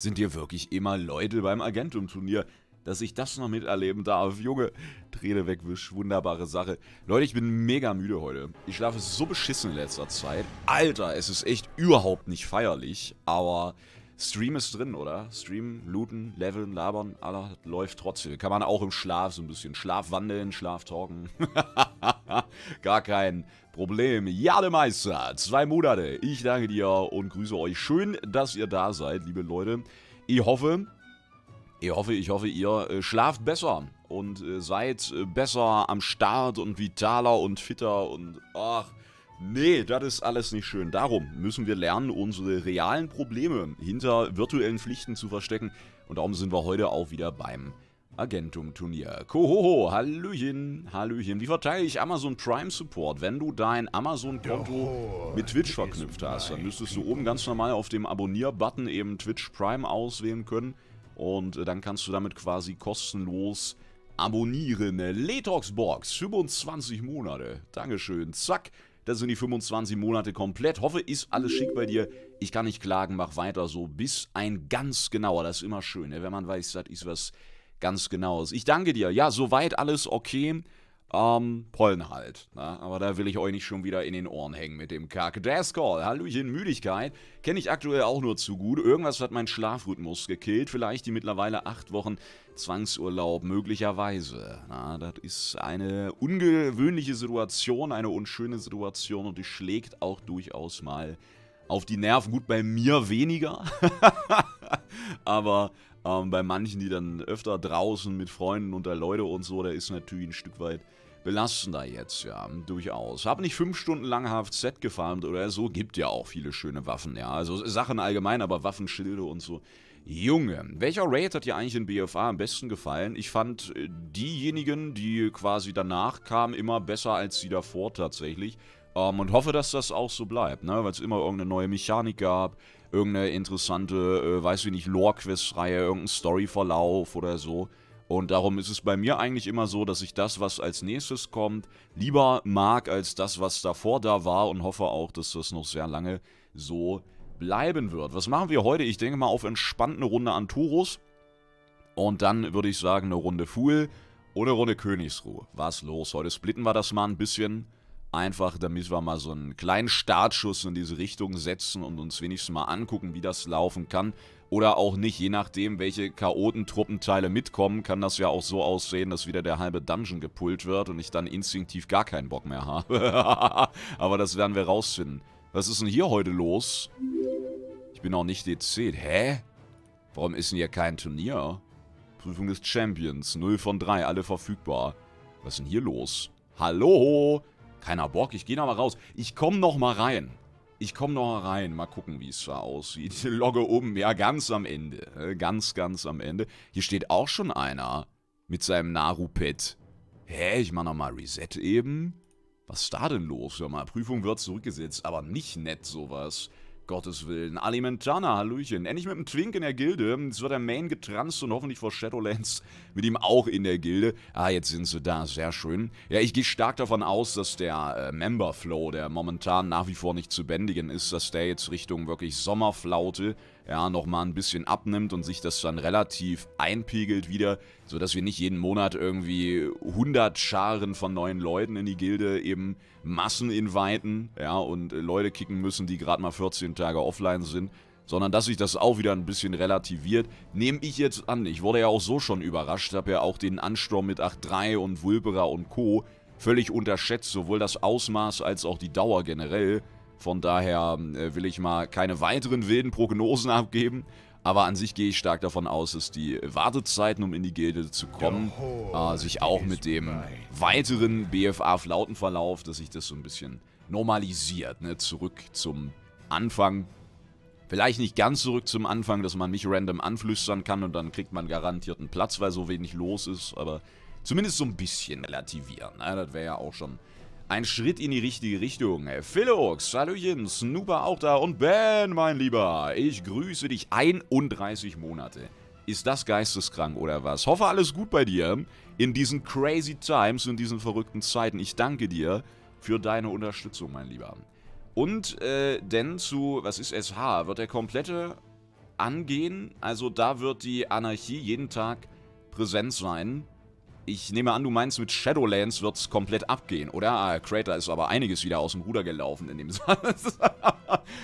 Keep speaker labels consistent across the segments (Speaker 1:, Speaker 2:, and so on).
Speaker 1: Sind hier wirklich immer Leute beim Agentum-Turnier? Dass ich das noch miterleben darf. Junge, Träne wegwisch, wunderbare Sache. Leute, ich bin mega müde heute. Ich schlafe so beschissen in letzter Zeit. Alter, es ist echt überhaupt nicht feierlich, aber Stream ist drin, oder? Stream, looten, leveln, labern, aller läuft trotzdem. Kann man auch im Schlaf so ein bisschen Schlaf wandeln, Schlaf talken. Gar kein Problem. Ja, der Meister, zwei Monate. Ich danke dir und grüße euch. Schön, dass ihr da seid, liebe Leute. Ich hoffe, ich hoffe, ich hoffe, ihr äh, schlaft besser und äh, seid äh, besser am Start und vitaler und fitter und ach, Nee, das ist alles nicht schön. Darum müssen wir lernen, unsere realen Probleme hinter virtuellen Pflichten zu verstecken. Und darum sind wir heute auch wieder beim Agentum-Turnier. Kohoho, Hallöchen, Hallöchen. Wie verteile ich Amazon Prime Support? Wenn du dein Amazon-Konto mit Twitch verknüpft hast, dann müsstest du oben ganz normal auf dem Abonnier-Button eben Twitch Prime auswählen können. Und dann kannst du damit quasi kostenlos abonnieren. Letoxbox, 25 Monate. Dankeschön. Zack. Das sind die 25 Monate komplett. Hoffe, ist alles schick bei dir. Ich kann nicht klagen, mach weiter so. Bis ein ganz genauer. Das ist immer schön, ne, wenn man weiß, das ist was ganz genaues. Ich danke dir. Ja, soweit alles okay. Ähm, Pollen halt. Na? Ne? Aber da will ich euch nicht schon wieder in den Ohren hängen mit dem Kack. Call. Hallöchen, Müdigkeit. Kenne ich aktuell auch nur zu gut. Irgendwas hat meinen Schlafrhythmus gekillt. Vielleicht die mittlerweile acht Wochen Zwangsurlaub möglicherweise. Na, das ist eine ungewöhnliche Situation, eine unschöne Situation und die schlägt auch durchaus mal auf die Nerven. Gut, bei mir weniger, aber ähm, bei manchen, die dann öfter draußen mit Freunden unter Leute und so, da ist natürlich ein Stück weit belastender jetzt, ja, durchaus. Hab nicht fünf Stunden lang HFZ gefarmt oder so, gibt ja auch viele schöne Waffen, ja. Also Sachen allgemein, aber Waffenschilde und so Junge, welcher Raid hat dir eigentlich in BFA am besten gefallen? Ich fand äh, diejenigen, die quasi danach kamen, immer besser als die davor tatsächlich. Ähm, und hoffe, dass das auch so bleibt, ne? weil es immer irgendeine neue Mechanik gab, irgendeine interessante, äh, weiß ich nicht, Lore-Quest-Reihe, irgendein Story-Verlauf oder so. Und darum ist es bei mir eigentlich immer so, dass ich das, was als nächstes kommt, lieber mag als das, was davor da war und hoffe auch, dass das noch sehr lange so bleibt bleiben wird. Was machen wir heute? Ich denke mal auf entspannt eine Runde an Anturus. Und dann würde ich sagen eine Runde Fool oder eine Runde Königsruhe. Was los? Heute splitten wir das mal ein bisschen. Einfach, damit wir mal so einen kleinen Startschuss in diese Richtung setzen und uns wenigstens mal angucken, wie das laufen kann. Oder auch nicht, je nachdem, welche Chaotentruppenteile mitkommen, kann das ja auch so aussehen, dass wieder der halbe Dungeon gepullt wird und ich dann instinktiv gar keinen Bock mehr habe. Aber das werden wir rausfinden. Was ist denn hier heute los? Ich bin auch nicht DZ. Hä? Warum ist denn hier kein Turnier? Prüfung des Champions. 0 von 3, alle verfügbar. Was ist denn hier los? Hallo? Keiner Bock, ich gehe nochmal raus. Ich komme nochmal rein. Ich komme noch mal rein. Mal gucken, wie es da aussieht. Logge um. Ja, ganz am Ende. Ganz, ganz am Ende. Hier steht auch schon einer mit seinem Naru-Pet. Hä, ich mach nochmal Reset eben. Was ist da denn los? Hör mal, Prüfung wird zurückgesetzt, aber nicht nett sowas. Gottes Willen. Alimentana, Hallöchen. Endlich mit dem Twink in der Gilde. Jetzt wird der Main getranst und hoffentlich vor Shadowlands mit ihm auch in der Gilde. Ah, jetzt sind sie da. Sehr schön. Ja, ich gehe stark davon aus, dass der äh, Member-Flow, der momentan nach wie vor nicht zu bändigen ist, dass der jetzt Richtung wirklich Sommerflaute ja, nochmal ein bisschen abnimmt und sich das dann relativ einpegelt wieder, sodass wir nicht jeden Monat irgendwie 100 Scharen von neuen Leuten in die Gilde eben Massen inviten, ja, und äh, Leute kicken müssen, die gerade mal 14 Tage offline sind, sondern dass sich das auch wieder ein bisschen relativiert, nehme ich jetzt an. Ich wurde ja auch so schon überrascht, habe ja auch den Ansturm mit 8.3 und Wulpera und Co. völlig unterschätzt, sowohl das Ausmaß als auch die Dauer generell. Von daher ähm, äh, will ich mal keine weiteren wilden Prognosen abgeben. Aber an sich gehe ich stark davon aus, dass die Wartezeiten, um in die Gilde zu kommen, äh, sich auch mit dem weiteren BFA-Flautenverlauf, dass sich das so ein bisschen normalisiert. Ne? Zurück zum Anfang. Vielleicht nicht ganz zurück zum Anfang, dass man mich random anflüstern kann und dann kriegt man garantiert einen Platz, weil so wenig los ist. Aber zumindest so ein bisschen relativieren. Ne? Das wäre ja auch schon ein Schritt in die richtige Richtung. Philox, Hallöchen, Snooper auch da und Ben, mein Lieber. Ich grüße dich. 31 Monate. Ist das geisteskrank oder was? Hoffe alles gut bei dir in diesen crazy times, in diesen verrückten Zeiten. Ich danke dir für deine Unterstützung, mein Lieber. Und äh, denn zu, was ist SH, wird der komplette angehen. Also da wird die Anarchie jeden Tag präsent sein. Ich nehme an, du meinst, mit Shadowlands wird es komplett abgehen, oder? Ah, Crater ist aber einiges wieder aus dem Ruder gelaufen in dem Satz.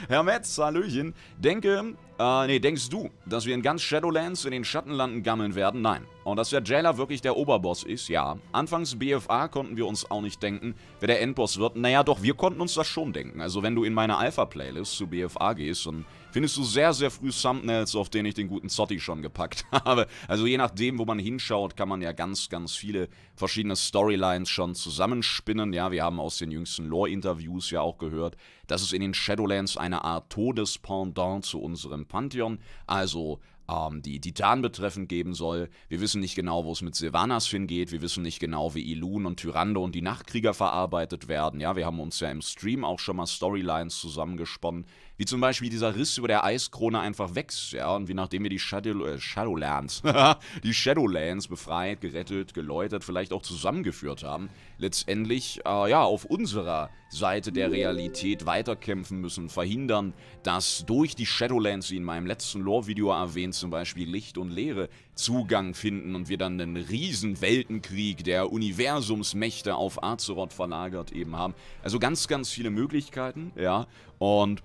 Speaker 1: Herr Metz, Hallöchen. Denke, äh, nee, denkst du, dass wir in ganz Shadowlands in den Schattenlanden gammeln werden? Nein. Und dass der Jailer wirklich der Oberboss ist? Ja. Anfangs BFA konnten wir uns auch nicht denken, wer der Endboss wird. Naja, doch, wir konnten uns das schon denken. Also, wenn du in meine Alpha-Playlist zu BFA gehst, dann findest du sehr, sehr früh Thumbnails, auf denen ich den guten Zotti schon gepackt habe. Also je nachdem, wo man hinschaut, kann man ja ganz, ganz viele verschiedene Storylines schon zusammenspinnen. Ja, wir haben aus den jüngsten Lore-Interviews ja auch gehört, dass es in den Shadowlands eine Art Todespendant zu unserem Pantheon, also ähm, die Titan betreffend geben soll. Wir wissen nicht genau, wo es mit Sylvanas hingeht. Wir wissen nicht genau, wie Ilun und Tyrande und die Nachtkrieger verarbeitet werden. Ja, wir haben uns ja im Stream auch schon mal Storylines zusammengesponnen, wie zum Beispiel dieser Riss über der Eiskrone einfach wächst, ja, und wie nachdem wir die Shadow, äh, Shadowlands, die Shadowlands befreit, gerettet, geläutert, vielleicht auch zusammengeführt haben, letztendlich äh, ja auf unserer Seite der Realität weiterkämpfen müssen, verhindern, dass durch die Shadowlands, wie in meinem letzten Lore-Video erwähnt, zum Beispiel Licht und Leere Zugang finden und wir dann einen riesen Weltenkrieg der Universumsmächte auf Azeroth verlagert eben haben. Also ganz, ganz viele Möglichkeiten, ja, und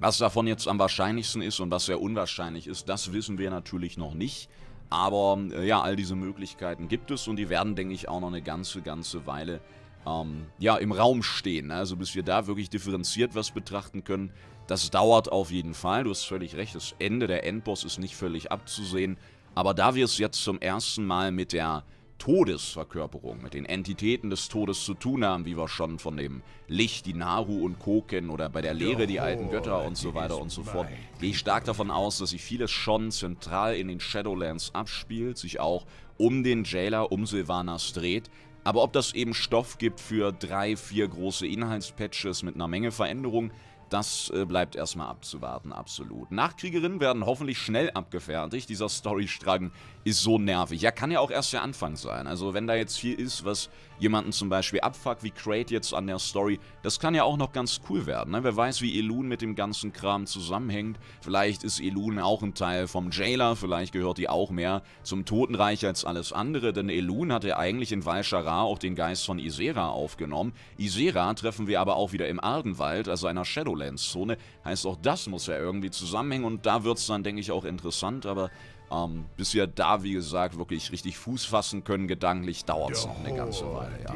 Speaker 1: was davon jetzt am wahrscheinlichsten ist und was sehr unwahrscheinlich ist, das wissen wir natürlich noch nicht. Aber äh, ja, all diese Möglichkeiten gibt es und die werden, denke ich, auch noch eine ganze, ganze Weile ähm, ja, im Raum stehen. Ne? Also bis wir da wirklich differenziert was betrachten können, das dauert auf jeden Fall. Du hast völlig recht, das Ende der Endboss ist nicht völlig abzusehen. Aber da wir es jetzt zum ersten Mal mit der Todesverkörperung, mit den Entitäten des Todes zu tun haben, wie wir schon von dem Licht, die Naru und Ko kennen oder bei der Lehre, die alten Götter und so weiter und so fort, gehe ich stark davon aus, dass sich vieles schon zentral in den Shadowlands abspielt, sich auch um den Jailer, um Sylvanas dreht. Aber ob das eben Stoff gibt für drei, vier große Inhaltspatches mit einer Menge Veränderungen, das äh, bleibt erstmal abzuwarten, absolut. Nachkriegerinnen werden hoffentlich schnell abgefertigt. Dieser Storystrang ist so nervig. Ja, kann ja auch erst der Anfang sein. Also wenn da jetzt viel ist, was jemanden zum Beispiel abfuckt wie Crate jetzt an der Story, das kann ja auch noch ganz cool werden. Ne? Wer weiß, wie Elun mit dem ganzen Kram zusammenhängt. Vielleicht ist Elun auch ein Teil vom Jailer, vielleicht gehört die auch mehr zum Totenreich als alles andere, denn Elun hatte eigentlich in Valshara auch den Geist von Isera aufgenommen. Isera treffen wir aber auch wieder im Ardenwald, also einer Shadowlands-Zone. Heißt, auch das muss ja irgendwie zusammenhängen und da wird es dann, denke ich, auch interessant, aber ähm, bis wir da, wie gesagt, wirklich richtig Fuß fassen können, gedanklich dauert es noch eine ganze oh, Weile, ja.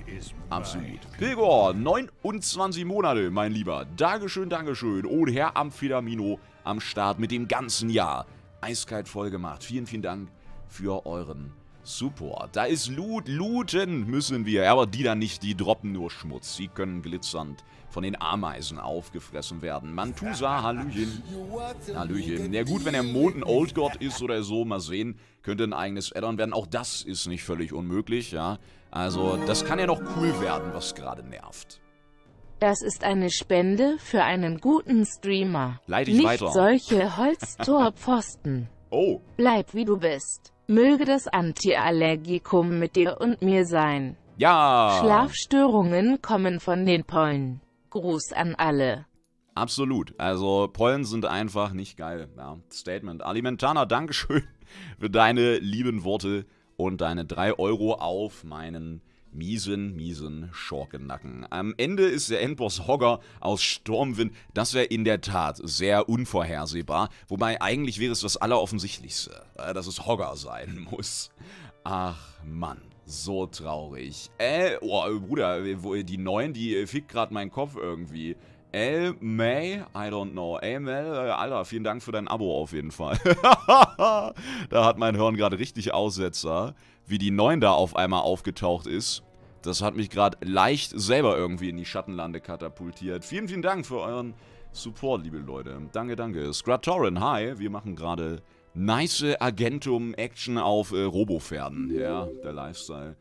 Speaker 1: Absolut. Pilgor, 29 Monate, mein Lieber. Dankeschön, Dankeschön. Und Herr Amphidamino am Start mit dem ganzen Jahr. Eiskalt voll gemacht. Vielen, vielen Dank für euren Support. Da ist Loot. Looten müssen wir. Aber die dann nicht, die droppen nur Schmutz. Sie können glitzernd von den Ameisen aufgefressen werden. Mantusa, Hallöchen.
Speaker 2: Hallöchen. Ja gut, wenn der Mond ein Old God
Speaker 1: ist oder so, mal sehen, könnte ein eigenes Addon werden. Auch das ist nicht völlig unmöglich, ja. Also, das kann ja doch cool werden, was gerade nervt.
Speaker 2: Das ist eine Spende für einen guten Streamer. Leite ich Nicht weiter. solche Holztorpfosten. oh. Bleib wie du bist. Möge das Antiallergikum mit dir und mir sein. Ja. Schlafstörungen kommen von den Pollen. Gruß an alle.
Speaker 1: Absolut. Also Pollen sind einfach nicht geil. Ja, Statement. Alimentana, Dankeschön für deine lieben Worte und deine 3 Euro auf meinen miesen, miesen Schorkennacken. Am Ende ist der Endboss Hogger aus Sturmwind. Das wäre in der Tat sehr unvorhersehbar. Wobei eigentlich wäre es das Alleroffensichtlichste, äh, dass es Hogger sein muss. Ach Mann. So traurig. Äh, oh, Bruder, die Neuen, die äh, fickt gerade meinen Kopf irgendwie. L. Äh, May, I don't know. Äh, L. May, Alter, vielen Dank für dein Abo auf jeden Fall. da hat mein Hirn gerade richtig Aussetzer, wie die 9 da auf einmal aufgetaucht ist. Das hat mich gerade leicht selber irgendwie in die Schattenlande katapultiert. Vielen, vielen Dank für euren Support, liebe Leute. Danke, danke. Scratorin, hi. Wir machen gerade nice Agentum-Action auf äh, Robopferden. Ja, der Lifestyle.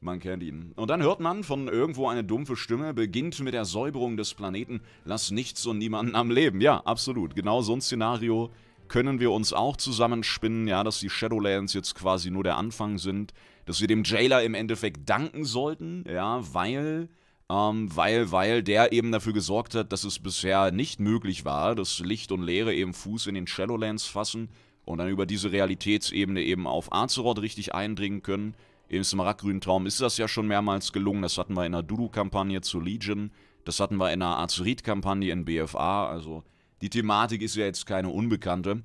Speaker 1: Man kennt ihn. Und dann hört man von irgendwo eine dumpfe Stimme, beginnt mit der Säuberung des Planeten, lass nichts und niemanden am Leben. Ja, absolut. Genau so ein Szenario können wir uns auch zusammenspinnen, ja, dass die Shadowlands jetzt quasi nur der Anfang sind, dass wir dem Jailer im Endeffekt danken sollten, ja, weil, ähm, weil, weil der eben dafür gesorgt hat, dass es bisher nicht möglich war, dass Licht und Leere eben Fuß in den Shadowlands fassen und dann über diese Realitätsebene eben auf Azeroth richtig eindringen können. Im Smaragdgrünen Traum ist das ja schon mehrmals gelungen. Das hatten wir in der Dudu-Kampagne zu Legion. Das hatten wir in der Azerit-Kampagne in BFA. Also die Thematik ist ja jetzt keine unbekannte.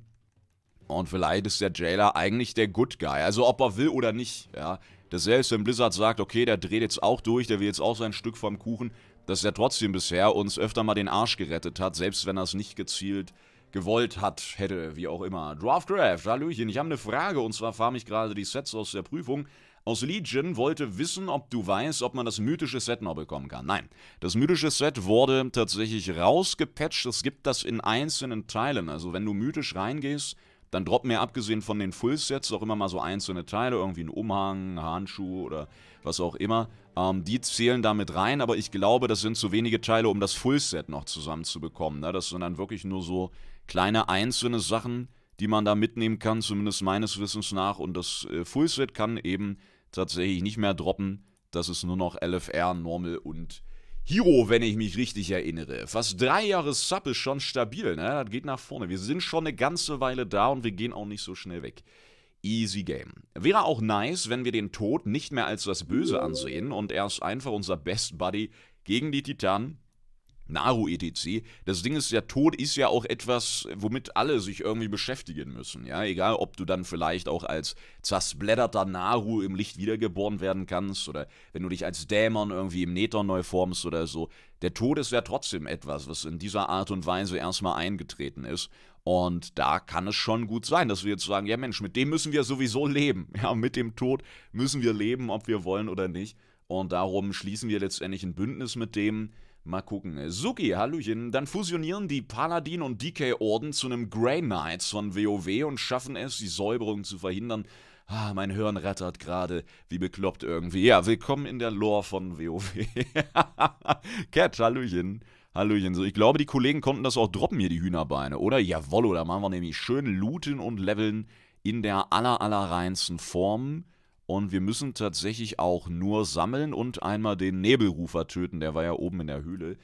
Speaker 1: Und vielleicht ist der Jailer eigentlich der Good Guy. Also ob er will oder nicht, ja. Dass selbst wenn Blizzard sagt, okay, der dreht jetzt auch durch, der will jetzt auch sein Stück vom Kuchen, dass er trotzdem bisher uns öfter mal den Arsch gerettet hat, selbst wenn er es nicht gezielt gewollt hat, hätte, wie auch immer. Draftcraft, Hallöchen, ich habe eine Frage und zwar farm ich gerade die Sets aus der Prüfung. Aus Legion wollte wissen, ob du weißt, ob man das mythische Set noch bekommen kann. Nein, das mythische Set wurde tatsächlich rausgepatcht. Es gibt das in einzelnen Teilen. Also wenn du mythisch reingehst, dann droppen mir abgesehen von den Full-Sets auch immer mal so einzelne Teile, irgendwie ein Umhang, Handschuh oder was auch immer. Ähm, die zählen damit rein, aber ich glaube, das sind zu wenige Teile, um das Full-Set noch zusammenzubekommen. Ne? Das sind dann wirklich nur so kleine einzelne Sachen, die man da mitnehmen kann, zumindest meines Wissens nach. Und das äh, Fullset kann eben tatsächlich nicht mehr droppen. Das ist nur noch LFR, Normal und Hero, wenn ich mich richtig erinnere. Fast drei Jahre Sub ist schon stabil, ne? Das geht nach vorne. Wir sind schon eine ganze Weile da und wir gehen auch nicht so schnell weg. Easy Game. Wäre auch nice, wenn wir den Tod nicht mehr als das Böse ansehen und er ist einfach unser Best Buddy gegen die Titanen Naru etc. Das Ding ist, der Tod ist ja auch etwas, womit alle sich irgendwie beschäftigen müssen. Ja, egal, ob du dann vielleicht auch als zersblätterter Naru im Licht wiedergeboren werden kannst oder wenn du dich als Dämon irgendwie im Neton neu formst oder so. Der Tod ist ja trotzdem etwas, was in dieser Art und Weise erstmal eingetreten ist. Und da kann es schon gut sein, dass wir jetzt sagen, ja Mensch, mit dem müssen wir sowieso leben. Ja, mit dem Tod müssen wir leben, ob wir wollen oder nicht. Und darum schließen wir letztendlich ein Bündnis mit dem, Mal gucken. Suki, Hallöchen. Dann fusionieren die Paladin- und DK-Orden zu einem Grey Knights von WoW und schaffen es, die Säuberung zu verhindern. Ah, mein Hirn rattert gerade wie bekloppt irgendwie. Ja, willkommen in der Lore von WoW. Cat, Hallöchen. Hallöchen. So, ich glaube, die Kollegen konnten das auch droppen hier, die Hühnerbeine, oder? Jawollo, da machen wir nämlich schön looten und leveln in der aller, aller reinsten Form. Und wir müssen tatsächlich auch nur sammeln und einmal den Nebelrufer töten. Der war ja oben in der Höhle.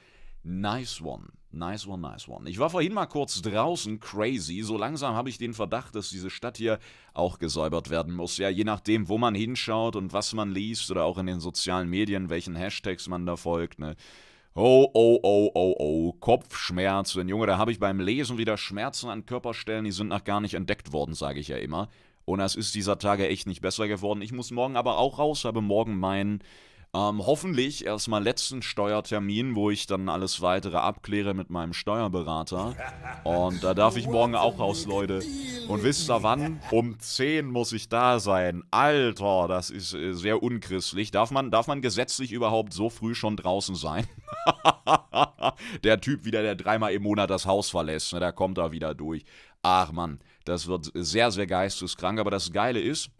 Speaker 1: Nice one. Nice one, nice one. Ich war vorhin mal kurz draußen, crazy. So langsam habe ich den Verdacht, dass diese Stadt hier auch gesäubert werden muss. Ja, je nachdem, wo man hinschaut und was man liest oder auch in den sozialen Medien, welchen Hashtags man da folgt. Ne? Oh, oh, oh, oh, oh, Kopfschmerzen. Junge, da habe ich beim Lesen wieder Schmerzen an Körperstellen, die sind noch gar nicht entdeckt worden, sage ich ja immer. Und es ist dieser Tage echt nicht besser geworden. Ich muss morgen aber auch raus, habe morgen meinen ähm, hoffentlich erstmal letzten Steuertermin, wo ich dann alles weitere abkläre mit meinem Steuerberater. Und da darf ich morgen auch raus, Leute. Und wisst ihr wann? Um 10 muss ich da sein. Alter, das ist äh, sehr unchristlich. Darf man, darf man gesetzlich überhaupt so früh schon draußen sein? der Typ wieder, der dreimal im Monat das Haus verlässt, ne, da kommt da wieder durch. Ach Mann. Das wird sehr, sehr geisteskrank. Aber das Geile ist,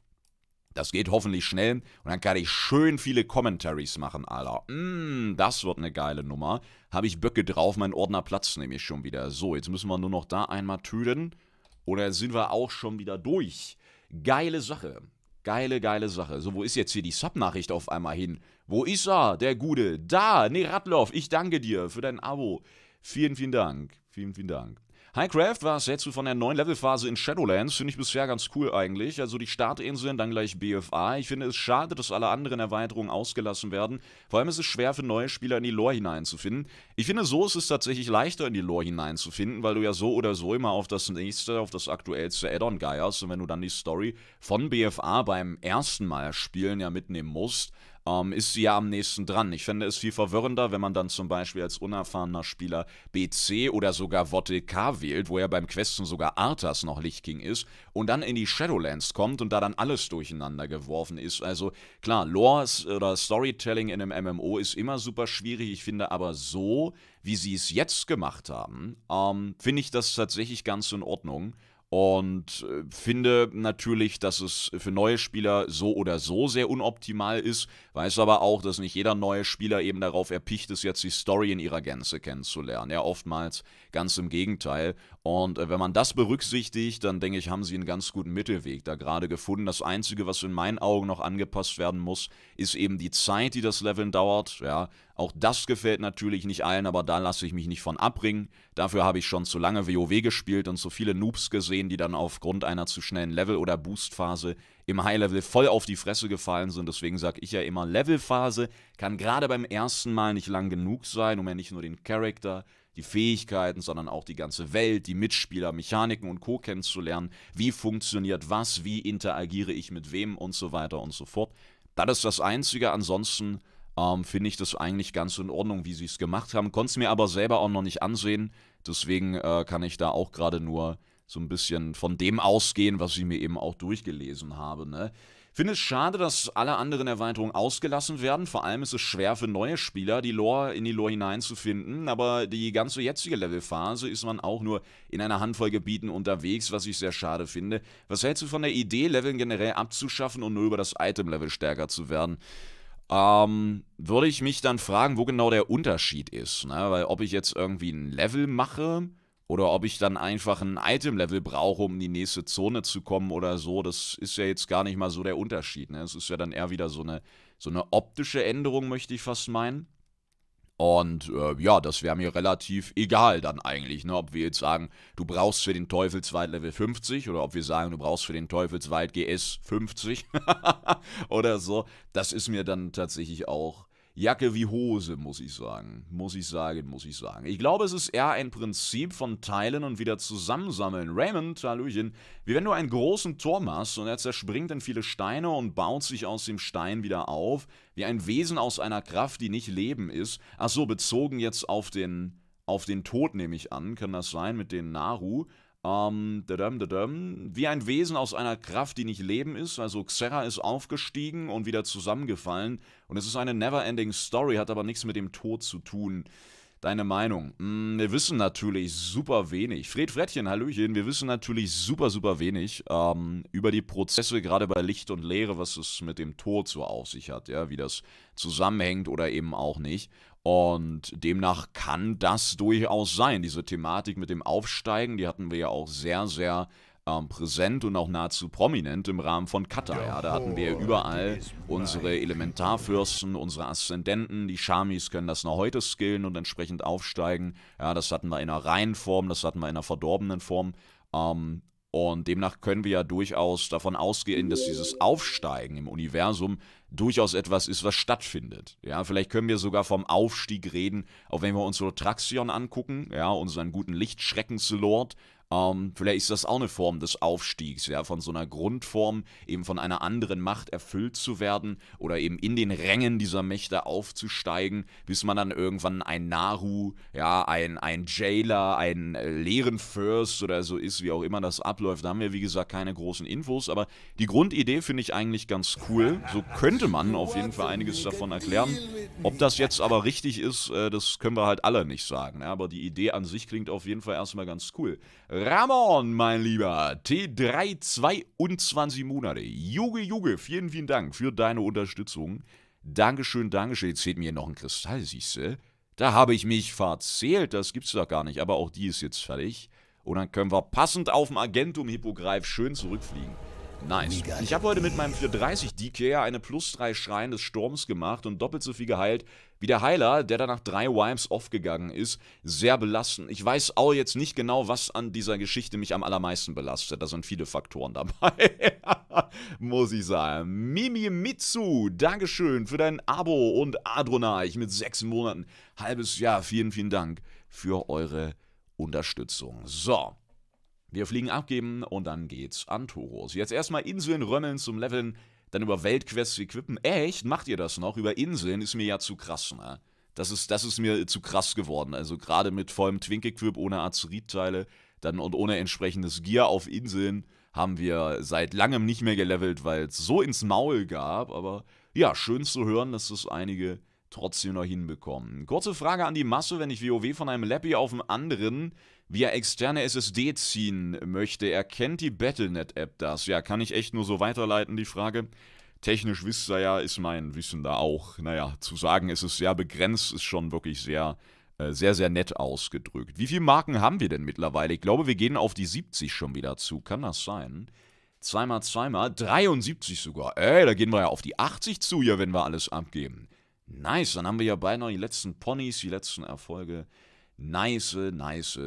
Speaker 1: das geht hoffentlich schnell und dann kann ich schön viele Commentaries machen, Alter. Mm, das wird eine geile Nummer. Habe ich Böcke drauf, mein Ordner Platz nehme ich schon wieder. So, jetzt müssen wir nur noch da einmal töten. Oder sind wir auch schon wieder durch? Geile Sache. Geile, geile Sache. So, wo ist jetzt hier die Sub-Nachricht auf einmal hin? Wo ist er, der Gute? Da! Nee, Radloff, ich danke dir für dein Abo. Vielen, vielen Dank. Vielen, vielen Dank. Highcraft war es du von der neuen Levelphase in Shadowlands. Finde ich bisher ganz cool eigentlich. Also die Startinseln, dann gleich BFA. Ich finde es schade, dass alle anderen Erweiterungen ausgelassen werden. Vor allem ist es schwer für neue Spieler in die Lore hineinzufinden. Ich finde, so ist es tatsächlich leichter in die Lore hineinzufinden, weil du ja so oder so immer auf das nächste, auf das aktuellste Add-on geierst. Und wenn du dann die Story von BFA beim ersten Mal spielen ja mitnehmen musst, ähm, ist sie ja am nächsten dran. Ich fände es viel verwirrender, wenn man dann zum Beispiel als unerfahrener Spieler BC oder sogar Votel K wählt, wo ja beim Questen sogar Arthas noch Lichtking ist und dann in die Shadowlands kommt und da dann alles durcheinander geworfen ist. Also klar, Lore oder Storytelling in einem MMO ist immer super schwierig. Ich finde aber so, wie sie es jetzt gemacht haben, ähm, finde ich das tatsächlich ganz in Ordnung. Und äh, finde natürlich, dass es für neue Spieler so oder so sehr unoptimal ist, weiß aber auch, dass nicht jeder neue Spieler eben darauf erpicht ist, jetzt die Story in ihrer Gänze kennenzulernen. Ja, oftmals ganz im Gegenteil. Und äh, wenn man das berücksichtigt, dann denke ich, haben sie einen ganz guten Mittelweg da gerade gefunden. Das Einzige, was in meinen Augen noch angepasst werden muss, ist eben die Zeit, die das Leveln dauert. Ja, auch das gefällt natürlich nicht allen, aber da lasse ich mich nicht von abbringen. Dafür habe ich schon zu lange WoW gespielt und so viele Noobs gesehen, die dann aufgrund einer zu schnellen Level- oder Boostphase im High-Level voll auf die Fresse gefallen sind. Deswegen sage ich ja immer, Levelphase kann gerade beim ersten Mal nicht lang genug sein, um ja nicht nur den Charakter, die Fähigkeiten, sondern auch die ganze Welt, die Mitspieler, Mechaniken und Co. kennenzulernen. Wie funktioniert was, wie interagiere ich mit wem und so weiter und so fort. Das ist das Einzige. Ansonsten ähm, finde ich das eigentlich ganz in Ordnung, wie sie es gemacht haben. Konnte es mir aber selber auch noch nicht ansehen. Deswegen äh, kann ich da auch gerade nur so ein bisschen von dem ausgehen, was ich mir eben auch durchgelesen habe. Ne? Finde es schade, dass alle anderen Erweiterungen ausgelassen werden. Vor allem ist es schwer für neue Spieler, die Lore in die Lore hineinzufinden. Aber die ganze jetzige Levelphase ist man auch nur in einer Handvoll Gebieten unterwegs, was ich sehr schade finde. Was hältst du von der Idee, Leveln generell abzuschaffen und nur über das Item-Level stärker zu werden? ähm, würde ich mich dann fragen, wo genau der Unterschied ist. Ne? Weil ob ich jetzt irgendwie ein Level mache oder ob ich dann einfach ein Item-Level brauche, um in die nächste Zone zu kommen oder so. Das ist ja jetzt gar nicht mal so der Unterschied. Ne? Es ist ja dann eher wieder so eine, so eine optische Änderung, möchte ich fast meinen. Und äh, ja, das wäre mir relativ egal dann eigentlich, ne? ob wir jetzt sagen, du brauchst für den Teufelswald Level 50 oder ob wir sagen, du brauchst für den Teufelswald GS 50 oder so. Das ist mir dann tatsächlich auch Jacke wie Hose, muss ich sagen. Muss ich sagen, muss ich sagen. Ich glaube, es ist eher ein Prinzip von Teilen und wieder zusammensammeln. Raymond, Hallöchen, wie wenn du einen großen Turm hast und er zerspringt in viele Steine und baut sich aus dem Stein wieder auf, wie ein Wesen aus einer Kraft, die nicht Leben ist. Ach so, bezogen jetzt auf den, auf den Tod, nehme ich an, kann das sein mit den Naru. Ähm, dadam, dadam. Wie ein Wesen aus einer Kraft, die nicht Leben ist. Also Xerra ist aufgestiegen und wieder zusammengefallen. Und es ist eine never-ending Story, hat aber nichts mit dem Tod zu tun. Deine Meinung? Hm, wir wissen natürlich super wenig. Fred Frettchen, Hallöchen, wir wissen natürlich super, super wenig ähm, über die Prozesse, gerade bei Licht und Leere, was es mit dem Tod so auf sich hat, ja, wie das zusammenhängt oder eben auch nicht. Und demnach kann das durchaus sein. Diese Thematik mit dem Aufsteigen, die hatten wir ja auch sehr, sehr ähm, präsent und auch nahezu prominent im Rahmen von Katar. Ja, da hatten wir überall unsere Elementarfürsten, unsere Aszendenten, die Shamis können das noch heute skillen und entsprechend aufsteigen. Ja, das hatten wir in einer reinen Form, das hatten wir in einer verdorbenen Form. Ähm, und demnach können wir ja durchaus davon ausgehen, dass dieses Aufsteigen im Universum durchaus etwas ist, was stattfindet. Ja, vielleicht können wir sogar vom Aufstieg reden, auch wenn wir uns so Traxion angucken, ja, unseren guten Lichtschreckenslord, ähm, vielleicht ist das auch eine Form des Aufstiegs, ja, von so einer Grundform, eben von einer anderen Macht erfüllt zu werden oder eben in den Rängen dieser Mächte aufzusteigen, bis man dann irgendwann ein Nahu, ja, ein, ein Jailer, ein äh, leeren First oder so ist, wie auch immer das abläuft. Da haben wir, wie gesagt, keine großen Infos, aber die Grundidee finde ich eigentlich ganz cool. So könnte man auf jeden Fall einiges davon erklären. Ob das jetzt aber richtig ist, äh, das können wir halt alle nicht sagen. Ja, aber die Idee an sich klingt auf jeden Fall erstmal ganz cool. Äh, Ramon, mein Lieber, T3 22 Monate. Juge, Juge, vielen, vielen Dank für deine Unterstützung. Dankeschön, Dankeschön. Jetzt fehlt mir noch ein Kristall, siehste. Da habe ich mich verzählt, das gibt's doch gar nicht. Aber auch die ist jetzt fertig. Und dann können wir passend auf dem Agentum-Hippogreif schön zurückfliegen. Nice. Ich habe heute mit meinem 430 DK eine plus 3 Schrein des Sturms gemacht und doppelt so viel geheilt wie der Heiler, der danach drei Wimes aufgegangen ist, sehr belastend. Ich weiß auch jetzt nicht genau, was an dieser Geschichte mich am allermeisten belastet. Da sind viele Faktoren dabei. Muss ich sagen. Mimi Mitsu, Dankeschön für dein Abo und Adronaich mit sechs Monaten. Halbes Jahr. Vielen, vielen Dank für eure Unterstützung. So. Wir fliegen abgeben und dann geht's an Toros. Jetzt erstmal Inseln römmeln zum Leveln dann über Weltquests equippen. Echt? Macht ihr das noch? Über Inseln ist mir ja zu krass, ne? Das ist, das ist mir zu krass geworden. Also gerade mit vollem Twink-Equip ohne Azurit-Teile und ohne entsprechendes Gear auf Inseln haben wir seit langem nicht mehr gelevelt, weil es so ins Maul gab. Aber ja, schön zu hören, dass das einige trotzdem noch hinbekommen. Kurze Frage an die Masse, wenn ich WoW von einem Lappy auf den anderen via externe SSD ziehen möchte. Erkennt die Battlenet-App das? Ja, kann ich echt nur so weiterleiten, die Frage. Technisch wisst ihr ja, ist mein Wissen da auch. Naja, zu sagen, es ist sehr begrenzt, ist schon wirklich sehr, äh, sehr, sehr nett ausgedrückt. Wie viele Marken haben wir denn mittlerweile? Ich glaube, wir gehen auf die 70 schon wieder zu. Kann das sein? Zweimal, zweimal, 73 sogar. Ey, da gehen wir ja auf die 80 zu ja, wenn wir alles abgeben. Nice, dann haben wir ja beinahe die letzten Ponys, die letzten Erfolge. Nice, nice,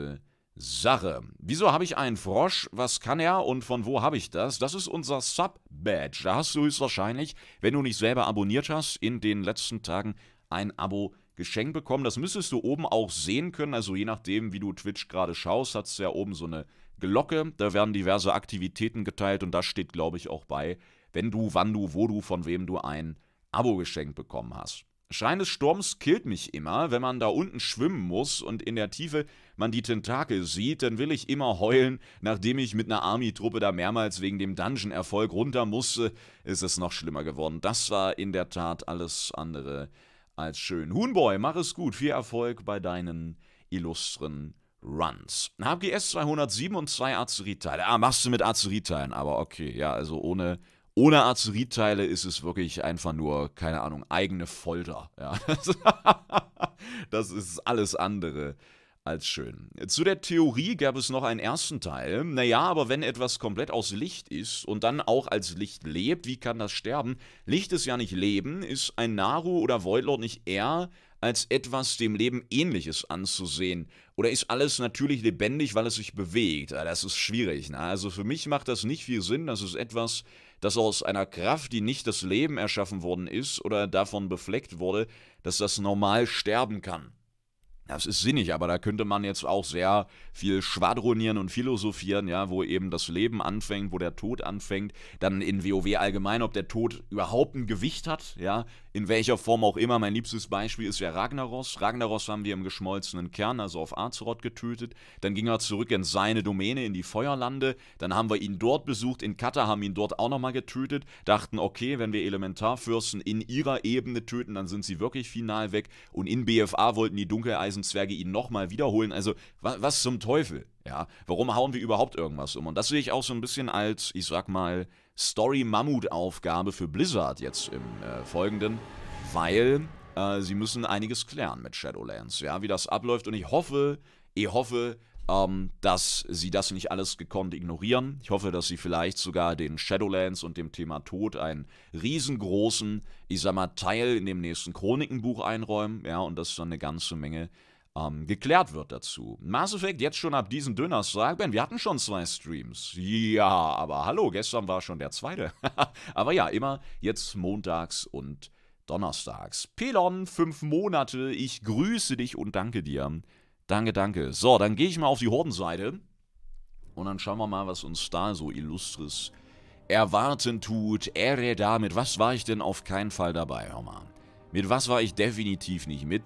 Speaker 1: Sache. Wieso habe ich einen Frosch? Was kann er und von wo habe ich das? Das ist unser Sub-Badge. Da hast du höchstwahrscheinlich, wenn du nicht selber abonniert hast, in den letzten Tagen ein Abo geschenkt bekommen. Das müsstest du oben auch sehen können. Also je nachdem, wie du Twitch gerade schaust, hat es ja oben so eine Glocke. Da werden diverse Aktivitäten geteilt und da steht, glaube ich, auch bei, wenn du, wann du, wo du, von wem du ein Abo geschenkt bekommen hast. Schein des Sturms killt mich immer, wenn man da unten schwimmen muss und in der Tiefe man die Tentakel sieht, dann will ich immer heulen, nachdem ich mit einer Army-Truppe da mehrmals wegen dem Dungeon-Erfolg runter musste, ist es noch schlimmer geworden. Das war in der Tat alles andere als schön. Huhnboy, mach es gut, viel Erfolg bei deinen illustren Runs. HGS 207 und zwei Azurit-Teile. Ah, machst du mit Azurit-Teilen, aber okay, ja, also ohne ohne Azuritteile ist es wirklich einfach nur, keine Ahnung, eigene Folter. Ja. das ist alles andere als schön. Zu der Theorie gab es noch einen ersten Teil. Naja, aber wenn etwas komplett aus Licht ist und dann auch als Licht lebt, wie kann das sterben? Licht ist ja nicht Leben. Ist ein Naru oder Voidlord nicht eher als etwas dem Leben ähnliches anzusehen? Oder ist alles natürlich lebendig, weil es sich bewegt? Ah, das ist schwierig. Ne? Also für mich macht das nicht viel Sinn. Das ist etwas, dass aus einer Kraft, die nicht das Leben erschaffen worden ist oder davon befleckt wurde, dass das normal sterben kann. Das ist sinnig, aber da könnte man jetzt auch sehr viel schwadronieren und philosophieren, ja, wo eben das Leben anfängt, wo der Tod anfängt. Dann in WoW allgemein, ob der Tod überhaupt ein Gewicht hat, ja, in welcher Form auch immer. Mein liebstes Beispiel ist ja Ragnaros. Ragnaros haben wir im geschmolzenen Kern, also auf Azeroth, getötet. Dann ging er zurück in seine Domäne, in die Feuerlande. Dann haben wir ihn dort besucht, in Katar haben ihn dort auch nochmal getötet. Dachten, okay, wenn wir Elementarfürsten in ihrer Ebene töten, dann sind sie wirklich final weg. Und in BFA wollten die Dunkeleisenzwerge ihn nochmal wiederholen. Also, was, was zum Teufel? Ja, warum hauen wir überhaupt irgendwas um? Und das sehe ich auch so ein bisschen als, ich sag mal, story mammut aufgabe für Blizzard jetzt im äh, Folgenden, weil äh, sie müssen einiges klären mit Shadowlands, ja, wie das abläuft. Und ich hoffe, ich hoffe, ähm, dass sie das nicht alles gekonnt ignorieren. Ich hoffe, dass sie vielleicht sogar den Shadowlands und dem Thema Tod einen riesengroßen, ich sag mal, Teil in dem nächsten Chronikenbuch einräumen, ja, und ist dann eine ganze Menge ähm, geklärt wird dazu. Mass Effect jetzt schon ab diesem Donnerstag, Ben, wir hatten schon zwei Streams. Ja, aber hallo, gestern war schon der zweite. aber ja, immer jetzt montags und donnerstags. Pelon, fünf Monate, ich grüße dich und danke dir. Danke, danke. So, dann gehe ich mal auf die Hordenseite und dann schauen wir mal, was uns da so illustres erwarten tut. Ere da, mit was war ich denn auf keinen Fall dabei, hör mal. Mit was war ich definitiv nicht mit?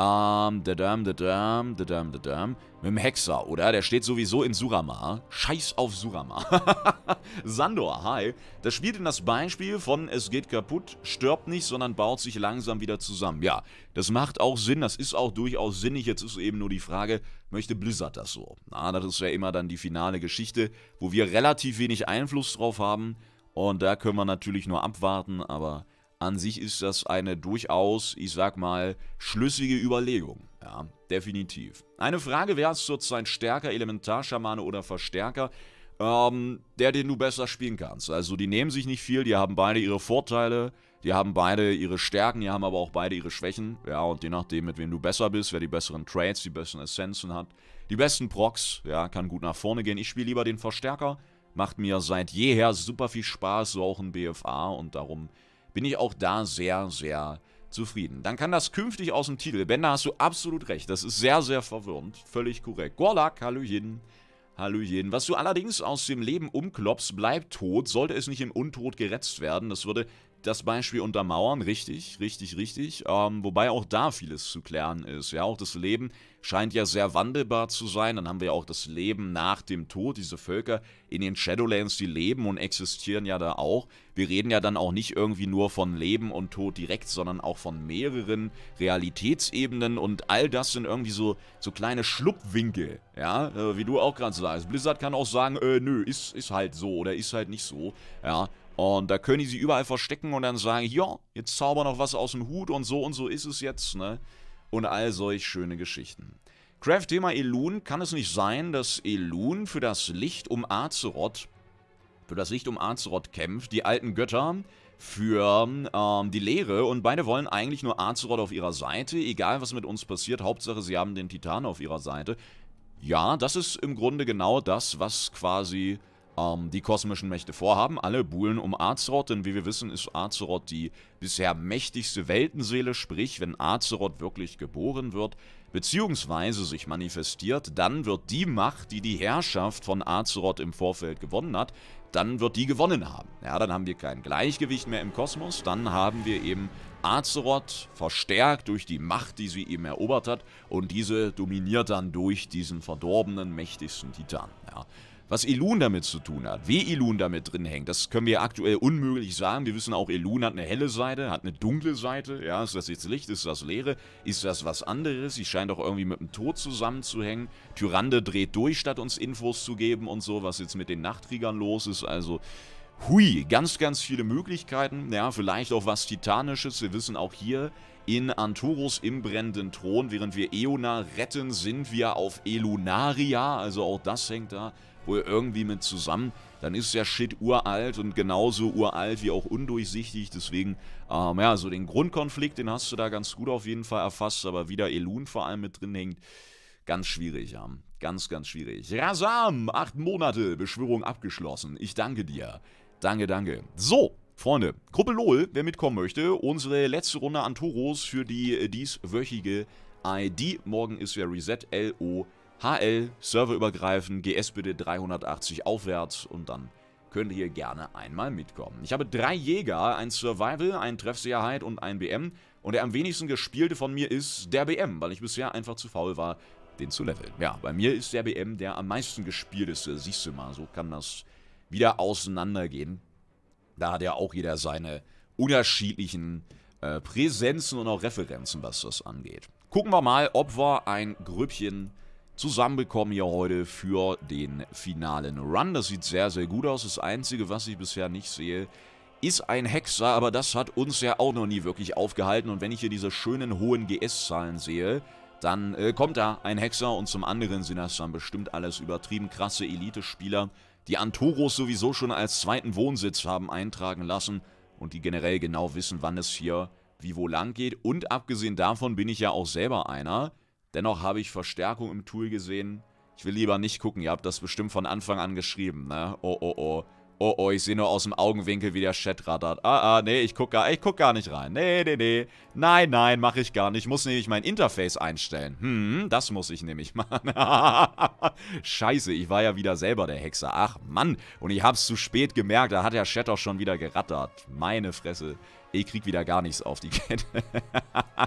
Speaker 1: Ähm, da dam, da dam, da dam, da dam. Mit dem Hexer, oder? Der steht sowieso in Suramar. Scheiß auf Suramar. Sandor, hi. Das spielt in das Beispiel von es geht kaputt, stirbt nicht, sondern baut sich langsam wieder zusammen. Ja, das macht auch Sinn, das ist auch durchaus sinnig. Jetzt ist eben nur die Frage, möchte Blizzard das so? Na, das ist ja immer dann die finale Geschichte, wo wir relativ wenig Einfluss drauf haben. Und da können wir natürlich nur abwarten, aber an sich ist das eine durchaus, ich sag mal, schlüssige Überlegung. Ja, definitiv. Eine Frage, wer ist sozusagen stärker, Elementarschamane oder Verstärker? Ähm, der, den du besser spielen kannst. Also die nehmen sich nicht viel, die haben beide ihre Vorteile, die haben beide ihre Stärken, die haben aber auch beide ihre Schwächen. Ja, und je nachdem, mit wem du besser bist, wer die besseren Trades, die besseren Essenzen hat, die besten Procs, ja, kann gut nach vorne gehen. Ich spiele lieber den Verstärker, macht mir seit jeher super viel Spaß, so auch ein BFA und darum bin ich auch da sehr, sehr zufrieden. Dann kann das künftig aus dem Titel. Ben, da hast du absolut recht. Das ist sehr, sehr verwirrend. Völlig korrekt. Gorlak, Hallöchen. Hallöchen. Was du allerdings aus dem Leben umklopst, bleibt tot. Sollte es nicht im Untod geretzt werden, das würde das Beispiel untermauern, richtig, richtig, richtig. Ähm, wobei auch da vieles zu klären ist. Ja, auch das Leben scheint ja sehr wandelbar zu sein. Dann haben wir ja auch das Leben nach dem Tod. Diese Völker in den Shadowlands, die leben und existieren ja da auch. Wir reden ja dann auch nicht irgendwie nur von Leben und Tod direkt, sondern auch von mehreren Realitätsebenen und all das sind irgendwie so, so kleine Schlupfwinkel. Ja, äh, wie du auch gerade sagst. Blizzard kann auch sagen, äh, nö, ist, ist halt so oder ist halt nicht so. Ja, und da können die sie überall verstecken und dann sagen, ja, jetzt zauber noch was aus dem Hut und so und so ist es jetzt, ne? Und all solch schöne Geschichten. Craft Thema Elun, kann es nicht sein, dass Elun für das Licht um Azeroth, für das Licht um Azeroth kämpft, die alten Götter für ähm, die Lehre und beide wollen eigentlich nur Azeroth auf ihrer Seite, egal was mit uns passiert, Hauptsache sie haben den Titan auf ihrer Seite. Ja, das ist im Grunde genau das, was quasi ähm, die kosmischen Mächte vorhaben. Alle buhlen um Azeroth, denn wie wir wissen, ist Azeroth die bisher mächtigste Weltenseele. Sprich, wenn Azeroth wirklich geboren wird, beziehungsweise sich manifestiert, dann wird die Macht, die die Herrschaft von Azeroth im Vorfeld gewonnen hat, dann wird die gewonnen haben. Ja, dann haben wir kein Gleichgewicht mehr im Kosmos, dann haben wir eben Azeroth verstärkt durch die Macht, die sie eben erobert hat und diese dominiert dann durch diesen verdorbenen mächtigsten Titan. Ja. Was Elun damit zu tun hat, wie Elun damit drin hängt, das können wir aktuell unmöglich sagen. Wir wissen auch, Elun hat eine helle Seite, hat eine dunkle Seite. Ja, ist das jetzt Licht, ist das Leere, ist das was anderes? Sie scheint auch irgendwie mit dem Tod zusammenzuhängen. Tyrande dreht durch, statt uns Infos zu geben und so, was jetzt mit den Nachtkriegern los ist. Also, hui, ganz, ganz viele Möglichkeiten. Ja, vielleicht auch was Titanisches. Wir wissen auch hier, in Anturus im brennenden Thron. Während wir Eona retten, sind wir auf Elunaria. Also auch das hängt da wohl irgendwie mit zusammen. Dann ist der Shit uralt und genauso uralt wie auch undurchsichtig. Deswegen, ähm, ja, so den Grundkonflikt, den hast du da ganz gut auf jeden Fall erfasst, aber wieder Elun vor allem mit drin hängt. Ganz schwierig, ja. Ganz, ganz schwierig. Rasam, acht Monate, Beschwörung abgeschlossen. Ich danke dir. Danke, danke. So, Freunde, Gruppe LOL, wer mitkommen möchte, unsere letzte Runde an Toros für die äh, dieswöchige ID. Morgen ist ja Reset L-O-L. HL, serverübergreifend, bitte 380 aufwärts und dann könnt ihr gerne einmal mitkommen. Ich habe drei Jäger, ein Survival, ein Treffsicherheit und ein BM und der am wenigsten gespielte von mir ist der BM, weil ich bisher einfach zu faul war, den zu leveln. Ja, bei mir ist der BM der am meisten gespielteste, siehst du mal, so kann das wieder auseinandergehen. Da hat ja auch jeder seine unterschiedlichen äh, Präsenzen und auch Referenzen, was das angeht. Gucken wir mal, ob wir ein Grüppchen zusammenbekommen hier heute für den finalen Run. Das sieht sehr, sehr gut aus. Das Einzige, was ich bisher nicht sehe, ist ein Hexer, aber das hat uns ja auch noch nie wirklich aufgehalten. Und wenn ich hier diese schönen hohen GS-Zahlen sehe, dann äh, kommt da ein Hexer und zum anderen sind das dann bestimmt alles übertrieben krasse Elite-Spieler, die Antoros sowieso schon als zweiten Wohnsitz haben eintragen lassen und die generell genau wissen, wann es hier wie wo lang geht. Und abgesehen davon bin ich ja auch selber einer, Dennoch habe ich Verstärkung im Tool gesehen. Ich will lieber nicht gucken. Ihr habt das bestimmt von Anfang an geschrieben, ne? Oh, oh, oh. Oh, oh, ich sehe nur aus dem Augenwinkel, wie der Chat rattert. Ah, ah, nee, ich gucke gar, guck gar nicht rein. Nee, nee, nee. Nein, nein, mache ich gar nicht. Ich muss nämlich mein Interface einstellen. Hm, das muss ich nämlich machen. Scheiße, ich war ja wieder selber der Hexer. Ach, Mann. Und ich hab's zu spät gemerkt. Da hat der Chat auch schon wieder gerattert. Meine Fresse. Ich krieg wieder gar nichts auf die Kette.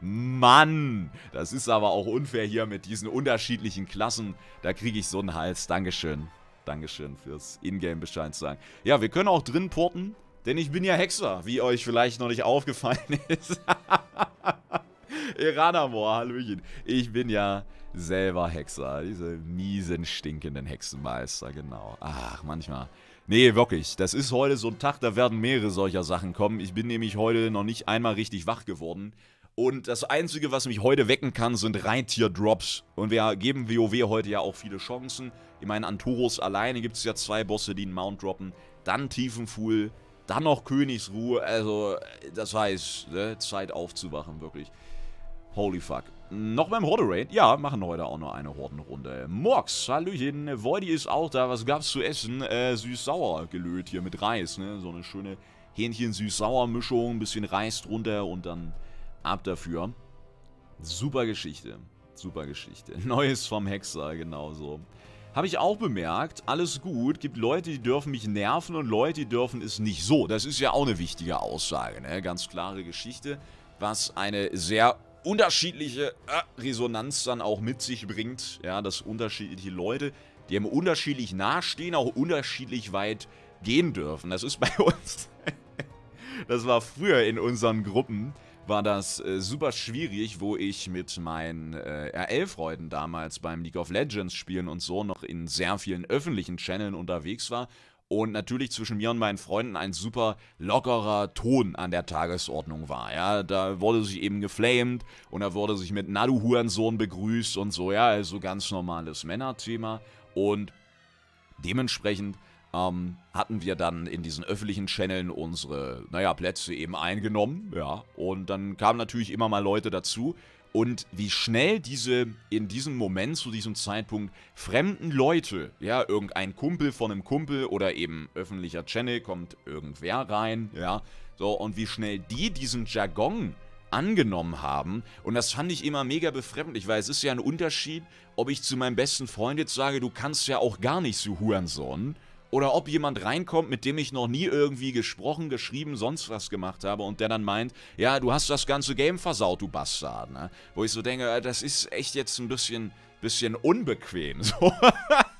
Speaker 1: Mann, das ist aber auch unfair hier mit diesen unterschiedlichen Klassen. Da kriege ich so einen Hals. Dankeschön. Dankeschön fürs Ingame-Bescheid sagen. Ja, wir können auch drin porten, denn ich bin ja Hexer, wie euch vielleicht noch nicht aufgefallen ist. Iranamor, Hallöchen. Ich bin ja selber Hexer. Diese miesen, stinkenden Hexenmeister, genau. Ach, manchmal Nee, wirklich. Das ist heute so ein Tag, da werden mehrere solcher Sachen kommen. Ich bin nämlich heute noch nicht einmal richtig wach geworden. Und das Einzige, was mich heute wecken kann, sind Reittier-Drops. Und wir geben WoW heute ja auch viele Chancen. Ich meine, an Turos alleine gibt es ja zwei Bosse, die einen Mount droppen. Dann Tiefenfuhl, dann noch Königsruhe. Also, das heißt, ne? Zeit aufzuwachen, wirklich. Holy fuck. Noch beim Horde-Raid? Ja, machen heute auch noch eine Hordenrunde. Mox, Hallöchen. Voidy ist auch da. Was gab's zu essen? Äh, süß-sauer gelöt hier mit Reis, ne? So eine schöne Hähnchen-süß-sauer-Mischung. Bisschen Reis drunter und dann ab dafür. Super Geschichte. Super Geschichte. Neues vom Hexer, genauso. Habe ich auch bemerkt, alles gut, gibt Leute, die dürfen mich nerven und Leute, die dürfen es nicht so. Das ist ja auch eine wichtige Aussage, ne? Ganz klare Geschichte, was eine sehr unterschiedliche äh, Resonanz dann auch mit sich bringt. Ja, dass unterschiedliche Leute, die einem unterschiedlich nahestehen, auch unterschiedlich weit gehen dürfen. Das ist bei uns... das war früher in unseren Gruppen, war das äh, super schwierig, wo ich mit meinen äh, RL-Freunden damals beim League of Legends spielen und so noch in sehr vielen öffentlichen Channeln unterwegs war und natürlich zwischen mir und meinen Freunden ein super lockerer Ton an der Tagesordnung war. Ja, da wurde sich eben geflamed und da wurde sich mit Nadu Hurensohn begrüßt und so, ja, also ganz normales Männerthema und dementsprechend ähm, hatten wir dann in diesen öffentlichen Channeln unsere, naja, Plätze eben eingenommen, ja, und dann kamen natürlich immer mal Leute dazu, und wie schnell diese in diesem Moment, zu diesem Zeitpunkt, fremden Leute, ja, irgendein Kumpel von einem Kumpel oder eben öffentlicher Channel kommt irgendwer rein, ja, so, und wie schnell die diesen Jargon angenommen haben. Und das fand ich immer mega befremdlich, weil es ist ja ein Unterschied, ob ich zu meinem besten Freund jetzt sage, du kannst ja auch gar nicht so Hurensohn, oder ob jemand reinkommt, mit dem ich noch nie irgendwie gesprochen, geschrieben, sonst was gemacht habe und der dann meint, ja, du hast das ganze Game versaut, du Bastard. Ne? Wo ich so denke, äh, das ist echt jetzt ein bisschen, bisschen unbequem.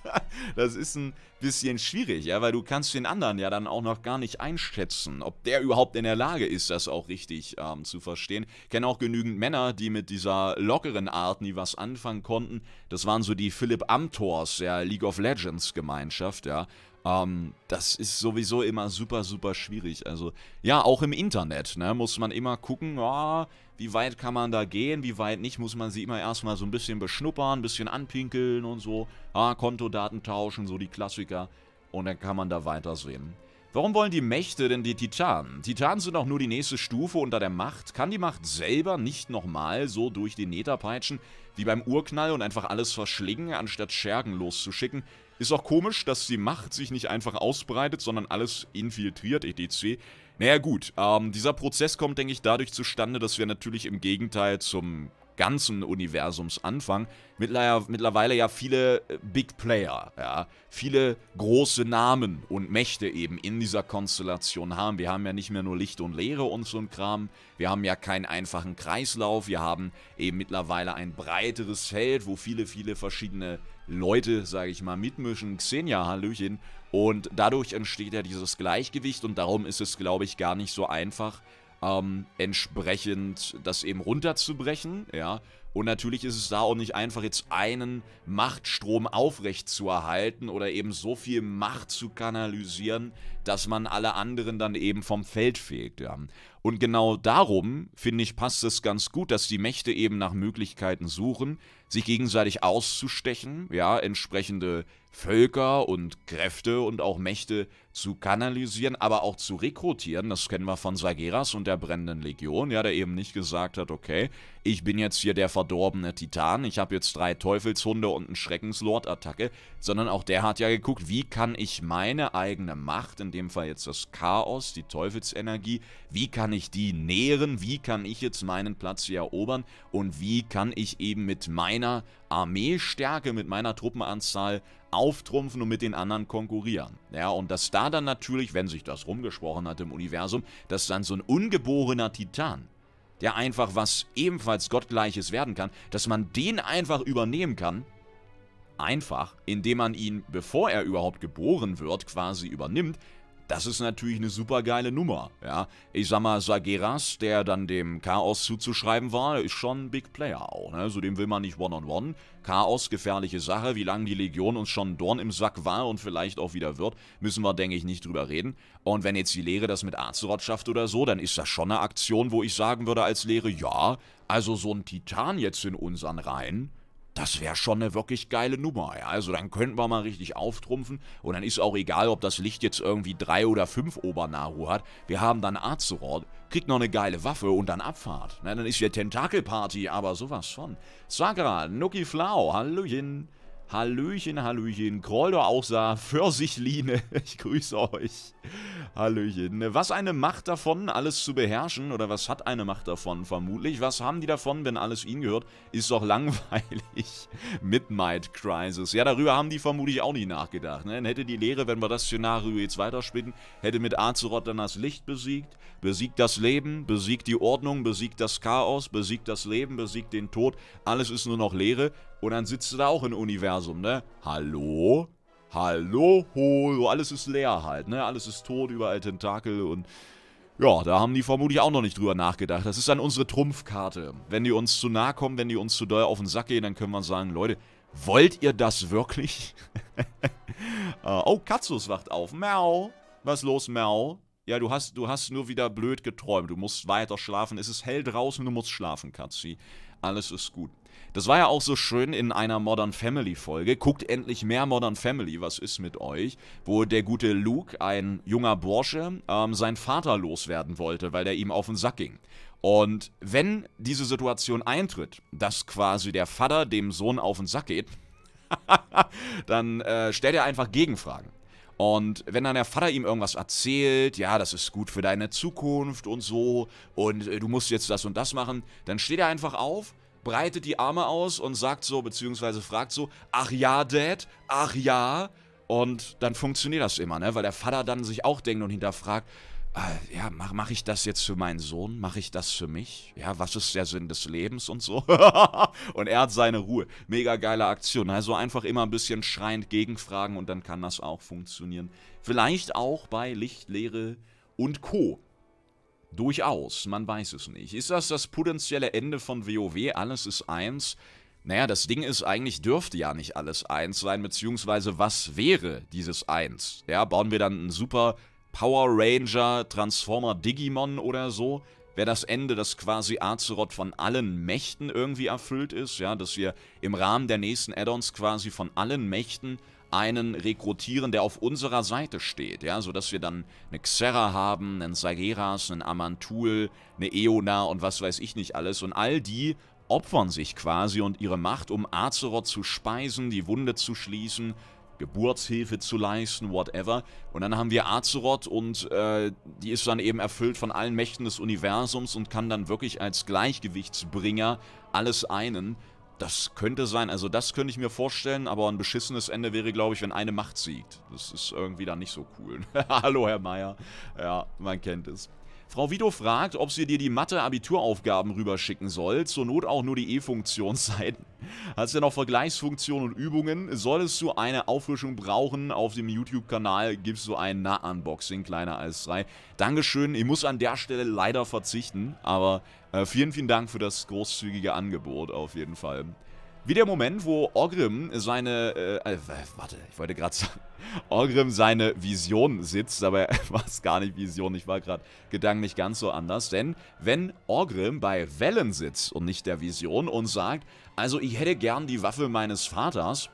Speaker 1: So. das ist ein bisschen schwierig, ja, weil du kannst den anderen ja dann auch noch gar nicht einschätzen, ob der überhaupt in der Lage ist, das auch richtig ähm, zu verstehen. Ich kenne auch genügend Männer, die mit dieser lockeren Art nie was anfangen konnten. Das waren so die Philipp Amthors der League of Legends Gemeinschaft, ja. Ähm, das ist sowieso immer super, super schwierig. Also, ja, auch im Internet, ne, muss man immer gucken, oh, wie weit kann man da gehen, wie weit nicht, muss man sie immer erstmal so ein bisschen beschnuppern, ein bisschen anpinkeln und so. Ah, Kontodaten tauschen, so die Klassiker. Und dann kann man da weitersehen. Warum wollen die Mächte denn die Titanen? Titanen sind auch nur die nächste Stufe unter der Macht. Kann die Macht selber nicht nochmal so durch die Nether peitschen, wie beim Urknall und einfach alles verschlingen, anstatt Schergen loszuschicken? Ist auch komisch, dass die Macht sich nicht einfach ausbreitet, sondern alles infiltriert, etc. Naja gut, ähm, dieser Prozess kommt, denke ich, dadurch zustande, dass wir natürlich im Gegenteil zum ganzen Universumsanfang mittlerweile ja viele äh, Big Player, ja, viele große Namen und Mächte eben in dieser Konstellation haben. Wir haben ja nicht mehr nur Licht und Leere und so ein Kram, wir haben ja keinen einfachen Kreislauf, wir haben eben mittlerweile ein breiteres Feld, wo viele, viele verschiedene Leute, sage ich mal, mitmischen. Xenia, Hallöchen. Und dadurch entsteht ja dieses Gleichgewicht und darum ist es, glaube ich, gar nicht so einfach, ähm, entsprechend das eben runterzubrechen, ja. Und natürlich ist es da auch nicht einfach, jetzt einen Machtstrom aufrecht zu erhalten oder eben so viel Macht zu kanalisieren, dass man alle anderen dann eben vom Feld fegt. Ja. Und genau darum, finde ich, passt es ganz gut, dass die Mächte eben nach Möglichkeiten suchen, sich gegenseitig auszustechen, ja, entsprechende Völker und Kräfte und auch Mächte zu kanalisieren, aber auch zu rekrutieren. Das kennen wir von Sageras und der brennenden Legion, ja, der eben nicht gesagt hat, okay, ich bin jetzt hier der verdorbene Titan, ich habe jetzt drei Teufelshunde und einen Schreckenslord-Attacke, sondern auch der hat ja geguckt, wie kann ich meine eigene Macht, in dem Fall jetzt das Chaos, die Teufelsenergie, wie kann ich die nähren, wie kann ich jetzt meinen Platz hier erobern und wie kann ich eben mit meiner Armeestärke, mit meiner Truppenanzahl auftrumpfen und mit den anderen konkurrieren. Ja, und dass da dann natürlich, wenn sich das rumgesprochen hat im Universum, dass dann so ein ungeborener Titan, der einfach was ebenfalls Gottgleiches werden kann, dass man den einfach übernehmen kann, einfach, indem man ihn, bevor er überhaupt geboren wird, quasi übernimmt, das ist natürlich eine super geile Nummer, ja. Ich sag mal, Sageras, der dann dem Chaos zuzuschreiben war, ist schon ein Big Player auch, ne? So dem will man nicht One-on-One. -on -one. Chaos, gefährliche Sache, wie lange die Legion uns schon ein Dorn im Sack war und vielleicht auch wieder wird, müssen wir, denke ich, nicht drüber reden. Und wenn jetzt die Lehre das mit Azeroth schafft oder so, dann ist das schon eine Aktion, wo ich sagen würde als Lehre, ja, also so ein Titan jetzt in unseren Reihen, das wäre schon eine wirklich geile Nummer. Ja. Also dann könnten wir mal richtig auftrumpfen und dann ist auch egal, ob das Licht jetzt irgendwie drei oder fünf Obernaru hat. Wir haben dann Azeroth, kriegt noch eine geile Waffe und dann Abfahrt. Na, ne? dann ist ja Tentakelparty, aber sowas von. Sagra, Nuki Flau, Hallöchen. Hallöchen, Hallöchen, Krolder aussah, Pfirsichline, ich grüße euch. Hallöchen. Was eine Macht davon, alles zu beherrschen, oder was hat eine Macht davon vermutlich? Was haben die davon, wenn alles ihnen gehört? Ist doch langweilig. Midnight Crisis. Ja, darüber haben die vermutlich auch nicht nachgedacht. Ne? Dann hätte die Lehre, wenn wir das Szenario jetzt weiterspinnen, hätte mit Azeroth dann das Licht besiegt, besiegt das Leben, besiegt die Ordnung, besiegt das Chaos, besiegt das Leben, besiegt den Tod. Alles ist nur noch Leere. Und dann sitzt du da auch im Universum, ne? Hallo? Hallo? Hallo? alles ist leer halt, ne? Alles ist tot, überall Tentakel und... Ja, da haben die vermutlich auch noch nicht drüber nachgedacht. Das ist dann unsere Trumpfkarte. Wenn die uns zu nahe kommen, wenn die uns zu doll auf den Sack gehen, dann können wir sagen, Leute, wollt ihr das wirklich? Äh, oh, Katsus wacht auf. Mau. Was los, Mau? Ja, du hast, du hast nur wieder blöd geträumt. Du musst weiter schlafen. Es ist hell draußen, du musst schlafen, Katzi. Alles ist gut. Das war ja auch so schön in einer Modern Family Folge. Guckt endlich mehr Modern Family, was ist mit euch? Wo der gute Luke, ein junger Bursche, ähm, seinen Vater loswerden wollte, weil der ihm auf den Sack ging. Und wenn diese Situation eintritt, dass quasi der Vater dem Sohn auf den Sack geht, dann äh, stellt er einfach Gegenfragen. Und wenn dann der Vater ihm irgendwas erzählt, ja, das ist gut für deine Zukunft und so, und äh, du musst jetzt das und das machen, dann steht er einfach auf breitet die Arme aus und sagt so, beziehungsweise fragt so, ach ja, Dad, ach ja. Und dann funktioniert das immer, ne? Weil der Vater dann sich auch denkt und hinterfragt, äh, ja, mache mach ich das jetzt für meinen Sohn? Mach ich das für mich? Ja, was ist der Sinn des Lebens und so? und er hat seine Ruhe. Mega geile Aktion. Also einfach immer ein bisschen schreiend gegenfragen und dann kann das auch funktionieren. Vielleicht auch bei Licht, Leere und Co. Durchaus, man weiß es nicht. Ist das das potenzielle Ende von WoW, alles ist eins? Naja, das Ding ist, eigentlich dürfte ja nicht alles eins sein, beziehungsweise was wäre dieses eins? Ja, bauen wir dann einen super Power Ranger, Transformer Digimon oder so? Wäre das Ende, dass quasi Azeroth von allen Mächten irgendwie erfüllt ist? Ja, dass wir im Rahmen der nächsten Add-ons quasi von allen Mächten einen rekrutieren, der auf unserer Seite steht, ja, sodass wir dann eine Xerra haben, einen Sageras, einen Amantul, eine Eona und was weiß ich nicht alles und all die opfern sich quasi und ihre Macht, um Azeroth zu speisen, die Wunde zu schließen, Geburtshilfe zu leisten, whatever. Und dann haben wir Azeroth und äh, die ist dann eben erfüllt von allen Mächten des Universums und kann dann wirklich als Gleichgewichtsbringer alles einen. Das könnte sein, also das könnte ich mir vorstellen, aber ein beschissenes Ende wäre, glaube ich, wenn eine Macht siegt. Das ist irgendwie dann nicht so cool. Hallo, Herr Meier. Ja, man kennt es. Frau Vito fragt, ob sie dir die Mathe-Abituraufgaben rüberschicken soll. Zur Not auch nur die E-Funktionszeiten. Hast ja noch Vergleichsfunktionen und Übungen. Solltest du eine Auffrischung brauchen, auf dem YouTube-Kanal gibst du ein Na-Unboxing, kleiner als drei. Dankeschön, ich muss an der Stelle leider verzichten, aber äh, vielen, vielen Dank für das großzügige Angebot auf jeden Fall. Wie der Moment, wo Orgrim seine, äh, äh warte, ich wollte gerade sagen, Orgrim seine Vision sitzt, aber war es gar nicht Vision, ich war gerade gedanklich ganz so anders. Denn wenn Orgrim bei Wellen sitzt und nicht der Vision und sagt, also ich hätte gern die Waffe meines Vaters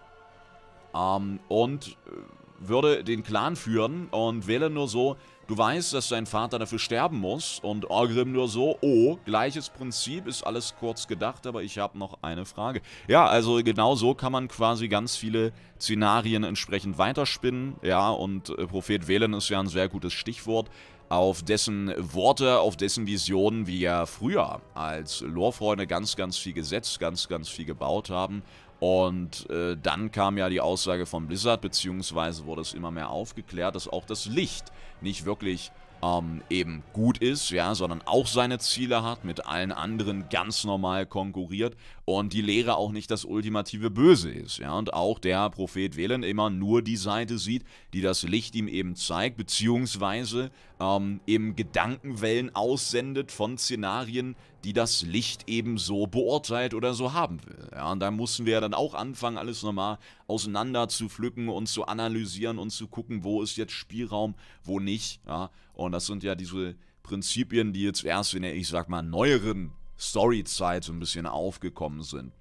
Speaker 1: ähm, und äh, würde den Clan führen und wähle nur so, Du weißt, dass dein Vater dafür sterben muss und Orgrim nur so, oh, gleiches Prinzip, ist alles kurz gedacht, aber ich habe noch eine Frage. Ja, also genau so kann man quasi ganz viele Szenarien entsprechend weiterspinnen, ja, und äh, Prophet Wählen ist ja ein sehr gutes Stichwort, auf dessen Worte, auf dessen Visionen wir früher als Lorfreunde ganz, ganz viel gesetzt, ganz, ganz viel gebaut haben und äh, dann kam ja die Aussage von Blizzard, beziehungsweise wurde es immer mehr aufgeklärt, dass auch das Licht nicht wirklich ähm, eben gut ist, ja, sondern auch seine Ziele hat, mit allen anderen ganz normal konkurriert und die Lehre auch nicht das ultimative Böse ist, ja, und auch der Prophet Welen immer nur die Seite sieht, die das Licht ihm eben zeigt, beziehungsweise ähm, eben Gedankenwellen aussendet von Szenarien, die das Licht eben so beurteilt oder so haben will. Ja, und da mussten wir ja dann auch anfangen, alles nochmal auseinander zu pflücken und zu analysieren und zu gucken, wo ist jetzt Spielraum, wo nicht. Ja, und das sind ja diese Prinzipien, die jetzt erst in der, ich sag mal, neueren Storyzeit so ein bisschen aufgekommen sind.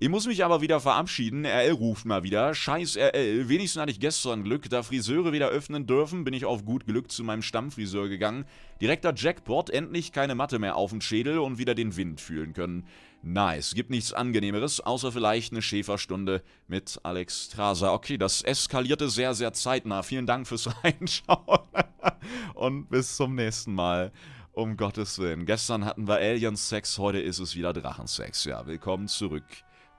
Speaker 1: Ich muss mich aber wieder verabschieden. RL ruft mal wieder. Scheiß RL. Wenigstens hatte ich gestern Glück. Da Friseure wieder öffnen dürfen, bin ich auf gut Glück zu meinem Stammfriseur gegangen. Direkter Jackpot, endlich keine Matte mehr auf dem Schädel und wieder den Wind fühlen können. Nice. Gibt nichts Angenehmeres, außer vielleicht eine Schäferstunde mit Alex Traser. Okay, das eskalierte sehr, sehr zeitnah. Vielen Dank fürs Reinschauen und bis zum nächsten Mal. Um Gottes Willen. Gestern hatten wir Alien-Sex, heute ist es wieder Drachensex. Ja, willkommen zurück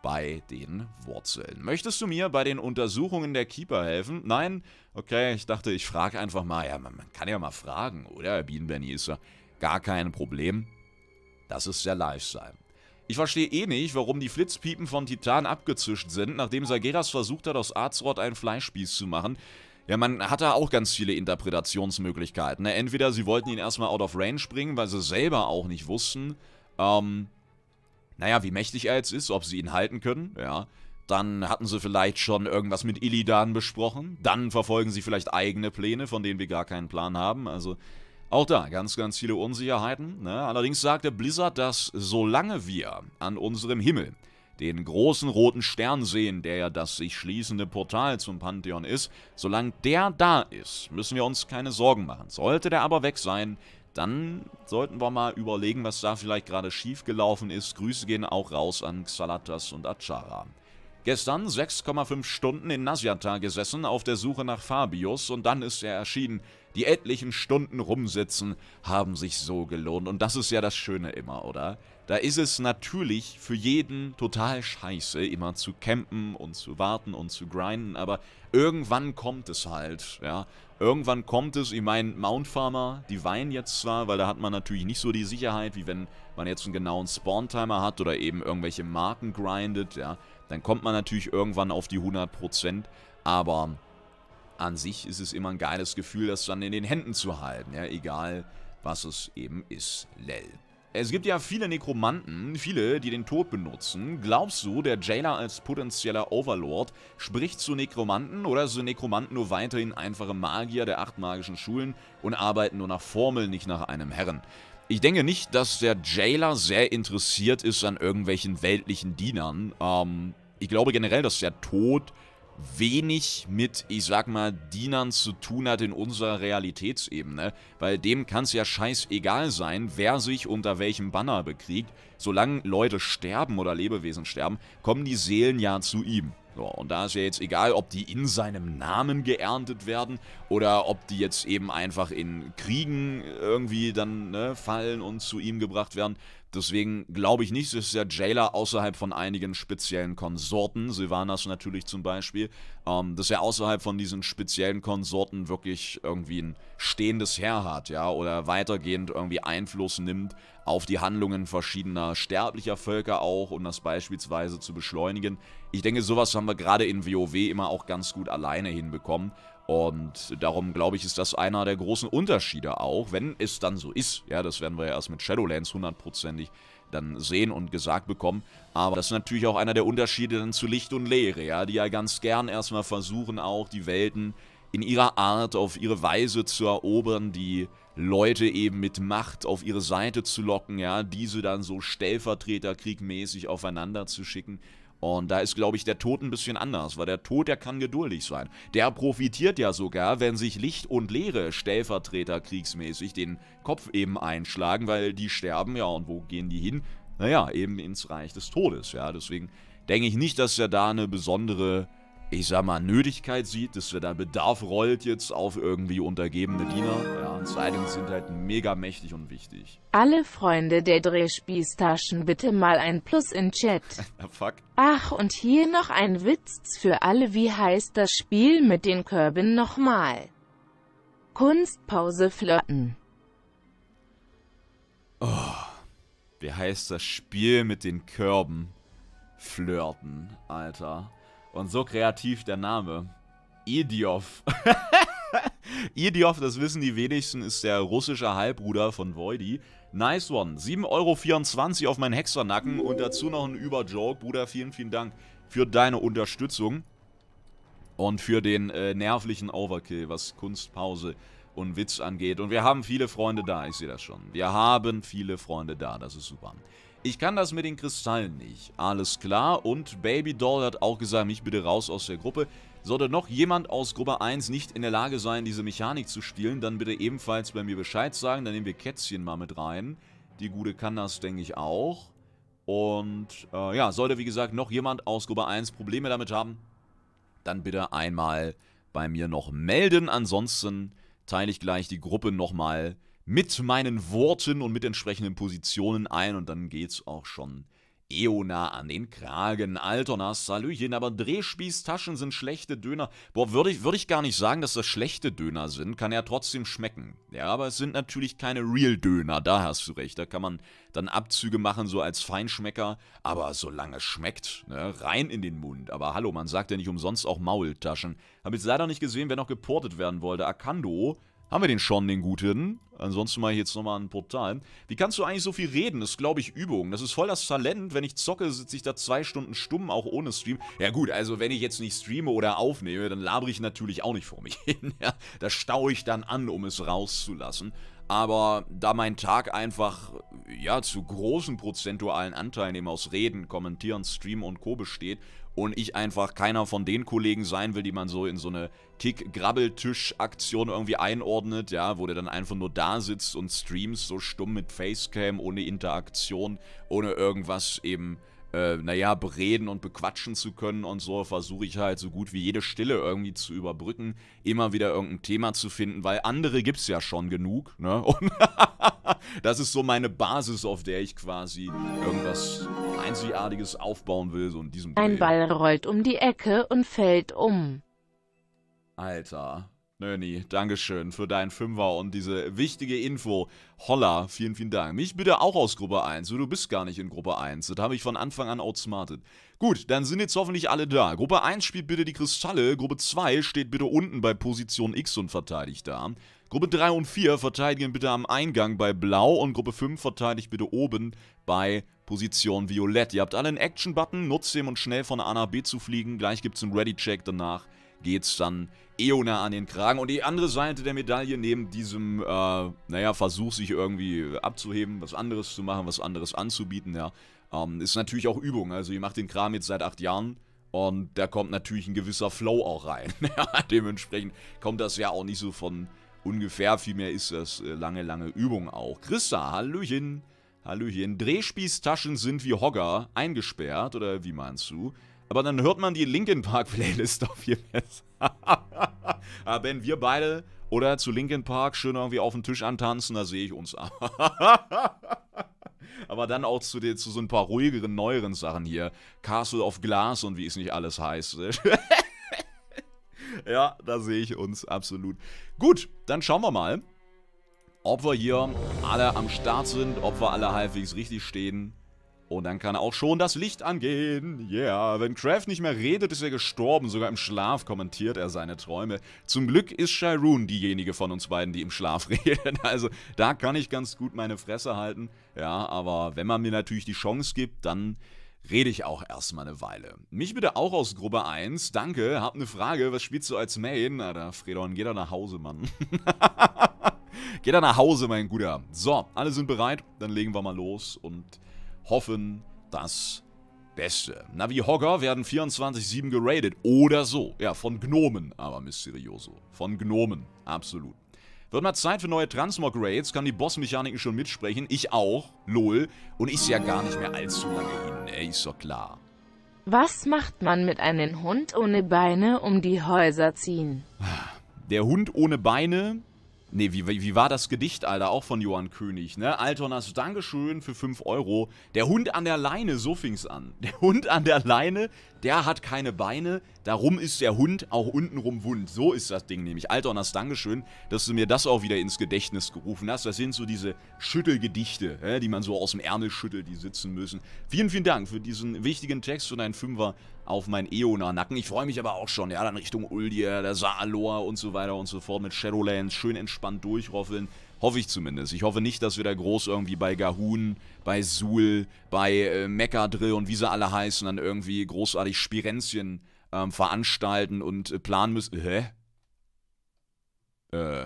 Speaker 1: bei den Wurzeln. Möchtest du mir bei den Untersuchungen der Keeper helfen? Nein? Okay, ich dachte, ich frage einfach mal. Ja, man, man kann ja mal fragen, oder? Herr Bienenbenny ist ja gar kein Problem. Das ist der Lifestyle. Ich verstehe eh nicht, warum die Flitzpiepen von Titan abgezischt sind, nachdem Sageras versucht hat, aus Arzrod einen Fleischspieß zu machen. Ja, man hat da auch ganz viele Interpretationsmöglichkeiten. Ne? Entweder sie wollten ihn erstmal out of range bringen, weil sie selber auch nicht wussten, ähm, naja, wie mächtig er jetzt ist, ob sie ihn halten können, ja. Dann hatten sie vielleicht schon irgendwas mit Illidan besprochen. Dann verfolgen sie vielleicht eigene Pläne, von denen wir gar keinen Plan haben. Also auch da ganz, ganz viele Unsicherheiten. Ne? Allerdings sagte Blizzard, dass solange wir an unserem Himmel den großen roten Stern sehen, der ja das sich schließende Portal zum Pantheon ist, solange der da ist, müssen wir uns keine Sorgen machen. Sollte der aber weg sein, dann sollten wir mal überlegen, was da vielleicht gerade schiefgelaufen ist. Grüße gehen auch raus an Xalatas und Achara. Gestern 6,5 Stunden in Nasiata gesessen auf der Suche nach Fabius und dann ist er erschienen. Die etlichen Stunden rumsitzen haben sich so gelohnt und das ist ja das Schöne immer, oder? Da ist es natürlich für jeden total scheiße, immer zu campen und zu warten und zu grinden, aber irgendwann kommt es halt, ja. Irgendwann kommt es, ich meine, Mount Farmer, die weinen jetzt zwar, weil da hat man natürlich nicht so die Sicherheit, wie wenn man jetzt einen genauen Spawn-Timer hat oder eben irgendwelche Marken grindet, ja. Dann kommt man natürlich irgendwann auf die 100%, aber an sich ist es immer ein geiles Gefühl, das dann in den Händen zu halten, ja, egal was es eben ist, Lel. Es gibt ja viele Nekromanten, viele, die den Tod benutzen. Glaubst du, der Jailer als potenzieller Overlord spricht zu Nekromanten oder sind Nekromanten nur weiterhin einfache Magier der acht magischen Schulen und arbeiten nur nach Formeln, nicht nach einem Herren? Ich denke nicht, dass der Jailer sehr interessiert ist an irgendwelchen weltlichen Dienern. Ähm, ich glaube generell, dass der Tod wenig mit, ich sag mal, Dienern zu tun hat in unserer Realitätsebene, weil dem kann es ja scheißegal sein, wer sich unter welchem Banner bekriegt. Solange Leute sterben oder Lebewesen sterben, kommen die Seelen ja zu ihm. So, und da ist ja jetzt egal, ob die in seinem Namen geerntet werden oder ob die jetzt eben einfach in Kriegen irgendwie dann ne, fallen und zu ihm gebracht werden. Deswegen glaube ich nicht, dass der Jailer außerhalb von einigen speziellen Konsorten, Sylvanas natürlich zum Beispiel, ähm, dass er außerhalb von diesen speziellen Konsorten wirklich irgendwie ein stehendes Herr hat, ja, oder weitergehend irgendwie Einfluss nimmt auf die Handlungen verschiedener sterblicher Völker auch, um das beispielsweise zu beschleunigen. Ich denke, sowas haben wir gerade in WoW immer auch ganz gut alleine hinbekommen und darum, glaube ich, ist das einer der großen Unterschiede auch, wenn es dann so ist. Ja, das werden wir ja erst mit Shadowlands hundertprozentig dann sehen und gesagt bekommen. Aber das ist natürlich auch einer der Unterschiede dann zu Licht und Leere, ja, die ja ganz gern erstmal versuchen auch die Welten in ihrer Art, auf ihre Weise zu erobern, die Leute eben mit Macht auf ihre Seite zu locken, ja, diese dann so stellvertreterkriegmäßig aufeinander zu schicken. Und da ist, glaube ich, der Tod ein bisschen anders, weil der Tod, der kann geduldig sein. Der profitiert ja sogar, wenn sich Licht und Leere Stellvertreter kriegsmäßig den Kopf eben einschlagen, weil die sterben, ja, und wo gehen die hin? Naja, eben ins Reich des Todes, ja. Deswegen denke ich nicht, dass er da eine besondere ich sag mal, Nötigkeit sieht, dass er da Bedarf rollt jetzt auf irgendwie untergebene Diener. Ja, Zeitungen sind halt mega mächtig und wichtig.
Speaker 2: Alle Freunde der Drehspießtaschen bitte mal ein Plus in Chat. fuck. Ach, und hier noch ein Witz für alle, wie heißt das Spiel mit den Körben nochmal? Kunstpause flirten.
Speaker 1: Oh, wie heißt das Spiel mit den Körben? Flirten, Alter. Und so kreativ der Name. Idiof. Idiof, das wissen die wenigsten, ist der russische Halbbruder von Voidi. Nice one. 7,24 Euro auf meinen Hexernacken und dazu noch ein Überjoke. Bruder, vielen, vielen Dank für deine Unterstützung und für den äh, nervlichen Overkill, was Kunstpause und Witz angeht. Und wir haben viele Freunde da, ich sehe das schon. Wir haben viele Freunde da, das ist super. Ich kann das mit den Kristallen nicht. Alles klar. Und Babydoll hat auch gesagt, mich bitte raus aus der Gruppe. Sollte noch jemand aus Gruppe 1 nicht in der Lage sein, diese Mechanik zu spielen, dann bitte ebenfalls bei mir Bescheid sagen. Dann nehmen wir Kätzchen mal mit rein. Die Gute kann das, denke ich, auch. Und äh, ja, sollte wie gesagt noch jemand aus Gruppe 1 Probleme damit haben, dann bitte einmal bei mir noch melden. Ansonsten teile ich gleich die Gruppe nochmal mal mit meinen Worten und mit entsprechenden Positionen ein und dann geht's auch schon Eona an den Kragen, Altonas, Salüchen, aber Drehspießtaschen sind schlechte Döner. Boah, würde ich, würd ich gar nicht sagen, dass das schlechte Döner sind, kann ja trotzdem schmecken. Ja, aber es sind natürlich keine Real-Döner, da hast du recht, da kann man dann Abzüge machen, so als Feinschmecker, aber solange es schmeckt, ne, rein in den Mund. Aber hallo, man sagt ja nicht umsonst auch Maultaschen. Hab jetzt leider nicht gesehen, wer noch geportet werden wollte. Akando, haben wir den schon, den guten? Ansonsten mache ich jetzt nochmal ein Portal. Wie kannst du eigentlich so viel reden? Das ist, glaube ich, Übung. Das ist voll das Talent. Wenn ich zocke, sitze ich da zwei Stunden stumm, auch ohne Stream. Ja gut, also wenn ich jetzt nicht streame oder aufnehme, dann labere ich natürlich auch nicht vor mich hin. Ja, das staue ich dann an, um es rauszulassen. Aber da mein Tag einfach, ja, zu großen prozentualen Anteilen eben aus Reden, Kommentieren, Streamen und Co. besteht und ich einfach keiner von den Kollegen sein will, die man so in so eine Kick-Grabbeltisch-Aktion irgendwie einordnet, ja, wo der dann einfach nur da sitzt und streams so stumm mit Facecam, ohne Interaktion, ohne irgendwas eben äh, naja, bereden und bequatschen zu können und so, versuche ich halt so gut wie jede Stille irgendwie zu überbrücken, immer wieder irgendein Thema zu finden, weil andere gibt es ja schon genug, ne? Und das ist so meine Basis, auf der ich quasi irgendwas Einzigartiges aufbauen will, so in diesem
Speaker 2: Ein Ball rollt um die Ecke und fällt um.
Speaker 1: Alter. Nöni, Dankeschön für deinen Fünfer und diese wichtige Info. Holla, vielen, vielen Dank. Mich bitte auch aus Gruppe 1. Du bist gar nicht in Gruppe 1. Das habe ich von Anfang an outsmartet. Gut, dann sind jetzt hoffentlich alle da. Gruppe 1 spielt bitte die Kristalle. Gruppe 2 steht bitte unten bei Position X und verteidigt da. Gruppe 3 und 4 verteidigen bitte am Eingang bei Blau und Gruppe 5 verteidigt bitte oben bei Position Violett. Ihr habt alle einen Action-Button, nutzt den, um schnell von A nach B zu fliegen. Gleich gibt es einen Ready-Check danach geht's dann Eona an den Kragen. Und die andere Seite der Medaille neben diesem, äh, naja, Versuch, sich irgendwie abzuheben, was anderes zu machen, was anderes anzubieten, ja, ähm, ist natürlich auch Übung. Also ihr macht den Kram jetzt seit acht Jahren. Und da kommt natürlich ein gewisser Flow auch rein. Dementsprechend kommt das ja auch nicht so von ungefähr. Vielmehr ist das äh, lange, lange Übung auch. Christa, Hallöchen. Hallöchen. Drehspießtaschen sind wie Hogger eingesperrt, oder wie meinst du? Aber dann hört man die Linkin Park Playlist auf jeden Fall. Wenn wir beide oder zu Linkin Park schön irgendwie auf den Tisch antanzen, da sehe ich uns. Aber dann auch zu, den, zu so ein paar ruhigeren, neueren Sachen hier. Castle of Glass und wie es nicht alles heißt. ja, da sehe ich uns absolut. Gut, dann schauen wir mal, ob wir hier alle am Start sind, ob wir alle halbwegs richtig stehen. Und dann kann auch schon das Licht angehen. Yeah, wenn Kraft nicht mehr redet, ist er gestorben. Sogar im Schlaf kommentiert er seine Träume. Zum Glück ist Shirun diejenige von uns beiden, die im Schlaf redet. Also da kann ich ganz gut meine Fresse halten. Ja, aber wenn man mir natürlich die Chance gibt, dann rede ich auch erstmal eine Weile. Mich bitte auch aus Gruppe 1. Danke, hab eine Frage. Was spielst du als Main? Alter, Fredon, geh da nach Hause, Mann. geh da nach Hause, mein Guter. So, alle sind bereit. Dann legen wir mal los und hoffen das Beste. Navi-Hogger werden 24-7 geradet. Oder so. Ja, von Gnomen, aber mysterioso. Von Gnomen, absolut. Wird mal Zeit für neue Transmog-Raids, kann die Boss-Mechaniken schon mitsprechen. Ich auch, lol. Und ich ist ja gar nicht mehr allzu lange hin, ey, ist doch klar.
Speaker 2: Was macht man mit einem Hund ohne Beine um die Häuser ziehen?
Speaker 1: Der Hund ohne Beine Nee, wie, wie war das Gedicht, Alter? Auch von Johann König, ne? Altonas, Dankeschön für 5 Euro. Der Hund an der Leine, so fing's an. Der Hund an der Leine, der hat keine Beine. Darum ist der Hund auch untenrum wund. So ist das Ding nämlich. Altonas, Dankeschön, dass du mir das auch wieder ins Gedächtnis gerufen hast. Das sind so diese Schüttelgedichte, die man so aus dem Ärmel schüttelt, die sitzen müssen. Vielen, vielen Dank für diesen wichtigen Text und ein Fünfer auf meinen Eoner Nacken. Ich freue mich aber auch schon, ja, dann Richtung Uldir, der Saaloa und so weiter und so fort mit Shadowlands schön entspannt durchroffeln. Hoffe ich zumindest. Ich hoffe nicht, dass wir da groß irgendwie bei Gahun, bei Suhl, bei äh, Mekadrill und wie sie alle heißen, dann irgendwie großartig Spirenzchen ähm, veranstalten und äh, planen müssen. Hä? Äh,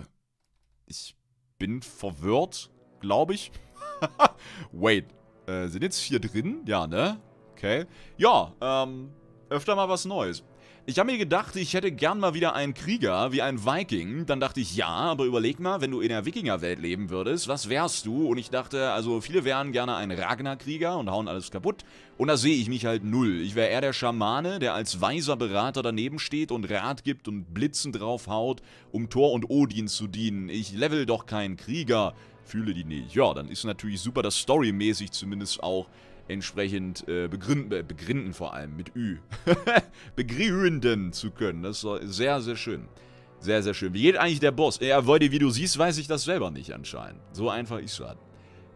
Speaker 1: ich bin verwirrt, glaube ich. Wait, äh, sind jetzt vier drin? Ja, ne? Okay. Ja, ähm, öfter mal was Neues. Ich habe mir gedacht, ich hätte gern mal wieder einen Krieger wie ein Viking. Dann dachte ich, ja, aber überleg mal, wenn du in der Wikingerwelt leben würdest, was wärst du? Und ich dachte, also viele wären gerne ein Ragnar-Krieger und hauen alles kaputt. Und da sehe ich mich halt null. Ich wäre eher der Schamane, der als weiser Berater daneben steht und Rat gibt und Blitzen draufhaut, um Thor und Odin zu dienen. Ich level doch keinen Krieger. Fühle die nicht. Ja, dann ist natürlich super, dass storymäßig zumindest auch entsprechend äh, begründen, äh, begründen vor allem mit Ü, begründen zu können. Das ist sehr, sehr schön. Sehr, sehr schön. Wie geht eigentlich der Boss? Ja, Woldi, wie du siehst, weiß ich das selber nicht anscheinend. So einfach ist das.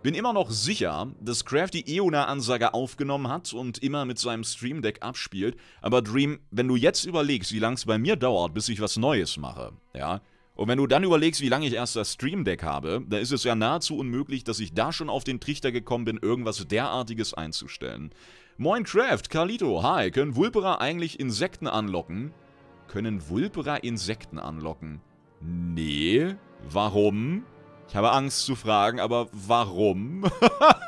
Speaker 1: Bin immer noch sicher, dass Craft die Eona-Ansage aufgenommen hat und immer mit seinem Stream Deck abspielt. Aber Dream, wenn du jetzt überlegst, wie lange es bei mir dauert, bis ich was Neues mache, ja, und wenn du dann überlegst, wie lange ich erst das Stream Deck habe, dann ist es ja nahezu unmöglich, dass ich da schon auf den Trichter gekommen bin, irgendwas derartiges einzustellen. Moin Carlito, hi, können Vulpera eigentlich Insekten anlocken? Können Vulpera Insekten anlocken? Nee, warum? Ich habe Angst zu fragen, aber warum?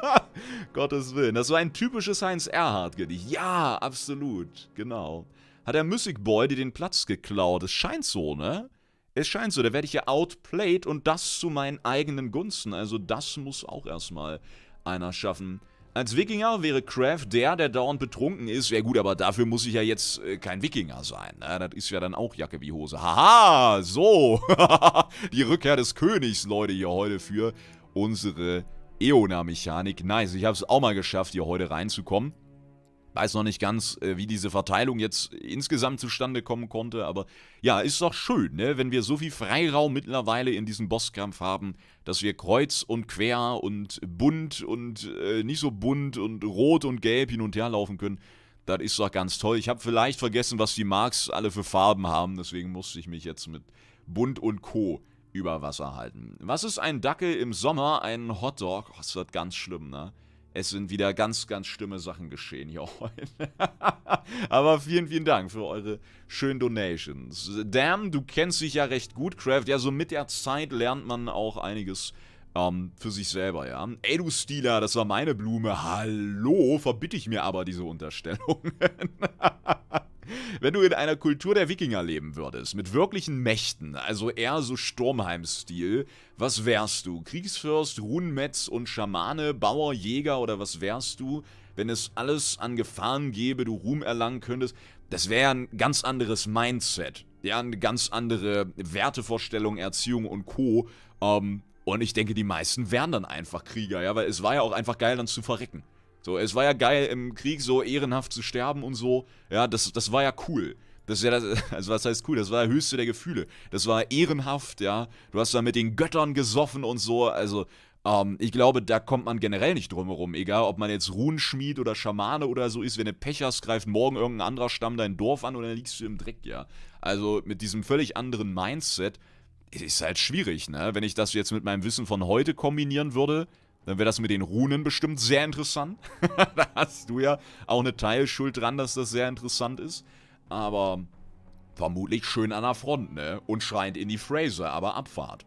Speaker 1: Gottes Willen, das war ein typisches Heinz Erhardt-Gedicht. Ja, absolut, genau. Hat der Music Boy dir den Platz geklaut? Es scheint so, ne? Es scheint so, da werde ich ja outplayed und das zu meinen eigenen Gunsten. Also das muss auch erstmal einer schaffen. Als Wikinger wäre Kraft der, der dauernd betrunken ist. Ja gut, aber dafür muss ich ja jetzt äh, kein Wikinger sein. Na, ne? das ist ja dann auch Jacke wie Hose. Haha, so. Die Rückkehr des Königs, Leute, hier heute für unsere Eona-Mechanik. Nice, ich habe es auch mal geschafft, hier heute reinzukommen weiß noch nicht ganz, äh, wie diese Verteilung jetzt insgesamt zustande kommen konnte, aber ja, ist doch schön, ne? wenn wir so viel Freiraum mittlerweile in diesem Bosskampf haben, dass wir kreuz und quer und bunt und äh, nicht so bunt und rot und gelb hin und her laufen können. Das ist doch ganz toll. Ich habe vielleicht vergessen, was die Marks alle für Farben haben, deswegen musste ich mich jetzt mit Bunt und Co. über Wasser halten. Was ist ein Dackel im Sommer? Ein Hotdog? Oh, ist das ganz schlimm, ne? es sind wieder ganz, ganz schlimme Sachen geschehen hier heute. Aber vielen, vielen Dank für eure schönen Donations. Damn, du kennst dich ja recht gut, Craft. Ja, so mit der Zeit lernt man auch einiges ähm, für sich selber, ja. Ey, du Stealer, das war meine Blume. Hallo, verbitte ich mir aber diese Unterstellungen. Wenn du in einer Kultur der Wikinger leben würdest, mit wirklichen Mächten, also eher so Sturmheim-Stil, was wärst du? Kriegsfürst, Runenmetz und Schamane, Bauer, Jäger oder was wärst du, wenn es alles an Gefahren gäbe, du Ruhm erlangen könntest? Das wäre ein ganz anderes Mindset. Ja, eine ganz andere Wertevorstellung, Erziehung und Co. Ähm, und ich denke, die meisten wären dann einfach Krieger, ja, weil es war ja auch einfach geil, dann zu verrecken. So, es war ja geil, im Krieg so ehrenhaft zu sterben und so. Ja, das, das war ja cool. Das ist ja das, also was heißt cool, das war der höchste der Gefühle. Das war ehrenhaft, ja. Du hast da mit den Göttern gesoffen und so. Also, ähm, ich glaube, da kommt man generell nicht drum herum. Egal, ob man jetzt Runenschmied oder Schamane oder so ist, wenn du Pech hast, greift morgen irgendein anderer Stamm dein Dorf an und dann liegst du im Dreck, ja. Also mit diesem völlig anderen Mindset ist halt schwierig, ne? Wenn ich das jetzt mit meinem Wissen von heute kombinieren würde, dann wäre das mit den Runen bestimmt sehr interessant. da hast du ja auch eine Teilschuld dran, dass das sehr interessant ist. Aber vermutlich schön an der Front, ne? Und schreiend in die Phrase, aber Abfahrt.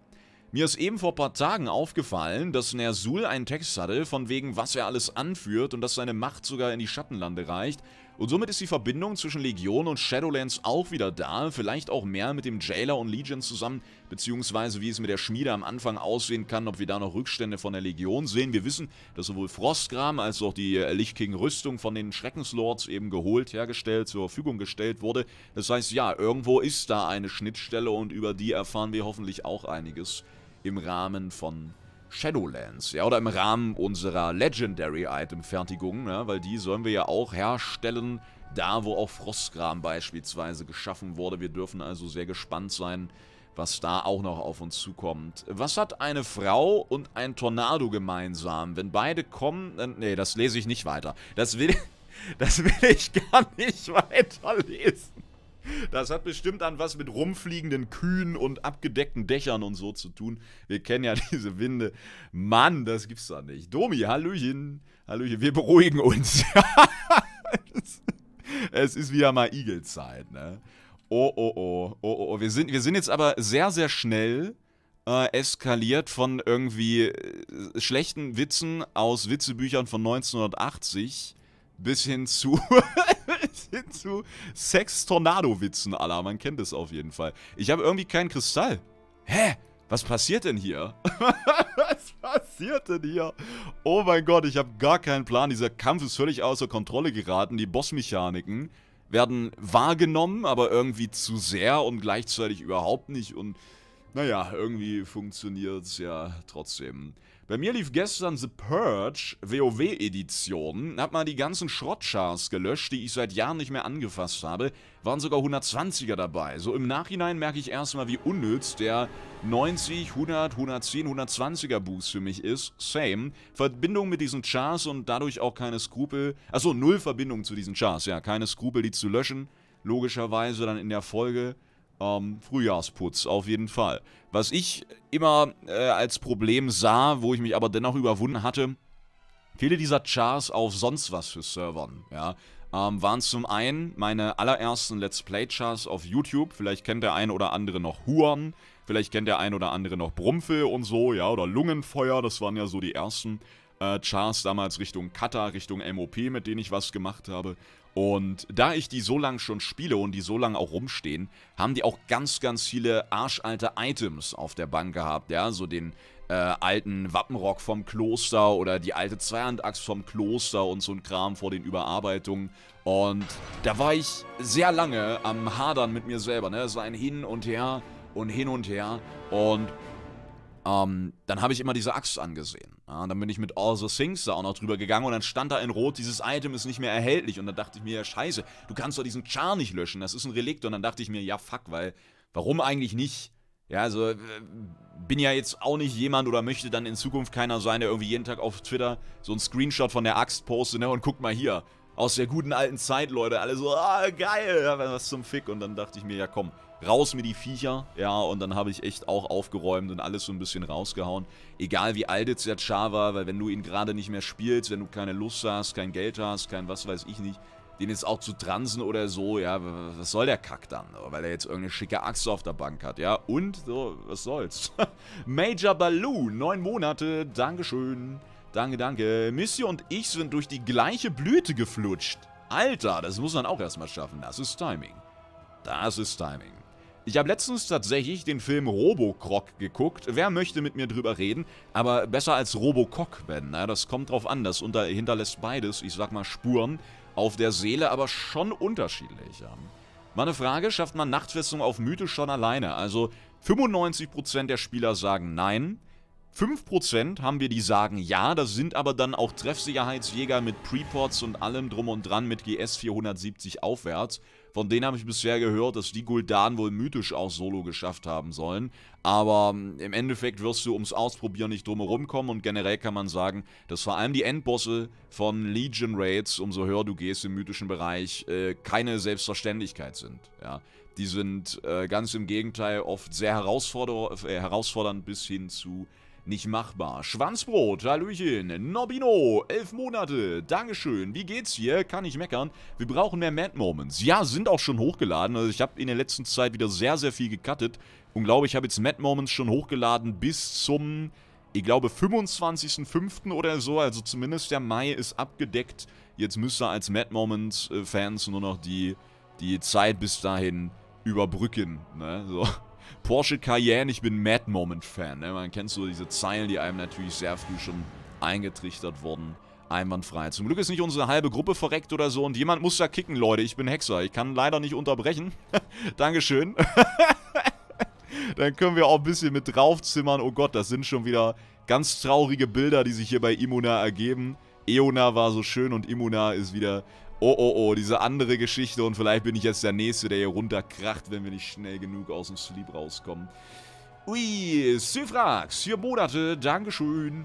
Speaker 1: Mir ist eben vor paar Tagen aufgefallen, dass Nersul einen Text hatte, von wegen was er alles anführt und dass seine Macht sogar in die Schattenlande reicht und somit ist die Verbindung zwischen Legion und Shadowlands auch wieder da, vielleicht auch mehr mit dem Jailer und Legion zusammen, beziehungsweise wie es mit der Schmiede am Anfang aussehen kann, ob wir da noch Rückstände von der Legion sehen. Wir wissen, dass sowohl Frostgram als auch die äh, Lichtking-Rüstung von den Schreckenslords eben geholt, hergestellt, zur Verfügung gestellt wurde. Das heißt, ja, irgendwo ist da eine Schnittstelle und über die erfahren wir hoffentlich auch einiges im Rahmen von Shadowlands, ja, oder im Rahmen unserer Legendary-Item-Fertigung, ja, ne, weil die sollen wir ja auch herstellen, da wo auch Frostgram beispielsweise geschaffen wurde. Wir dürfen also sehr gespannt sein, was da auch noch auf uns zukommt. Was hat eine Frau und ein Tornado gemeinsam? Wenn beide kommen, dann, nee, das lese ich nicht weiter. Das will, das will ich gar nicht weiterlesen. Das hat bestimmt an was mit rumfliegenden Kühen und abgedeckten Dächern und so zu tun. Wir kennen ja diese Winde. Mann, das gibt's da nicht. Domi, Hallöchen. Hallöchen, wir beruhigen uns. es ist wieder mal Igelzeit, ne? Oh, oh, oh. Oh, oh, oh. Wir sind, wir sind jetzt aber sehr, sehr schnell äh, eskaliert von irgendwie äh, schlechten Witzen aus Witzebüchern von 1980 bis hin zu bis hin zu Sex-Tornado-Witzen aller. Man kennt es auf jeden Fall. Ich habe irgendwie keinen Kristall. Hä? Was passiert denn hier? Was passiert denn hier? Oh mein Gott, ich habe gar keinen Plan. Dieser Kampf ist völlig außer Kontrolle geraten. Die Bossmechaniken werden wahrgenommen, aber irgendwie zu sehr und gleichzeitig überhaupt nicht. Und naja, irgendwie funktioniert es ja trotzdem. Bei mir lief gestern The Purge WoW-Edition, hab mal die ganzen Schrottchars gelöscht, die ich seit Jahren nicht mehr angefasst habe, waren sogar 120er dabei. So im Nachhinein merke ich erstmal, wie unnütz der 90, 100, 110, 120er Boost für mich ist. Same. Verbindung mit diesen Chars und dadurch auch keine Skrupel. Achso, null Verbindung zu diesen Chars, ja, keine Skrupel, die zu löschen. Logischerweise dann in der Folge ähm, Frühjahrsputz, auf jeden Fall. Was ich immer äh, als Problem sah, wo ich mich aber dennoch überwunden hatte, viele dieser Chars auf sonst was für Servern, ja, ähm, waren zum einen meine allerersten Let's Play-Chars auf YouTube. Vielleicht kennt der ein oder andere noch Huan, vielleicht kennt der ein oder andere noch Brumpfe und so, ja, oder Lungenfeuer, das waren ja so die ersten äh, Chars damals Richtung Kata, Richtung MOP, mit denen ich was gemacht habe. Und da ich die so lange schon spiele und die so lange auch rumstehen, haben die auch ganz, ganz viele arschalte Items auf der Bank gehabt, ja, so den äh, alten Wappenrock vom Kloster oder die alte Zweihandaxt vom Kloster und so ein Kram vor den Überarbeitungen. Und da war ich sehr lange am Hadern mit mir selber, ne, es ein Hin und Her und Hin und Her und ähm, dann habe ich immer diese Axt angesehen. Ja, und dann bin ich mit All the Things da auch noch drüber gegangen und dann stand da in Rot, dieses Item ist nicht mehr erhältlich. Und dann dachte ich mir, ja scheiße, du kannst doch diesen Char nicht löschen, das ist ein Relikt. Und dann dachte ich mir, ja fuck, weil, warum eigentlich nicht? Ja, also äh, bin ja jetzt auch nicht jemand oder möchte dann in Zukunft keiner sein, der irgendwie jeden Tag auf Twitter so einen Screenshot von der Axt postet ne, und guck mal hier, aus der guten alten Zeit, Leute. Alle so, ah, geil, was zum Fick. Und dann dachte ich mir, ja komm, raus mit die Viecher. Ja, und dann habe ich echt auch aufgeräumt und alles so ein bisschen rausgehauen. Egal wie alt jetzt der Char war, weil wenn du ihn gerade nicht mehr spielst, wenn du keine Lust hast, kein Geld hast, kein was weiß ich nicht, den jetzt auch zu transen oder so, ja, was soll der Kack dann? Weil er jetzt irgendeine schicke Axt auf der Bank hat, ja? Und, so, was soll's? Major Baloo, neun Monate, Dankeschön. Danke, danke. Missy und ich sind durch die gleiche Blüte geflutscht. Alter, das muss man auch erstmal schaffen. Das ist Timing. Das ist Timing. Ich habe letztens tatsächlich den Film Robocroc geguckt. Wer möchte mit mir drüber reden? Aber besser als Robocock Ben. Na, ne? das kommt drauf an. Das unter hinterlässt beides, ich sag mal, Spuren auf der Seele, aber schon unterschiedlich. Meine Frage, schafft man Nachtfestung auf Mythe schon alleine? Also 95% der Spieler sagen nein. 5% haben wir, die sagen ja, das sind aber dann auch Treffsicherheitsjäger mit Prepods und allem drum und dran mit GS 470 aufwärts. Von denen habe ich bisher gehört, dass die Guldan wohl mythisch auch solo geschafft haben sollen. Aber hm, im Endeffekt wirst du ums Ausprobieren nicht drumherum kommen und generell kann man sagen, dass vor allem die Endbosse von Legion Raids, umso höher du gehst im mythischen Bereich, äh, keine Selbstverständlichkeit sind. Ja. Die sind äh, ganz im Gegenteil oft sehr herausforder äh, herausfordernd bis hin zu nicht machbar. Schwanzbrot, Hallöchen, Nobino, elf Monate, Dankeschön, wie geht's hier? Kann ich meckern. Wir brauchen mehr Mad Moments. Ja, sind auch schon hochgeladen, also ich habe in der letzten Zeit wieder sehr, sehr viel gecuttet und glaube, ich habe jetzt Mad Moments schon hochgeladen bis zum, ich glaube, 25.05. oder so, also zumindest der Mai ist abgedeckt. Jetzt müsste als Mad Moments-Fans äh, nur noch die, die Zeit bis dahin überbrücken, ne, so. Porsche Cayenne, ich bin Mad Moment Fan. Ne? Man kennt so diese Zeilen, die einem natürlich sehr früh schon eingetrichtert wurden. Einwandfrei. Zum Glück ist nicht unsere halbe Gruppe verreckt oder so und jemand muss da kicken, Leute. Ich bin Hexer. Ich kann leider nicht unterbrechen. Dankeschön. Dann können wir auch ein bisschen mit draufzimmern. Oh Gott, das sind schon wieder ganz traurige Bilder, die sich hier bei Imuna ergeben. Eona war so schön und Imuna ist wieder oh, oh, oh, diese andere Geschichte und vielleicht bin ich jetzt der Nächste, der hier runterkracht, wenn wir nicht schnell genug aus dem Sleep rauskommen. Ui, Syfrax, vier Monate, Dankeschön.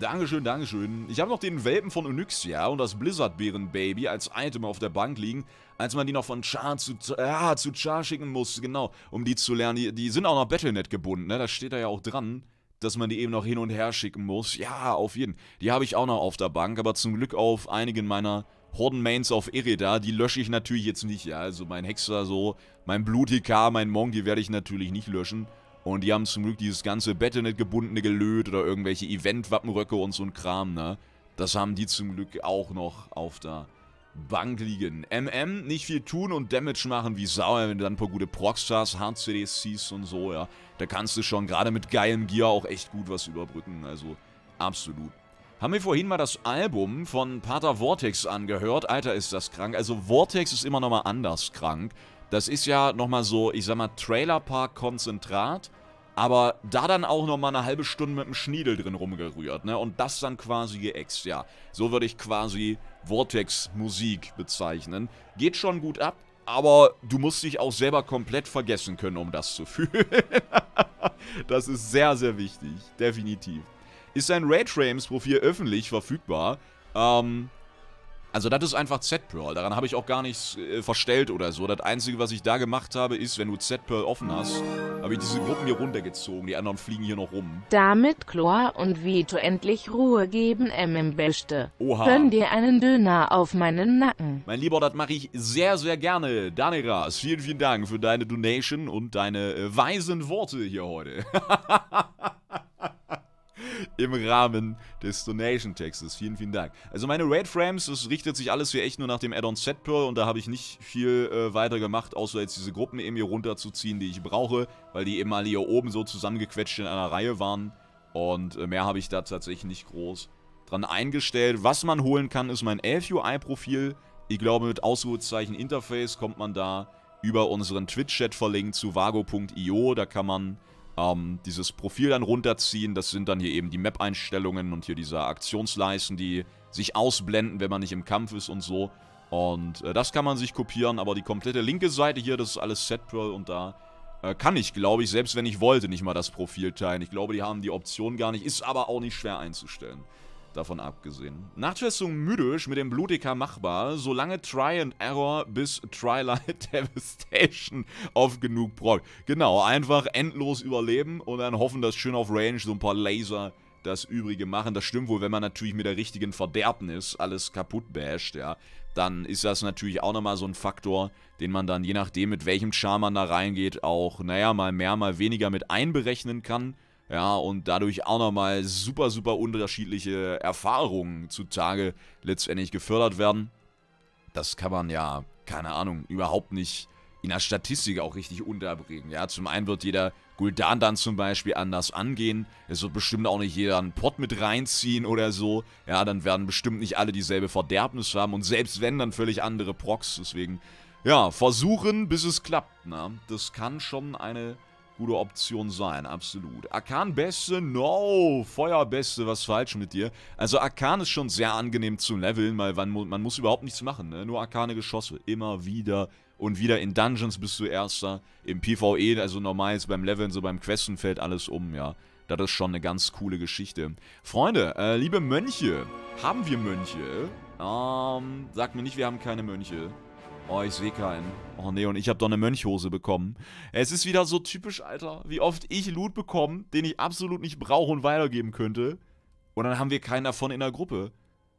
Speaker 1: Dankeschön, Dankeschön. Ich habe noch den Welpen von Onyxia und das Blizzard-Bären-Baby als Item auf der Bank liegen, als man die noch von Char zu, ah, zu Char schicken muss, genau, um die zu lernen. Die, die sind auch noch Battlenet gebunden, ne? Das steht da ja auch dran, dass man die eben noch hin und her schicken muss. Ja, auf jeden. Die habe ich auch noch auf der Bank, aber zum Glück auf einigen meiner Horden-Mains auf Irida, die lösche ich natürlich jetzt nicht, ja. Also mein Hexer so, mein Blutikar, mein Monk, die werde ich natürlich nicht löschen. Und die haben zum Glück dieses ganze Battle.net-gebundene Gelöt oder irgendwelche Event-Wappenröcke und so ein Kram, ne. Das haben die zum Glück auch noch auf der Bank liegen. MM, nicht viel tun und Damage machen wie sauer, wenn du dann ein paar gute Procs HCDs Hard ziehst und so, ja. Da kannst du schon gerade mit geilem Gear auch echt gut was überbrücken, also absolut haben wir vorhin mal das Album von Pater Vortex angehört. Alter, ist das krank. Also Vortex ist immer nochmal anders krank. Das ist ja nochmal so, ich sag mal, Trailerpark-Konzentrat. Aber da dann auch nochmal eine halbe Stunde mit dem Schniedel drin rumgerührt, ne? Und das dann quasi geäxt, ja. So würde ich quasi Vortex-Musik bezeichnen. Geht schon gut ab, aber du musst dich auch selber komplett vergessen können, um das zu fühlen. das ist sehr, sehr wichtig. Definitiv ist sein Raytrames-Profil öffentlich verfügbar. Ähm, also das ist einfach Z-Pearl. Daran habe ich auch gar nichts äh, verstellt oder so. Das Einzige, was ich da gemacht habe, ist, wenn du Z-Pearl offen hast, habe ich diese Gruppen hier runtergezogen. Die anderen fliegen hier noch rum.
Speaker 2: Damit Chlor und Vito endlich Ruhe geben, MM Beste. Oha. Gönn dir einen Döner auf meinen Nacken.
Speaker 1: Mein Lieber, das mache ich sehr, sehr gerne. Daneras, vielen, vielen Dank für deine Donation und deine äh, weisen Worte hier heute. Hahaha. im Rahmen des Donation-Textes. Vielen, vielen Dank. Also meine Raid-Frames, das richtet sich alles hier echt nur nach dem Add-on Set Pearl und da habe ich nicht viel äh, weiter gemacht, außer jetzt diese Gruppen eben hier runterzuziehen, die ich brauche, weil die eben alle hier oben so zusammengequetscht in einer Reihe waren. Und äh, mehr habe ich da tatsächlich nicht groß dran eingestellt. Was man holen kann, ist mein Elf-UI-Profil. Ich glaube, mit Ausrufezeichen Interface kommt man da über unseren Twitch-Chat verlinkt zu vago.io. Da kann man ähm, dieses Profil dann runterziehen. Das sind dann hier eben die Map-Einstellungen und hier diese Aktionsleisten, die sich ausblenden, wenn man nicht im Kampf ist und so. Und äh, das kann man sich kopieren, aber die komplette linke Seite hier, das ist alles Setpearl und da äh, kann ich, glaube ich, selbst wenn ich wollte, nicht mal das Profil teilen. Ich glaube, die haben die Option gar nicht, ist aber auch nicht schwer einzustellen davon abgesehen. Nachtfestung mythisch mit dem Blutiker machbar, solange Try and Error bis Trylight Devastation auf genug Proc. Genau, einfach endlos überleben und dann hoffen, dass schön auf Range so ein paar Laser das Übrige machen. Das stimmt wohl, wenn man natürlich mit der richtigen Verderbnis alles kaputt basht, ja. Dann ist das natürlich auch nochmal so ein Faktor, den man dann, je nachdem, mit welchem Char man da reingeht, auch, naja, mal mehr, mal weniger mit einberechnen kann. Ja, und dadurch auch nochmal super, super unterschiedliche Erfahrungen zutage letztendlich gefördert werden. Das kann man ja, keine Ahnung, überhaupt nicht in der Statistik auch richtig unterbringen. Ja, zum einen wird jeder Guldan dann zum Beispiel anders angehen. Es wird bestimmt auch nicht jeder einen Pot mit reinziehen oder so. Ja, dann werden bestimmt nicht alle dieselbe Verderbnis haben und selbst wenn, dann völlig andere Procs. Deswegen, ja, versuchen, bis es klappt. Na, ne? das kann schon eine gute Option sein, absolut. Arkan Beste, no, Feuerbeste, was falsch mit dir. Also Arkan ist schon sehr angenehm zu leveln, weil man, man muss überhaupt nichts machen, ne? nur Arkane Geschosse, immer wieder und wieder in Dungeons bist du Erster, im PvE, also normal ist beim Leveln, so beim Questen fällt alles um, ja. Das ist schon eine ganz coole Geschichte. Freunde, äh, liebe Mönche, haben wir Mönche? Ähm, sag mir nicht, wir haben keine Mönche. Oh, ich sehe keinen. Oh nee, und ich habe doch eine Mönchhose bekommen. Es ist wieder so typisch, Alter, wie oft ich Loot bekomme, den ich absolut nicht brauche und weitergeben könnte. Und dann haben wir keinen davon in der Gruppe.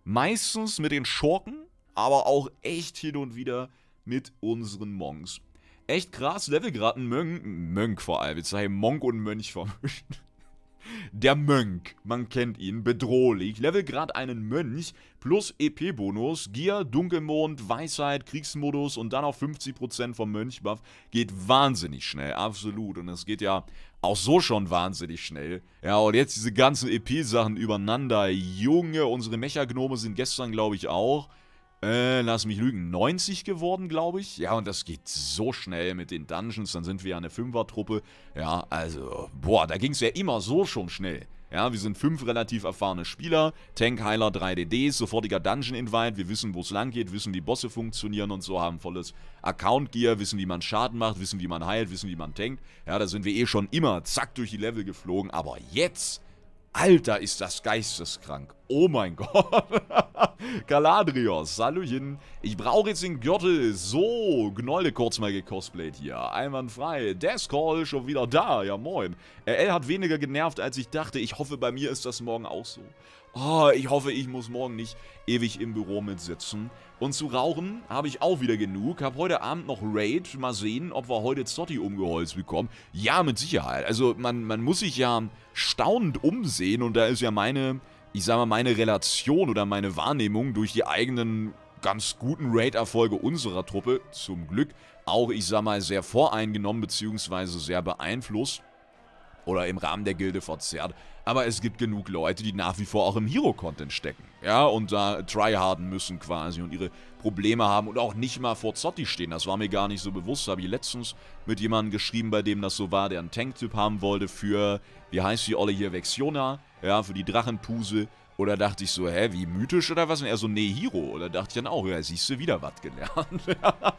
Speaker 1: Meistens mit den Schurken, aber auch echt hin und wieder mit unseren Monks. Echt krass, Levelgraden Mönch, Mönch vor allem, jetzt sage ich Monk und Mönch vermischen. Der Mönch, man kennt ihn, bedrohlich, level grad einen Mönch, plus EP-Bonus, Gier, Dunkelmond, Weisheit, Kriegsmodus und dann auf 50% vom Mönch-Buff, geht wahnsinnig schnell, absolut. Und es geht ja auch so schon wahnsinnig schnell. Ja, und jetzt diese ganzen EP-Sachen übereinander, Junge, unsere Mechagnome sind gestern, glaube ich, auch äh, lass mich lügen, 90 geworden, glaube ich. Ja, und das geht so schnell mit den Dungeons, dann sind wir ja eine Fünfer-Truppe. Ja, also, boah, da ging es ja immer so schon schnell. Ja, wir sind fünf relativ erfahrene Spieler, Tank, Heiler, 3 DDs, sofortiger Dungeon-Invite, wir wissen, wo es lang geht, wissen, wie Bosse funktionieren und so, haben volles Account-Gear, wissen, wie man Schaden macht, wissen, wie man heilt, wissen, wie man tankt. Ja, da sind wir eh schon immer zack durch die Level geflogen, aber jetzt Alter, ist das geisteskrank. Oh mein Gott. Galadrios, Hallöchen. Ich brauche jetzt den Gürtel. So, Gnolle kurz mal gecosplayt hier. Einwandfrei. Deathcall schon wieder da. Ja, moin. Äh, RL hat weniger genervt, als ich dachte. Ich hoffe, bei mir ist das morgen auch so. Oh, ich hoffe, ich muss morgen nicht ewig im Büro mitsitzen. Und zu rauchen habe ich auch wieder genug. Hab heute Abend noch Raid. Mal sehen, ob wir heute Zotti umgeholzt bekommen. Ja, mit Sicherheit. Also man, man muss sich ja staunend umsehen. Und da ist ja meine, ich sag mal, meine Relation oder meine Wahrnehmung durch die eigenen ganz guten Raid-Erfolge unserer Truppe, zum Glück, auch, ich sag mal, sehr voreingenommen bzw. sehr beeinflusst oder im Rahmen der Gilde verzerrt, aber es gibt genug Leute, die nach wie vor auch im Hero-Content stecken, ja, und da tryharden müssen quasi und ihre Probleme haben und auch nicht mal vor Zotti stehen, das war mir gar nicht so bewusst, habe ich letztens mit jemandem geschrieben, bei dem das so war, der einen tank haben wollte für, wie heißt die Olle hier, Vexiona, ja, für die Drachenpuse, oder dachte ich so, hä, wie mythisch oder was? Und er so, nee, Hero. Oder dachte ich dann auch, ja, siehst du, wieder was gelernt.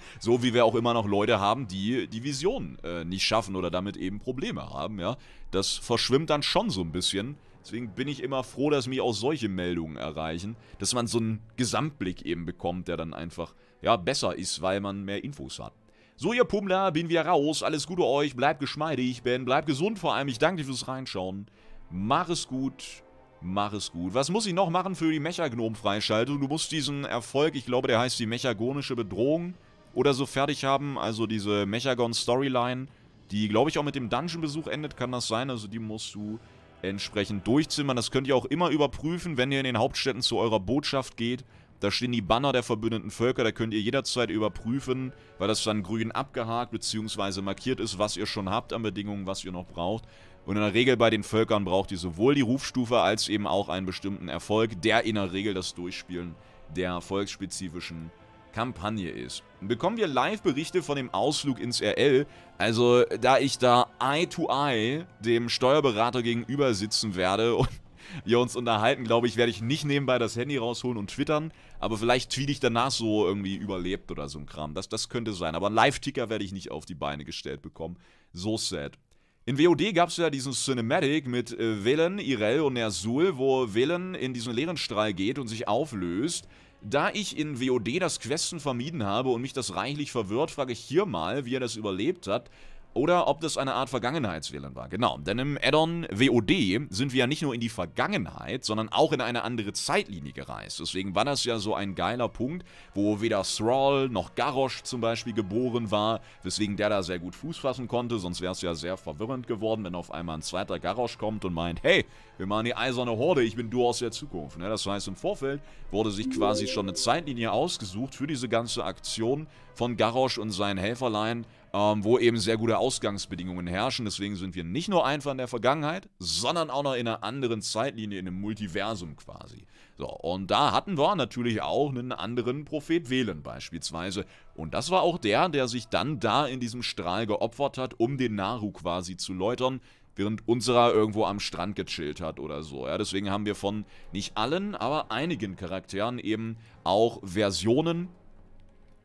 Speaker 1: so wie wir auch immer noch Leute haben, die die Vision äh, nicht schaffen oder damit eben Probleme haben, ja. Das verschwimmt dann schon so ein bisschen. Deswegen bin ich immer froh, dass mich auch solche Meldungen erreichen, dass man so einen Gesamtblick eben bekommt, der dann einfach, ja, besser ist, weil man mehr Infos hat. So, ihr Pummler, bin wieder raus. Alles Gute euch, bleibt geschmeidig, Ben, bleibt gesund vor allem. Ich danke dir fürs Reinschauen. Mach es gut mach es gut. Was muss ich noch machen für die Mechagnom-Freischaltung? Du musst diesen Erfolg, ich glaube, der heißt die Mechagonische Bedrohung oder so fertig haben. Also diese Mechagon-Storyline, die, glaube ich, auch mit dem Dungeon-Besuch endet, kann das sein. Also die musst du entsprechend durchzimmern. Das könnt ihr auch immer überprüfen, wenn ihr in den Hauptstädten zu eurer Botschaft geht. Da stehen die Banner der verbündeten Völker, da könnt ihr jederzeit überprüfen, weil das dann grün abgehakt bzw. markiert ist, was ihr schon habt an Bedingungen, was ihr noch braucht. Und in der Regel bei den Völkern braucht ihr sowohl die Rufstufe als eben auch einen bestimmten Erfolg, der in der Regel das Durchspielen der volksspezifischen Kampagne ist. Bekommen wir Live-Berichte von dem Ausflug ins RL, also da ich da Eye to Eye dem Steuerberater gegenüber sitzen werde und wir uns unterhalten, glaube ich, werde ich nicht nebenbei das Handy rausholen und twittern, aber vielleicht tweete ich danach so irgendwie überlebt oder so ein Kram. Das, das könnte sein, aber einen Live-Ticker werde ich nicht auf die Beine gestellt bekommen. So sad. In WOD gab es ja diesen Cinematic mit äh, Velen, Irel und Nersul, wo Velen in diesen leeren Strahl geht und sich auflöst. Da ich in WOD das Questen vermieden habe und mich das reichlich verwirrt, frage ich hier mal, wie er das überlebt hat. Oder ob das eine Art Vergangenheitswählen war. Genau, denn im Addon WOD sind wir ja nicht nur in die Vergangenheit, sondern auch in eine andere Zeitlinie gereist. Deswegen war das ja so ein geiler Punkt, wo weder Thrall noch Garrosh zum Beispiel geboren war, weswegen der da sehr gut Fuß fassen konnte. Sonst wäre es ja sehr verwirrend geworden, wenn auf einmal ein zweiter Garrosh kommt und meint, hey, wir machen die eiserne Horde, ich bin du aus der Zukunft. Ne? Das heißt, im Vorfeld wurde sich quasi schon eine Zeitlinie ausgesucht für diese ganze Aktion von Garrosh und seinen Helferlein ähm, wo eben sehr gute Ausgangsbedingungen herrschen. Deswegen sind wir nicht nur einfach in der Vergangenheit, sondern auch noch in einer anderen Zeitlinie, in einem Multiversum quasi. So, und da hatten wir natürlich auch einen anderen Prophet wählen beispielsweise. Und das war auch der, der sich dann da in diesem Strahl geopfert hat, um den Naru quasi zu läutern, während unserer irgendwo am Strand gechillt hat oder so. Ja, deswegen haben wir von nicht allen, aber einigen Charakteren eben auch Versionen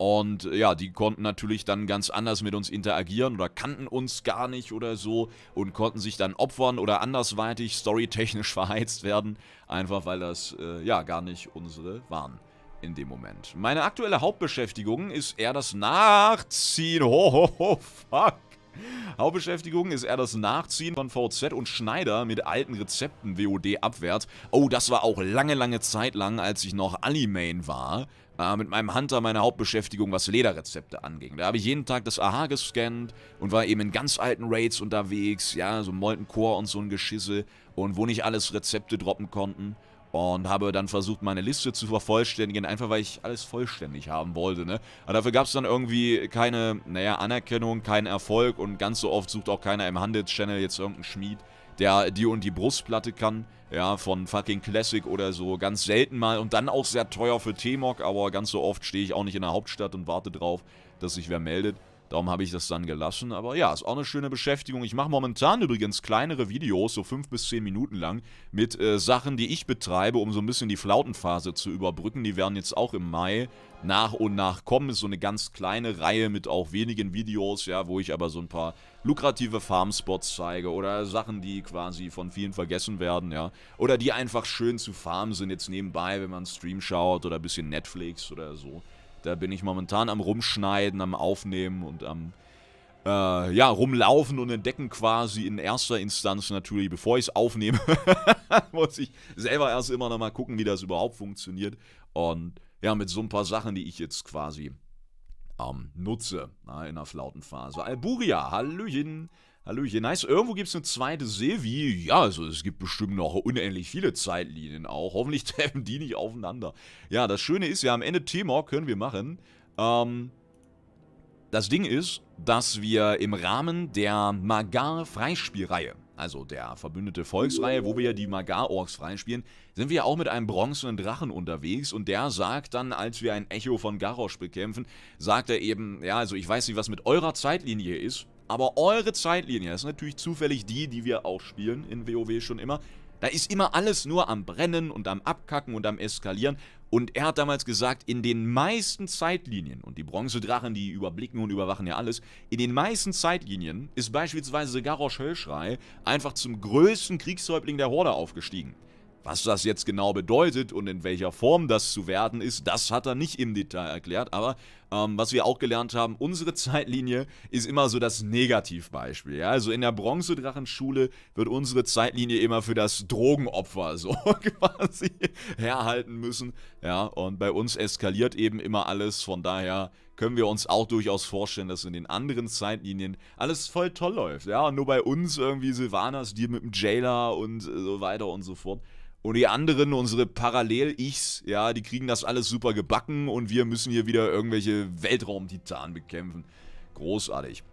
Speaker 1: und ja, die konnten natürlich dann ganz anders mit uns interagieren oder kannten uns gar nicht oder so und konnten sich dann opfern oder andersweitig storytechnisch verheizt werden, einfach weil das äh, ja gar nicht unsere waren in dem Moment. Meine aktuelle Hauptbeschäftigung ist eher das Nachziehen. Ho, ho, ho, fuck. Hauptbeschäftigung ist eher das Nachziehen von VZ und Schneider mit alten Rezepten WOD abwärts. Oh, das war auch lange, lange Zeit lang, als ich noch Alimane war äh, mit meinem Hunter meine Hauptbeschäftigung, was Lederrezepte anging. Da habe ich jeden Tag das AHA gescannt und war eben in ganz alten Raids unterwegs, ja, so Molten Core und so ein Geschisse und wo nicht alles Rezepte droppen konnten. Und habe dann versucht, meine Liste zu vervollständigen, einfach weil ich alles vollständig haben wollte, ne? Aber dafür gab es dann irgendwie keine, naja, Anerkennung, keinen Erfolg und ganz so oft sucht auch keiner im Handelschannel jetzt irgendeinen Schmied, der die und die Brustplatte kann. Ja, von fucking Classic oder so. Ganz selten mal. Und dann auch sehr teuer für T-Mog, aber ganz so oft stehe ich auch nicht in der Hauptstadt und warte drauf, dass sich wer meldet. Darum habe ich das dann gelassen. Aber ja, ist auch eine schöne Beschäftigung. Ich mache momentan übrigens kleinere Videos, so fünf bis zehn Minuten lang, mit äh, Sachen, die ich betreibe, um so ein bisschen die Flautenphase zu überbrücken. Die werden jetzt auch im Mai nach und nach kommen. Ist so eine ganz kleine Reihe mit auch wenigen Videos, ja, wo ich aber so ein paar lukrative Farmspots zeige oder Sachen, die quasi von vielen vergessen werden, ja. Oder die einfach schön zu farmen sind jetzt nebenbei, wenn man Stream schaut oder ein bisschen Netflix oder so. Da bin ich momentan am Rumschneiden, am Aufnehmen und am äh, ja, rumlaufen und entdecken quasi in erster Instanz natürlich, bevor ich es aufnehme, muss ich selber erst immer nochmal gucken, wie das überhaupt funktioniert. Und ja, mit so ein paar Sachen, die ich jetzt quasi ähm, nutze na, in der Flautenphase. Alburia, Hallöchen! Hallo Hallöchen, nice. Irgendwo gibt es eine zweite Sevi. Ja, also es gibt bestimmt noch unendlich viele Zeitlinien auch. Hoffentlich treffen die nicht aufeinander. Ja, das Schöne ist ja, am Ende t Timor können wir machen. Ähm, das Ding ist, dass wir im Rahmen der Magar-Freispielreihe, also der verbündete Volksreihe, wo wir ja die Magar-Orks freispielen, sind wir ja auch mit einem bronzenen Drachen unterwegs und der sagt dann, als wir ein Echo von Garrosh bekämpfen, sagt er eben, ja, also ich weiß nicht, was mit eurer Zeitlinie ist, aber eure Zeitlinie, das ist natürlich zufällig die, die wir auch spielen in WoW schon immer, da ist immer alles nur am Brennen und am Abkacken und am Eskalieren. Und er hat damals gesagt, in den meisten Zeitlinien, und die Bronzedrachen, die überblicken und überwachen ja alles, in den meisten Zeitlinien ist beispielsweise Garrosh Höllschrei einfach zum größten Kriegshäuptling der Horde aufgestiegen. Was das jetzt genau bedeutet und in welcher Form das zu werden ist, das hat er nicht im Detail erklärt. Aber ähm, was wir auch gelernt haben, unsere Zeitlinie ist immer so das Negativbeispiel. Ja? Also in der Bronzedrachenschule wird unsere Zeitlinie immer für das Drogenopfer so quasi herhalten müssen. Ja, und bei uns eskaliert eben immer alles. Von daher können wir uns auch durchaus vorstellen, dass in den anderen Zeitlinien alles voll toll läuft. Ja, und nur bei uns irgendwie Silvanas, die mit dem Jailer und äh, so weiter und so fort. Und die anderen, unsere Parallel-Ichs, ja, die kriegen das alles super gebacken und wir müssen hier wieder irgendwelche Weltraumtitanen bekämpfen. Großartig.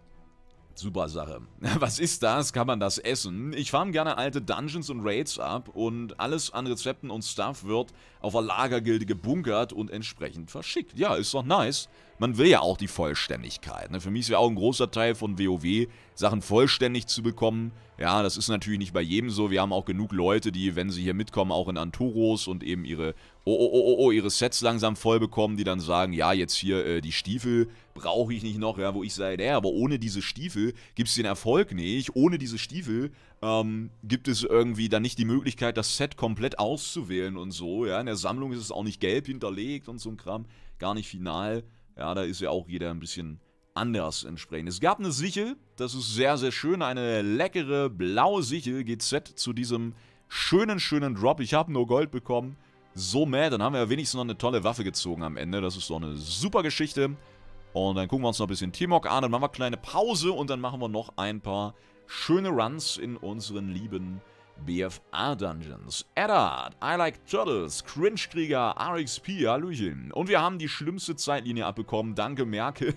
Speaker 1: Super Sache. Was ist das? Kann man das essen? Ich farm gerne alte Dungeons und Raids ab und alles an Rezepten und Stuff wird auf der Lagergilde gebunkert und entsprechend verschickt. Ja, ist doch nice man will ja auch die Vollständigkeit. Ne? Für mich ist ja auch ein großer Teil von WoW, Sachen vollständig zu bekommen. Ja, das ist natürlich nicht bei jedem so. Wir haben auch genug Leute, die, wenn sie hier mitkommen, auch in Anturos und eben ihre, oh, oh, oh, oh, ihre Sets langsam voll bekommen, die dann sagen, ja, jetzt hier äh, die Stiefel brauche ich nicht noch, ja, wo ich sage, naja, aber ohne diese Stiefel gibt es den Erfolg nicht. Ohne diese Stiefel ähm, gibt es irgendwie dann nicht die Möglichkeit, das Set komplett auszuwählen und so. Ja, in der Sammlung ist es auch nicht gelb hinterlegt und so ein Kram. Gar nicht final. Ja, da ist ja auch jeder ein bisschen anders entsprechend. Es gab eine Sichel, das ist sehr, sehr schön. Eine leckere blaue Sichel GZ zu diesem schönen, schönen Drop. Ich habe nur Gold bekommen. So mad, dann haben wir ja wenigstens noch eine tolle Waffe gezogen am Ende. Das ist doch eine super Geschichte. Und dann gucken wir uns noch ein bisschen Timok an, dann machen wir eine kleine Pause und dann machen wir noch ein paar schöne Runs in unseren lieben BFR Dungeons, Eddard, I Like Turtles, Cringe Krieger, RXP, Hallöchen. Und wir haben die schlimmste Zeitlinie abbekommen, danke Merkel.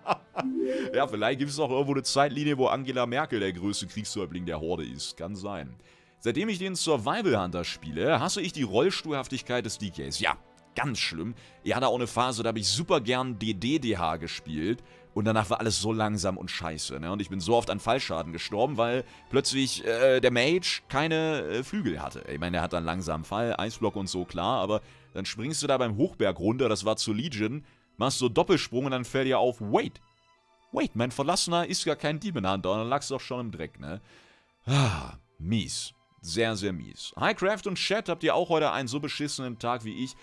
Speaker 1: ja, vielleicht gibt es auch irgendwo eine Zeitlinie, wo Angela Merkel der größte Kriegshäuptling der Horde ist, kann sein. Seitdem ich den Survival Hunter spiele, hasse ich die Rollstuhlhaftigkeit des DKs. Ja, ganz schlimm. Ich hatte auch eine Phase, da habe ich super gern DDDH gespielt. Und danach war alles so langsam und scheiße. Ne? Und ich bin so oft an Fallschaden gestorben, weil plötzlich äh, der Mage keine äh, Flügel hatte. Ich meine, er hat dann langsam Fall, Eisblock und so, klar. Aber dann springst du da beim Hochberg runter, das war zu Legion, machst so Doppelsprung und dann fällt dir auf, wait, wait, mein Verlassener ist gar kein Demon Hunter. Und dann lagst du doch schon im Dreck, ne? Ah, mies. Sehr, sehr mies. Highcraft und Chat, habt ihr auch heute einen so beschissenen Tag wie ich?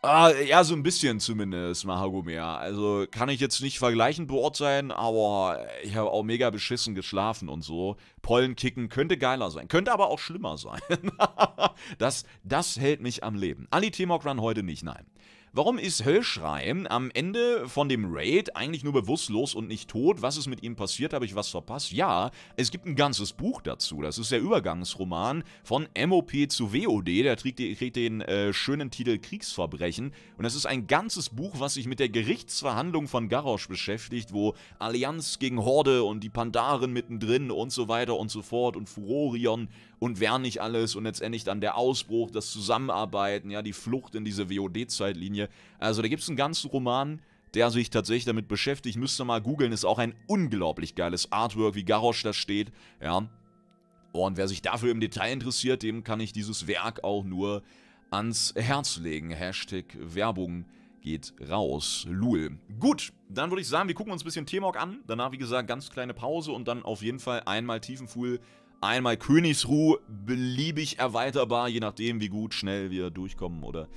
Speaker 1: Ah, ja, so ein bisschen zumindest, Mahagomer. Also kann ich jetzt nicht vergleichend beurteilen, aber ich habe auch mega beschissen geschlafen und so. Pollen kicken könnte geiler sein, könnte aber auch schlimmer sein. das, das hält mich am Leben. Ali Timokran heute nicht, nein. Warum ist Höllschrei am Ende von dem Raid eigentlich nur bewusstlos und nicht tot? Was ist mit ihm passiert? Habe ich was verpasst? Ja, es gibt ein ganzes Buch dazu. Das ist der Übergangsroman von MOP zu WOD. Der kriegt, kriegt den äh, schönen Titel Kriegsverbrechen. Und das ist ein ganzes Buch, was sich mit der Gerichtsverhandlung von Garrosh beschäftigt, wo Allianz gegen Horde und die Pandaren mittendrin und so weiter und so fort und Furorion und wer nicht alles und letztendlich dann der Ausbruch, das Zusammenarbeiten, ja, die Flucht in diese WOD-Zeitlinie. Also da gibt es einen ganzen Roman, der sich tatsächlich damit beschäftigt. Müsst ihr mal googeln, ist auch ein unglaublich geiles Artwork, wie Garrosh da steht, ja. Und wer sich dafür im Detail interessiert, dem kann ich dieses Werk auch nur ans Herz legen. Hashtag Werbung geht raus. Lul. Gut, dann würde ich sagen, wir gucken uns ein bisschen T-Mog an. Danach, wie gesagt, ganz kleine Pause und dann auf jeden Fall einmal Tiefenfuhl Einmal Königsruh, beliebig erweiterbar, je nachdem wie gut, schnell wir durchkommen oder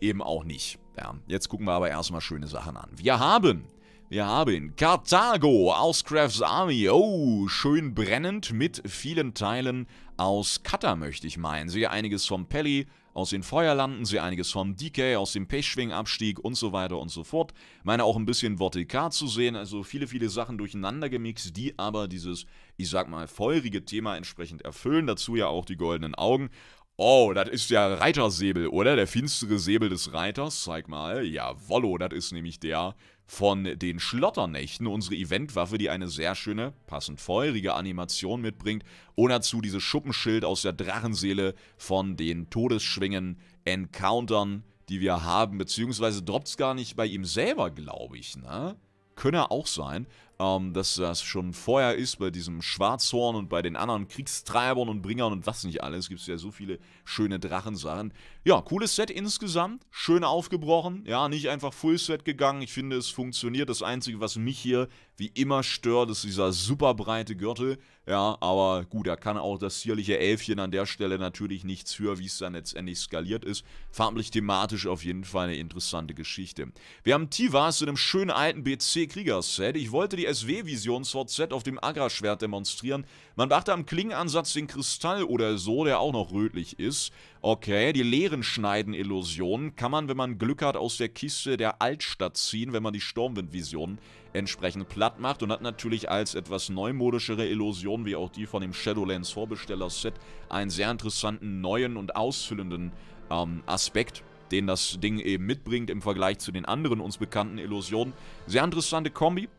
Speaker 1: eben auch nicht. Ja, jetzt gucken wir aber erstmal schöne Sachen an. Wir haben, wir haben Karthago aus Crafts Army. Oh, schön brennend mit vielen Teilen aus Kata, möchte ich meinen. Sehe einiges vom Pelli, aus den Feuerlanden sehe einiges vom Decay, aus dem Pechschwingabstieg und so weiter und so fort. Meine auch ein bisschen Vorticar zu sehen, also viele, viele Sachen durcheinander gemixt, die aber dieses, ich sag mal, feurige Thema entsprechend erfüllen. Dazu ja auch die goldenen Augen. Oh, das ist der Reitersäbel, oder? Der finstere Säbel des Reiters. Zeig mal. Ja, Wollo, das ist nämlich der von den Schlotternächten, unsere Eventwaffe, die eine sehr schöne, passend feurige Animation mitbringt. Und dazu dieses Schuppenschild aus der Drachenseele von den Todesschwingen, Encountern, die wir haben. Beziehungsweise droppt es gar nicht bei ihm selber, glaube ich, ne? Könne auch sein, ähm, dass das schon vorher ist bei diesem Schwarzhorn und bei den anderen Kriegstreibern und Bringern und was nicht alles. Gibt es ja so viele schöne Drachensachen. Ja, cooles Set insgesamt, schön aufgebrochen, ja, nicht einfach Full Set gegangen. Ich finde, es funktioniert. Das Einzige, was mich hier wie immer stört, ist dieser super breite Gürtel. Ja, aber gut, da kann auch das zierliche Elfchen an der Stelle natürlich nichts für, wie es dann letztendlich skaliert ist. Farblich thematisch auf jeden Fall eine interessante Geschichte. Wir haben Tivas in einem schönen alten BC-Kriegerset. Ich wollte die sw vision Sword Set auf dem Agra-Schwert demonstrieren. Man beachte am Klingenansatz den Kristall oder so, der auch noch rötlich ist. Okay, die leeren Schneiden-Illusionen kann man, wenn man Glück hat, aus der Kiste der Altstadt ziehen, wenn man die sturmwind Sturmwindvision entsprechend platt macht und hat natürlich als etwas neumodischere Illusion, wie auch die von dem Shadowlands Vorbesteller-Set, einen sehr interessanten neuen und ausfüllenden ähm, Aspekt den das Ding eben mitbringt im Vergleich zu den anderen uns bekannten Illusionen. Sehr interessante Kombi,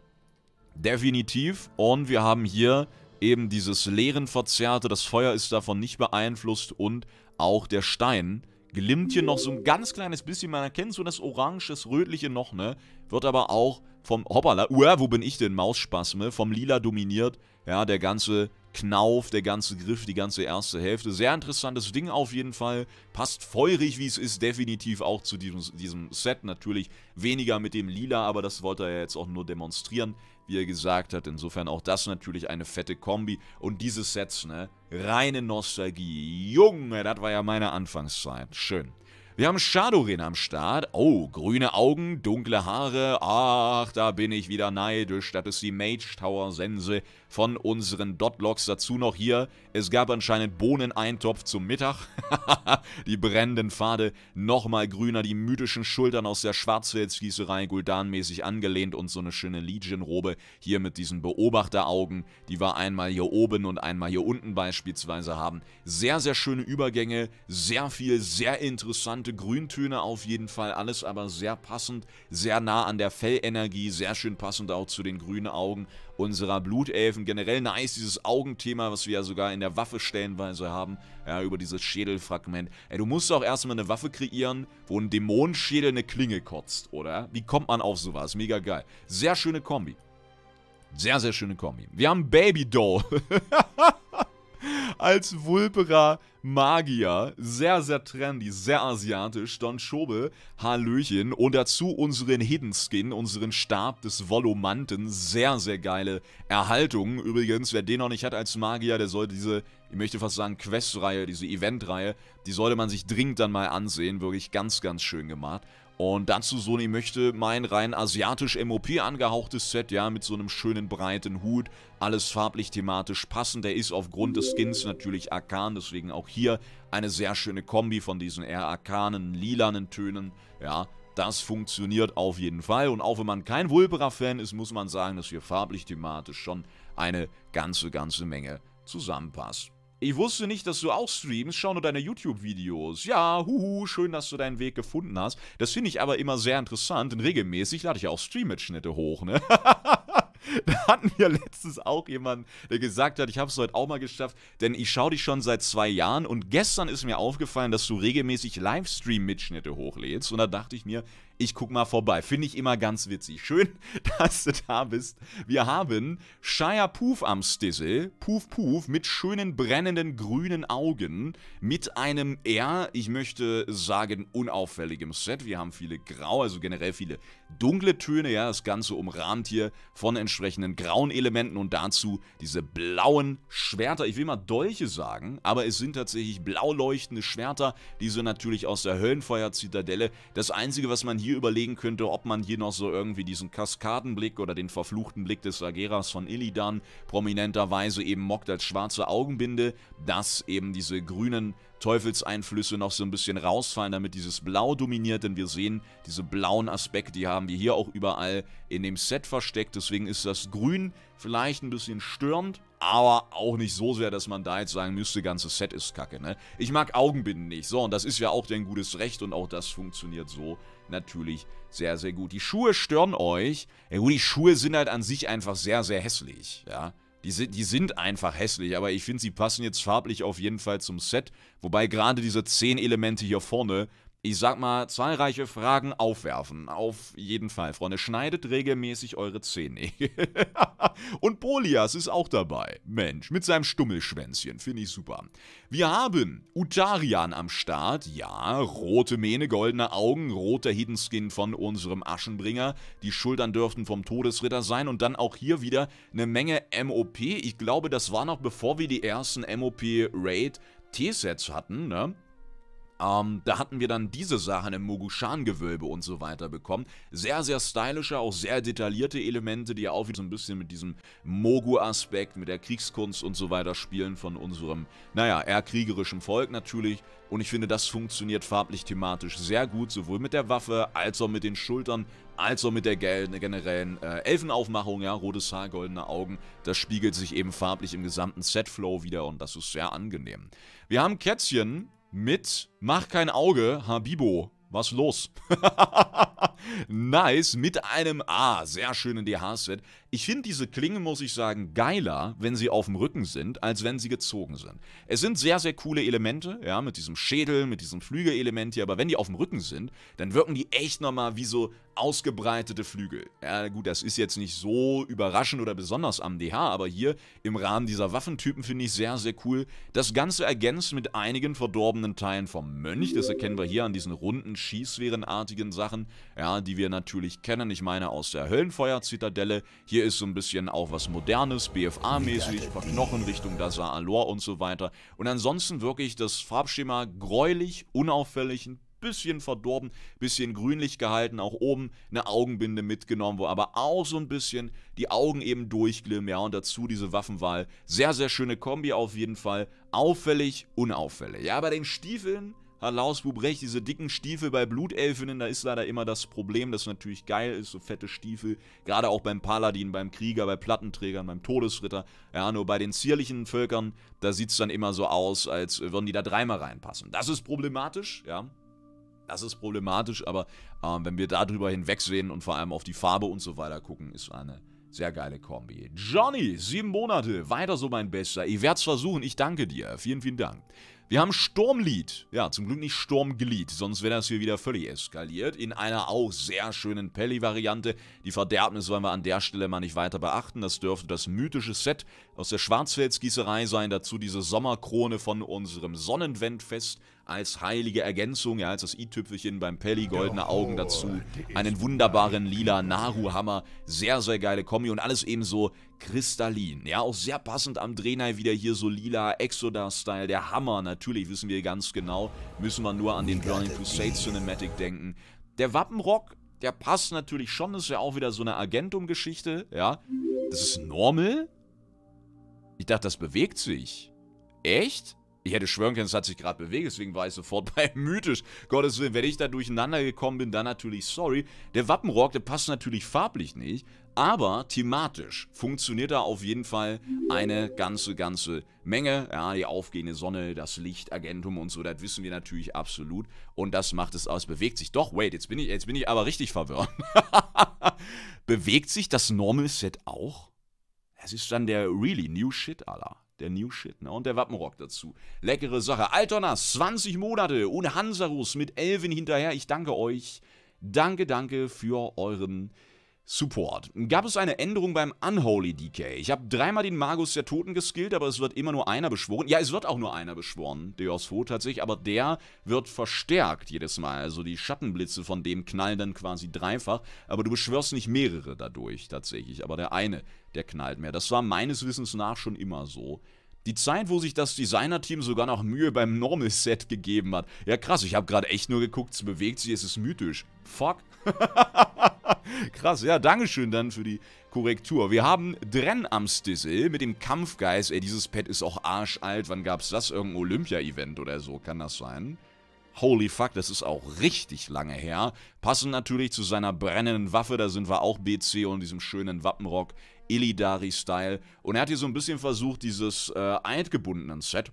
Speaker 1: definitiv. Und wir haben hier eben dieses leeren Verzerrte, das Feuer ist davon nicht beeinflusst und auch der Stein glimmt hier noch so ein ganz kleines bisschen. Man erkennt so das Orange, das Rötliche noch, ne? Wird aber auch vom, hoppala, uah, wo bin ich denn, Mausspasme, vom Lila dominiert. Ja, der ganze Knauf, der ganze Griff, die ganze erste Hälfte. Sehr interessantes Ding auf jeden Fall. Passt feurig, wie es ist, definitiv auch zu diesem, diesem Set. Natürlich weniger mit dem Lila, aber das wollte er ja jetzt auch nur demonstrieren wie er gesagt hat. Insofern auch das natürlich eine fette Kombi. Und diese Sets, ne? Reine Nostalgie. Junge, das war ja meine Anfangszeit. Schön. Wir haben Shadorin am Start. Oh, grüne Augen, dunkle Haare. Ach, da bin ich wieder neidisch. Das ist die Mage Tower Sense von unseren Dotlocks. Dazu noch hier, es gab anscheinend Bohneneintopf zum Mittag. die brennenden Pfade, nochmal grüner, die mythischen Schultern aus der Schwarzwelsgießerei, Guldan-mäßig angelehnt und so eine schöne Legion-Robe hier mit diesen Beobachteraugen, die wir einmal hier oben und einmal hier unten beispielsweise haben. Sehr, sehr schöne Übergänge, sehr viel, sehr interessant Bunte Grüntöne auf jeden Fall, alles aber sehr passend, sehr nah an der Fellenergie, sehr schön passend auch zu den grünen Augen unserer Blutelfen. Generell nice dieses Augenthema, was wir ja sogar in der Waffe stellenweise haben, ja, über dieses Schädelfragment. Ey, du musst doch erstmal eine Waffe kreieren, wo ein Dämonenschädel eine Klinge kotzt, oder? Wie kommt man auf sowas? Mega geil. Sehr schöne Kombi. Sehr, sehr schöne Kombi. Wir haben Baby Doll. als Vulperer Magier. Sehr, sehr trendy, sehr asiatisch. Don Schobe, Hallöchen. Und dazu unseren Hidden Skin, unseren Stab des Volumanten. Sehr, sehr geile Erhaltung. Übrigens, wer den noch nicht hat als Magier, der sollte diese, ich möchte fast sagen, Quest-Reihe, diese Event-Reihe, die sollte man sich dringend dann mal ansehen. Wirklich ganz, ganz schön gemacht. Und dazu Sony möchte mein rein asiatisch MOP angehauchtes Set, ja, mit so einem schönen breiten Hut, alles farblich thematisch passend. Der ist aufgrund des Skins natürlich Arkan, deswegen auch hier eine sehr schöne Kombi von diesen eher arkanen, lilanen Tönen, ja. Das funktioniert auf jeden Fall und auch wenn man kein Vulpera-Fan ist, muss man sagen, dass hier farblich thematisch schon eine ganze, ganze Menge zusammenpasst. Ich wusste nicht, dass du auch streamst. Schau nur deine YouTube-Videos. Ja, huhu, schön, dass du deinen Weg gefunden hast. Das finde ich aber immer sehr interessant, denn regelmäßig lade ich ja auch Stream-Mitschnitte hoch, ne? da hatten wir letztens auch jemand, der gesagt hat, ich habe es heute auch mal geschafft, denn ich schaue dich schon seit zwei Jahren und gestern ist mir aufgefallen, dass du regelmäßig Livestream-Mitschnitte hochlädst und da dachte ich mir, ich guck mal vorbei. Finde ich immer ganz witzig. Schön, dass du da bist. Wir haben Shia Poof am Stissel. Poof Poof mit schönen brennenden grünen Augen. Mit einem eher, ich möchte sagen, unauffälligem Set. Wir haben viele grau, also generell viele dunkle Töne. Ja, das Ganze umrahmt hier von entsprechenden grauen Elementen und dazu diese blauen Schwerter. Ich will mal Dolche sagen, aber es sind tatsächlich blau leuchtende Schwerter. Diese natürlich aus der Höllenfeuerzitadelle. Das einzige, was man hier hier überlegen könnte, ob man hier noch so irgendwie diesen Kaskadenblick oder den verfluchten Blick des Sageras von Illidan prominenterweise eben mockt als schwarze Augenbinde, dass eben diese grünen Teufelseinflüsse noch so ein bisschen rausfallen, damit dieses Blau dominiert, denn wir sehen, diese blauen Aspekte, die haben wir hier auch überall in dem Set versteckt, deswegen ist das Grün vielleicht ein bisschen störend, aber auch nicht so sehr, dass man da jetzt sagen müsste, ganze Set ist kacke, ne? Ich mag Augenbinden nicht, so, und das ist ja auch dein gutes Recht und auch das funktioniert so natürlich sehr, sehr gut. Die Schuhe stören euch. Ja gut, die Schuhe sind halt an sich einfach sehr, sehr hässlich, ja. Die sind, die sind einfach hässlich, aber ich finde, sie passen jetzt farblich auf jeden Fall zum Set. Wobei gerade diese zehn Elemente hier vorne ich sag mal, zahlreiche Fragen aufwerfen. Auf jeden Fall, Freunde. Schneidet regelmäßig eure Zehennägel. Und Polias ist auch dabei. Mensch, mit seinem Stummelschwänzchen. Finde ich super. Wir haben Utarian am Start. Ja, rote Mähne, goldene Augen, roter Hidden Skin von unserem Aschenbringer. Die Schultern dürften vom Todesritter sein. Und dann auch hier wieder eine Menge MOP. Ich glaube, das war noch bevor wir die ersten MOP-Raid T-Sets hatten, ne? Ähm, da hatten wir dann diese Sachen im Mogushan-Gewölbe und so weiter bekommen. Sehr, sehr stylische, auch sehr detaillierte Elemente, die ja auch wieder so ein bisschen mit diesem Mogu-Aspekt, mit der Kriegskunst und so weiter spielen von unserem, naja, eher kriegerischen Volk natürlich. Und ich finde, das funktioniert farblich thematisch sehr gut, sowohl mit der Waffe, als auch mit den Schultern, als auch mit der generellen äh, Elfenaufmachung, ja, rotes Haar, goldene Augen. Das spiegelt sich eben farblich im gesamten Setflow wieder und das ist sehr angenehm. Wir haben Kätzchen, mit Mach kein Auge, Habibo. Was los? nice, mit einem A. Sehr schön in DH-Set. Ich finde diese Klingen, muss ich sagen, geiler, wenn sie auf dem Rücken sind, als wenn sie gezogen sind. Es sind sehr, sehr coole Elemente, ja, mit diesem Schädel, mit diesem Flügelelement hier, aber wenn die auf dem Rücken sind, dann wirken die echt nochmal wie so ausgebreitete Flügel. Ja, gut, das ist jetzt nicht so überraschend oder besonders am DH, aber hier im Rahmen dieser Waffentypen finde ich sehr, sehr cool. Das Ganze ergänzt mit einigen verdorbenen Teilen vom Mönch. Das erkennen wir hier an diesen runden, schießwehrenartigen Sachen, ja, die wir natürlich kennen. Ich meine aus der Höllenfeuer-Zitadelle. Hier ist so ein bisschen auch was Modernes, BFA-mäßig, paar Knochen Richtung Dazar Alor und so weiter. Und ansonsten wirklich das Farbschema gräulich, unauffällig, ein bisschen verdorben, bisschen grünlich gehalten, auch oben eine Augenbinde mitgenommen, wo aber auch so ein bisschen die Augen eben durchglimmen, ja, und dazu diese Waffenwahl. Sehr, sehr schöne Kombi auf jeden Fall. Auffällig, unauffällig. Ja, bei den Stiefeln hat Lausbub recht, diese dicken Stiefel bei Blutelfinnen, da ist leider immer das Problem, dass natürlich geil ist, so fette Stiefel, gerade auch beim Paladin, beim Krieger, bei Plattenträgern, beim Todesritter, ja, nur bei den zierlichen Völkern, da sieht es dann immer so aus, als würden die da dreimal reinpassen. Das ist problematisch, ja, das ist problematisch, aber ähm, wenn wir darüber hinwegsehen und vor allem auf die Farbe und so weiter gucken, ist eine sehr geile Kombi. Johnny, sieben Monate, weiter so mein Bester. Ich werde es versuchen, ich danke dir. Vielen, vielen Dank. Wir haben Sturmlied. Ja, zum Glück nicht Sturmglied, sonst wäre das hier wieder völlig eskaliert. In einer auch sehr schönen Pelli-Variante. Die Verderbnis wollen wir an der Stelle mal nicht weiter beachten. Das dürfte das mythische Set aus der Schwarzwelsgießerei sein. Dazu diese Sommerkrone von unserem Sonnenwendfest als heilige Ergänzung, ja, als das i-Tüpfelchen beim Pelli, goldene Augen dazu, oh, einen wunderbaren lila Naru-Hammer, sehr, sehr geile Kombi und alles ebenso kristallin. Ja, auch sehr passend am Drehnei wieder hier so lila Exoda-Style. Der Hammer, natürlich wissen wir ganz genau, müssen wir nur an den Burning Crusade Cinematic denken. Der Wappenrock, der passt natürlich schon, das ist ja auch wieder so eine Agentum-Geschichte, ja. Das ist normal. Ich dachte, das bewegt sich. Echt? Ich hätte schwören können, es hat sich gerade bewegt, deswegen war ich sofort bei mythisch. Gottes Willen, wenn ich da durcheinander gekommen bin, dann natürlich sorry. Der Wappenrock, der passt natürlich farblich nicht, aber thematisch funktioniert da auf jeden Fall eine ganze, ganze Menge. Ja, die aufgehende Sonne, das Licht, Agentum und so, das wissen wir natürlich absolut. Und das macht es aus. Bewegt sich doch, wait, jetzt bin ich, jetzt bin ich aber richtig verwirrt. bewegt sich das Normal Set auch? Es ist dann der really new shit, Allah. Der New Shit, ne? Und der Wappenrock dazu. Leckere Sache. Altonas, 20 Monate ohne Hansarus mit Elvin hinterher. Ich danke euch. Danke, danke für euren Support. Gab es eine Änderung beim Unholy DK? Ich habe dreimal den Magus der Toten geskillt, aber es wird immer nur einer beschworen. Ja, es wird auch nur einer beschworen, Deus Fo tatsächlich, aber der wird verstärkt jedes Mal. Also die Schattenblitze von dem knallen dann quasi dreifach, aber du beschwörst nicht mehrere dadurch tatsächlich, aber der eine, der knallt mehr. Das war meines Wissens nach schon immer so. Die Zeit, wo sich das Designer-Team sogar noch Mühe beim Normal-Set gegeben hat. Ja krass, ich habe gerade echt nur geguckt, es bewegt sich, es ist mythisch. Fuck. krass, ja, Dankeschön dann für die Korrektur. Wir haben Dren am Stissel mit dem Kampfgeist. Ey, dieses Pad ist auch arschalt. Wann gab es das? Irgendein Olympia-Event oder so, kann das sein? Holy fuck, das ist auch richtig lange her. Passend natürlich zu seiner brennenden Waffe, da sind wir auch BC und diesem schönen Wappenrock Illidari-Style. Und er hat hier so ein bisschen versucht, dieses äh, altgebundenen Set,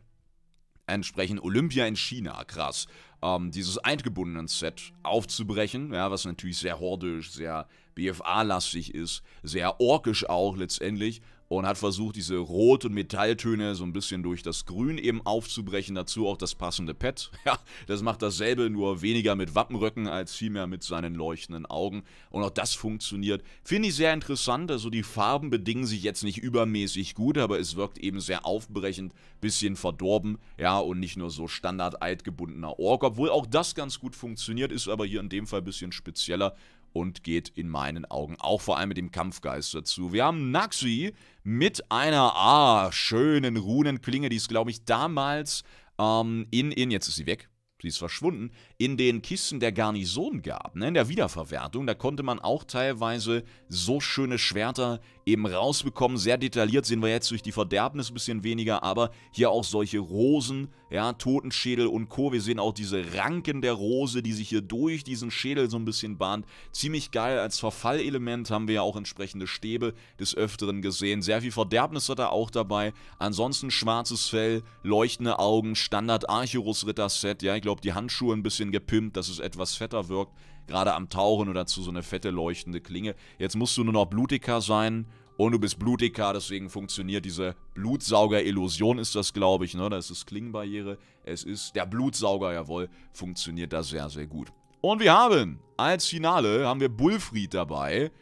Speaker 1: entsprechend Olympia in China, krass, ähm, dieses eidgebundenen Set aufzubrechen, ja, was natürlich sehr hordisch, sehr BFA-lastig ist, sehr orkisch auch letztendlich und hat versucht, diese Rot- und Metalltöne so ein bisschen durch das Grün eben aufzubrechen. Dazu auch das passende Pad. Ja, das macht dasselbe, nur weniger mit Wappenröcken als vielmehr mit seinen leuchtenden Augen. Und auch das funktioniert. Finde ich sehr interessant. Also die Farben bedingen sich jetzt nicht übermäßig gut, aber es wirkt eben sehr aufbrechend, bisschen verdorben. Ja, und nicht nur so standard altgebundener Ork. Obwohl auch das ganz gut funktioniert, ist aber hier in dem Fall ein bisschen spezieller und geht in meinen Augen auch vor allem mit dem Kampfgeist dazu. Wir haben Naxi mit einer ah, schönen Runenklinge, die ist, glaube ich, damals ähm, in, in, jetzt ist sie weg, sie ist verschwunden, in den Kisten der Garnison gab, ne, in der Wiederverwertung. Da konnte man auch teilweise so schöne Schwerter eben rausbekommen. Sehr detailliert sehen wir jetzt durch die Verderbnis ein bisschen weniger, aber hier auch solche Rosen, ja, Totenschädel und Co. Wir sehen auch diese Ranken der Rose, die sich hier durch diesen Schädel so ein bisschen bahnt. Ziemlich geil. Als Verfallelement haben wir ja auch entsprechende Stäbe des Öfteren gesehen. Sehr viel Verderbnis hat er auch dabei. Ansonsten schwarzes Fell, leuchtende Augen, Standard Archerus Ritter Set. Ja, ich glaube, die Handschuhe ein bisschen angepimpt, dass es etwas fetter wirkt. Gerade am Tauchen oder zu so eine fette leuchtende Klinge. Jetzt musst du nur noch blutiger sein. Und du bist blutiger, deswegen funktioniert diese Blutsauger-Illusion ist das, glaube ich, ne? Das ist Klingenbarriere. Es ist der Blutsauger, jawohl, funktioniert da sehr, sehr gut. Und wir haben, als Finale, haben wir Bullfried dabei.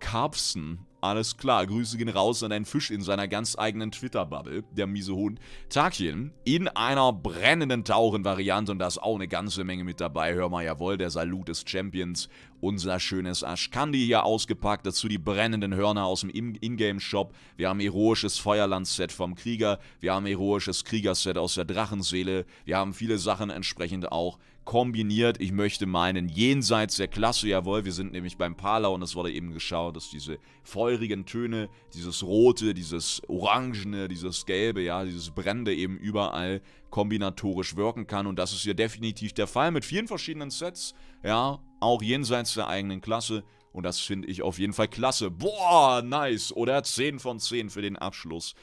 Speaker 1: Carpsen Alles klar, Grüße gehen raus an einen Fisch in seiner ganz eigenen Twitter-Bubble, der miese Hund. Takien in einer brennenden Tauchen-Variante und da ist auch eine ganze Menge mit dabei. Hör mal, jawohl, der Salut des Champions. Unser schönes Ashkandi hier ausgepackt, dazu die brennenden Hörner aus dem Ingame-Shop. Wir haben heroisches Feuerland-Set vom Krieger, wir haben heroisches Kriegerset aus der Drachenseele, wir haben viele Sachen entsprechend auch kombiniert. Ich möchte meinen jenseits der Klasse, jawohl, wir sind nämlich beim Palau und es wurde eben geschaut, dass diese feurigen Töne, dieses Rote, dieses Orangene, dieses Gelbe, ja, dieses Brände eben überall kombinatorisch wirken kann und das ist hier definitiv der Fall mit vielen verschiedenen Sets, ja, auch jenseits der eigenen Klasse. Und das finde ich auf jeden Fall klasse. Boah, nice. Oder 10 von 10 für den Abschluss.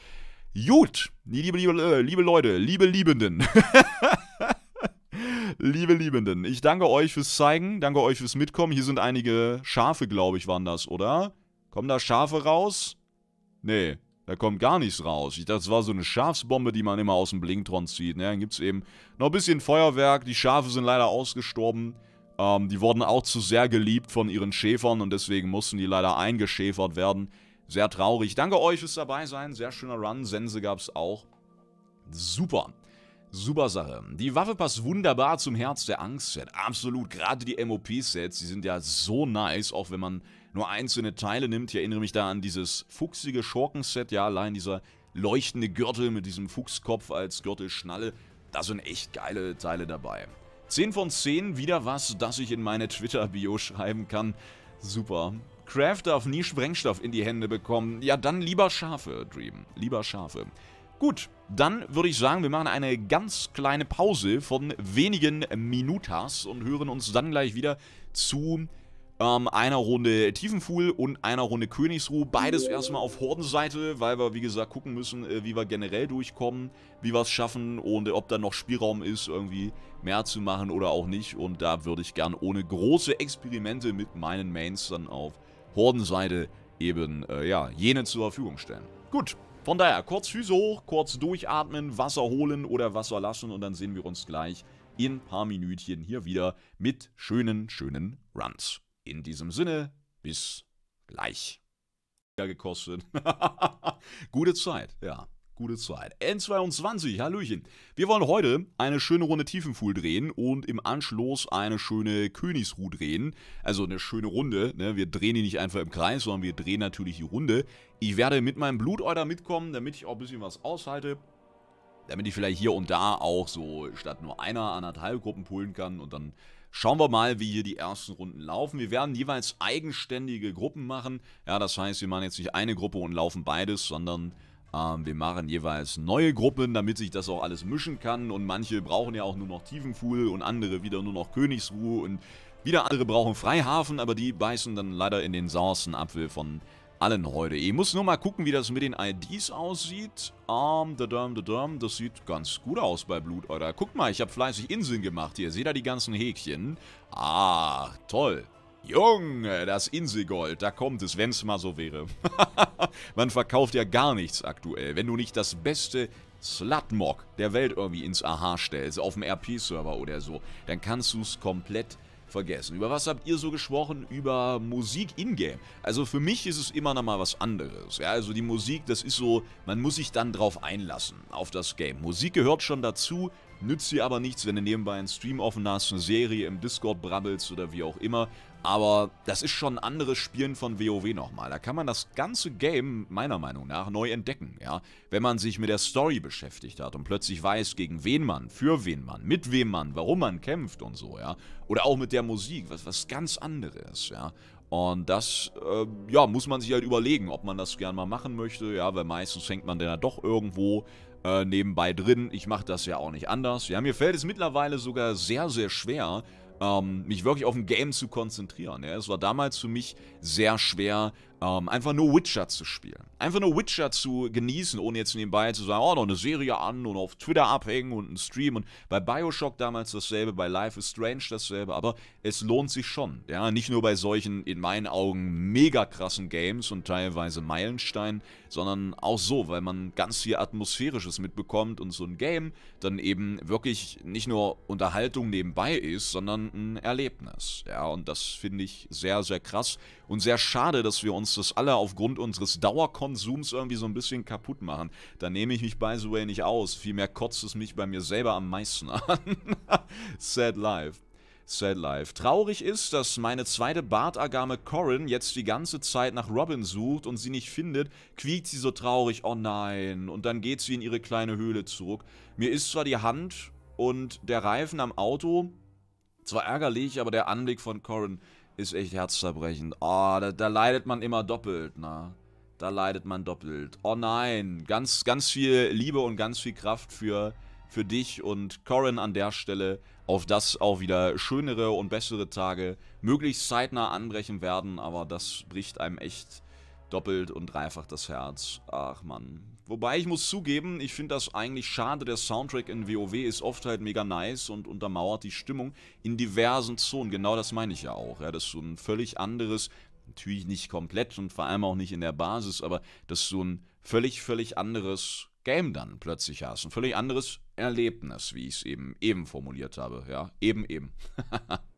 Speaker 1: Gut, liebe, liebe, äh, liebe Leute, liebe Liebenden. Liebe Liebenden, ich danke euch fürs Zeigen, danke euch fürs Mitkommen. Hier sind einige Schafe, glaube ich, waren das, oder? Kommen da Schafe raus? Nee, da kommt gar nichts raus. Ich dachte, das war so eine Schafsbombe, die man immer aus dem Blinktron zieht. Ne? Dann gibt es eben noch ein bisschen Feuerwerk. Die Schafe sind leider ausgestorben. Ähm, die wurden auch zu sehr geliebt von ihren Schäfern und deswegen mussten die leider eingeschäfert werden. Sehr traurig. Danke euch fürs dabei sein. Sehr schöner Run. Sense gab es auch. Super. Super Sache. Die Waffe passt wunderbar zum Herz der Angst-Set. Absolut, gerade die MOP-Sets, die sind ja so nice, auch wenn man nur einzelne Teile nimmt. Ich erinnere mich da an dieses fuchsige Schurken-Set, ja, allein dieser leuchtende Gürtel mit diesem Fuchskopf als Gürtelschnalle. Da sind echt geile Teile dabei. 10 von 10, wieder was, das ich in meine Twitter-Bio schreiben kann. Super. Craft darf nie Sprengstoff in die Hände bekommen. Ja, dann lieber Schafe, Dream. Lieber Schafe. Gut, dann würde ich sagen, wir machen eine ganz kleine Pause von wenigen Minutas und hören uns dann gleich wieder zu ähm, einer Runde Tiefenfuhl und einer Runde Königsruhe. Beides erstmal auf Hordenseite, weil wir, wie gesagt, gucken müssen, äh, wie wir generell durchkommen, wie wir es schaffen und äh, ob da noch Spielraum ist, irgendwie mehr zu machen oder auch nicht. Und da würde ich gern ohne große Experimente mit meinen Mains dann auf Hordenseite eben, äh, ja, jene zur Verfügung stellen. Gut, von daher, kurz Füße hoch, kurz durchatmen, Wasser holen oder Wasser lassen und dann sehen wir uns gleich in ein paar Minütchen hier wieder mit schönen, schönen Runs. In diesem Sinne, bis gleich. Ja, gekostet. Gute Zeit, ja gute Zeit. N22, Hallöchen. Wir wollen heute eine schöne Runde Tiefenfuhl drehen und im Anschluss eine schöne Königsruhe drehen. Also eine schöne Runde. Ne? Wir drehen die nicht einfach im Kreis, sondern wir drehen natürlich die Runde. Ich werde mit meinem Blutäuter mitkommen, damit ich auch ein bisschen was aushalte. Damit ich vielleicht hier und da auch so statt nur einer, anderthalb Gruppen pullen kann und dann Schauen wir mal, wie hier die ersten Runden laufen. Wir werden jeweils eigenständige Gruppen machen. Ja, das heißt, wir machen jetzt nicht eine Gruppe und laufen beides, sondern ähm, wir machen jeweils neue Gruppen, damit sich das auch alles mischen kann und manche brauchen ja auch nur noch Tiefenfuhl und andere wieder nur noch Königsruhe und wieder andere brauchen Freihafen, aber die beißen dann leider in den sauersten Apfel von allen heute. Ich muss nur mal gucken, wie das mit den IDs aussieht. Ähm, dadam, dadam, das sieht ganz gut aus bei Blut, oder? Guck mal, ich habe fleißig Inseln gemacht hier. Seht ihr die ganzen Häkchen? Ah, toll. Junge, das Inselgold, da kommt es, wenn es mal so wäre. Man verkauft ja gar nichts aktuell, wenn du nicht das beste Slutmog der Welt irgendwie ins AHA stellst, auf dem RP-Server oder so, dann kannst du es komplett vergessen. Über was habt ihr so gesprochen? Über Musik in-game. Also für mich ist es immer noch mal was anderes. Ja, also die Musik, das ist so, man muss sich dann drauf einlassen, auf das Game. Musik gehört schon dazu, nützt dir aber nichts, wenn du nebenbei einen Stream offen hast, eine Serie im Discord brabbelst oder wie auch immer. Aber das ist schon ein anderes Spielen von WoW nochmal. Da kann man das ganze Game meiner Meinung nach neu entdecken, ja. Wenn man sich mit der Story beschäftigt hat und plötzlich weiß, gegen wen man, für wen man, mit wem man, warum man kämpft und so, ja. Oder auch mit der Musik, was, was ganz anderes, ja. Und das, äh, ja, muss man sich halt überlegen, ob man das gern mal machen möchte, ja, weil meistens hängt man dann ja doch irgendwo äh, nebenbei drin. Ich mache das ja auch nicht anders. Ja, mir fällt es mittlerweile sogar sehr, sehr schwer, ähm, mich wirklich auf ein Game zu konzentrieren. Ja. Es war damals für mich sehr schwer, ähm, einfach nur Witcher zu spielen. Einfach nur Witcher zu genießen, ohne jetzt nebenbei zu sagen, oh, noch eine Serie an und auf Twitter abhängen und einen Stream. Und bei Bioshock damals dasselbe, bei Life is Strange dasselbe, aber es lohnt sich schon. Ja, nicht nur bei solchen, in meinen Augen, mega krassen Games und teilweise Meilensteinen, sondern auch so, weil man ganz viel Atmosphärisches mitbekommt und so ein Game dann eben wirklich nicht nur Unterhaltung nebenbei ist, sondern ein Erlebnis. Ja, und das finde ich sehr, sehr krass und sehr schade, dass wir uns uns das alle aufgrund unseres Dauerkonsums irgendwie so ein bisschen kaputt machen. Da nehme ich mich by the way nicht aus. Vielmehr kotzt es mich bei mir selber am meisten an. Sad life. Sad Life. Traurig ist, dass meine zweite Bartagame Corin jetzt die ganze Zeit nach Robin sucht und sie nicht findet, quiekt sie so traurig, oh nein, und dann geht sie in ihre kleine Höhle zurück. Mir ist zwar die Hand und der Reifen am Auto zwar ärgerlich, aber der Anblick von Corin ist echt herzzerbrechend. Oh, ah, da, da leidet man immer doppelt, ne? Da leidet man doppelt. Oh nein, ganz, ganz viel Liebe und ganz viel Kraft für, für dich und Corin an der Stelle, auf das auch wieder schönere und bessere Tage möglichst zeitnah anbrechen werden, aber das bricht einem echt doppelt und dreifach das Herz. Ach man, Wobei ich muss zugeben, ich finde das eigentlich schade, der Soundtrack in WoW ist oft halt mega nice und untermauert die Stimmung in diversen Zonen. Genau das meine ich ja auch, ja, das ist so ein völlig anderes, natürlich nicht komplett und vor allem auch nicht in der Basis, aber das ist so ein völlig, völlig anderes Game dann plötzlich hast. Ein völlig anderes Erlebnis, wie ich es eben eben formuliert habe. Ja, eben, eben.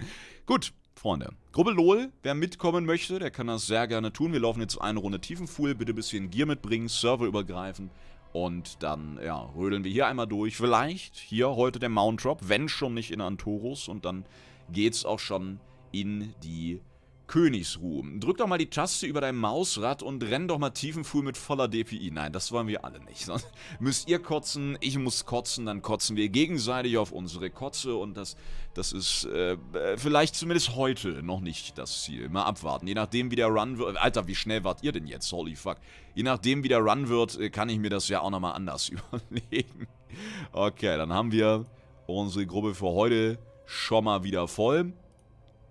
Speaker 1: Gut, Freunde. Gruppe LOL, wer mitkommen möchte, der kann das sehr gerne tun. Wir laufen jetzt eine Runde Tiefenfuhl, bitte ein bisschen Gear mitbringen, Server übergreifen. Und dann, ja, rödeln wir hier einmal durch. Vielleicht hier heute der Mount Drop, wenn schon nicht in Antorus. Und dann geht's auch schon in die Königsruhm. Drück doch mal die Taste über dein Mausrad und renn doch mal Tiefenfuhl mit voller DPI. Nein, das wollen wir alle nicht. Sonst müsst ihr kotzen, ich muss kotzen, dann kotzen wir gegenseitig auf unsere Kotze und das, das ist äh, äh, vielleicht zumindest heute noch nicht das Ziel. Mal abwarten. Je nachdem, wie der Run wird. Alter, wie schnell wart ihr denn jetzt? Holy fuck. Je nachdem, wie der Run wird, äh, kann ich mir das ja auch nochmal anders überlegen. Okay, dann haben wir unsere Gruppe für heute schon mal wieder voll.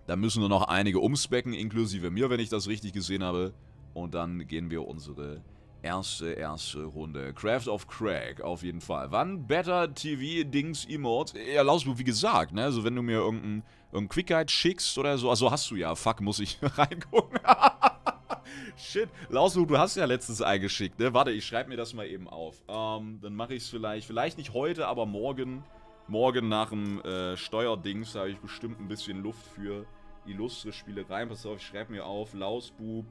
Speaker 1: Da müssen nur noch einige umspecken, inklusive mir, wenn ich das richtig gesehen habe. Und dann gehen wir unsere erste, erste Runde. Craft of Crack, auf jeden Fall. Wann Better TV Dings Emote? Ja, Lausbuch, wie gesagt, ne? Also wenn du mir irgendeinen irgendein Guide schickst oder so. Achso, hast du ja. Fuck, muss ich reingucken. Shit. Lausbuch, du hast ja letztens eingeschickt, ne? Warte, ich schreibe mir das mal eben auf. Ähm, dann mache ich es vielleicht, vielleicht nicht heute, aber morgen morgen nach dem äh, Steuerdings habe ich bestimmt ein bisschen Luft für illustre Spielereien. Pass auf, ich schreibe mir auf, Lausbub,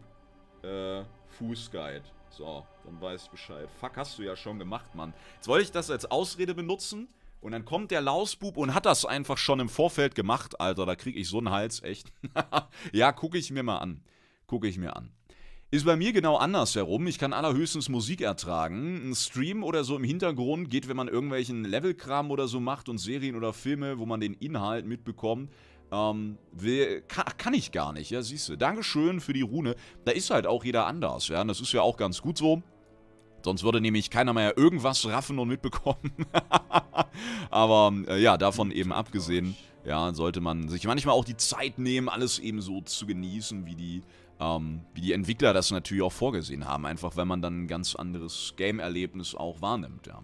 Speaker 1: äh, Fußguide. So, dann weiß ich Bescheid. Fuck, hast du ja schon gemacht, Mann. Jetzt wollte ich das als Ausrede benutzen. Und dann kommt der Lausbub und hat das einfach schon im Vorfeld gemacht, Alter. Da kriege ich so einen Hals, echt. ja, gucke ich mir mal an. Gucke ich mir an. Ist bei mir genau andersherum. Ich kann allerhöchstens Musik ertragen. Ein Stream oder so im Hintergrund geht, wenn man irgendwelchen Levelkram oder so macht und Serien oder Filme, wo man den Inhalt mitbekommt. Ähm, will, kann, kann, ich gar nicht, ja, siehst du. Dankeschön für die Rune. Da ist halt auch jeder anders, ja. Und das ist ja auch ganz gut so. Sonst würde nämlich keiner mehr irgendwas raffen und mitbekommen. Aber äh, ja, davon hm, eben abgesehen, ja, sollte man sich manchmal auch die Zeit nehmen, alles eben so zu genießen, wie die ähm, wie die Entwickler das natürlich auch vorgesehen haben, einfach weil man dann ein ganz anderes Game-Erlebnis auch wahrnimmt. Ja.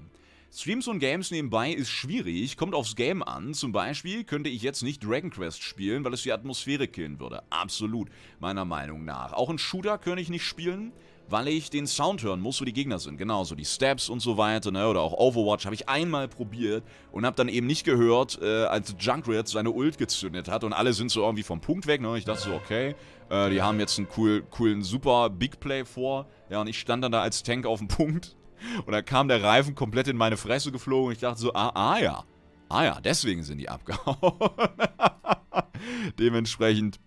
Speaker 1: Streams und Games nebenbei ist schwierig, kommt aufs Game an. Zum Beispiel könnte ich jetzt nicht Dragon Quest spielen, weil es die Atmosphäre killen würde. Absolut, meiner Meinung nach. Auch einen Shooter könnte ich nicht spielen, weil ich den Sound hören muss, wo die Gegner sind. Genauso, die Steps und so weiter, ne? oder auch Overwatch habe ich einmal probiert und habe dann eben nicht gehört, äh, als Junkrat seine Ult gezündet hat und alle sind so irgendwie vom Punkt weg. Ne? Ich dachte so, okay, äh, die haben jetzt einen cool, coolen, super Big Play vor. Ja, und ich stand dann da als Tank auf dem Punkt und da kam der Reifen komplett in meine Fresse geflogen und ich dachte so, ah, ah ja. Ah ja, deswegen sind die abgehauen. Dementsprechend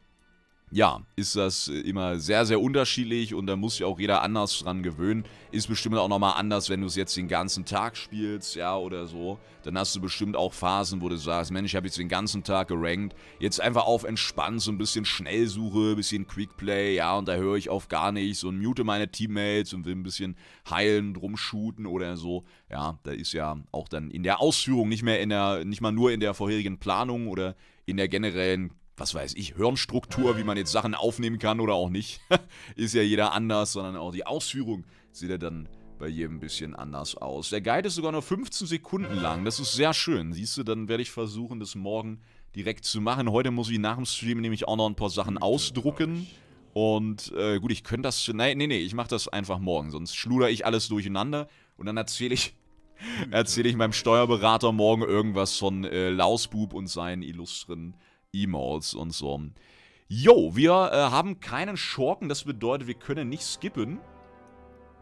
Speaker 1: ja, ist das äh, immer sehr, sehr unterschiedlich und da muss sich auch jeder anders dran gewöhnen. Ist bestimmt auch nochmal anders, wenn du es jetzt den ganzen Tag spielst, ja, oder so. Dann hast du bestimmt auch Phasen, wo du sagst, Mensch, ich habe jetzt den ganzen Tag gerankt, jetzt einfach auf entspannt, so ein bisschen Schnellsuche, bisschen Quickplay, ja, und da höre ich auf gar nichts und mute meine Teammates und will ein bisschen heilen, drum shooten oder so. Ja, da ist ja auch dann in der Ausführung nicht mehr in der, nicht mal nur in der vorherigen Planung oder in der generellen was weiß ich, Hirnstruktur, wie man jetzt Sachen aufnehmen kann oder auch nicht, ist ja jeder anders, sondern auch die Ausführung sieht ja dann bei jedem ein bisschen anders aus. Der Guide ist sogar nur 15 Sekunden lang, das ist sehr schön. Siehst du, dann werde ich versuchen, das morgen direkt zu machen. Heute muss ich nach dem Stream nämlich auch noch ein paar Sachen ausdrucken. Und äh, gut, ich könnte das... Nein, nee, nee, ich mache das einfach morgen, sonst schluder ich alles durcheinander und dann erzähle ich erzähle ich meinem Steuerberater morgen irgendwas von äh, Lausbub und seinen illustren e Emotes und so. Jo, wir äh, haben keinen Schurken, das bedeutet, wir können nicht skippen.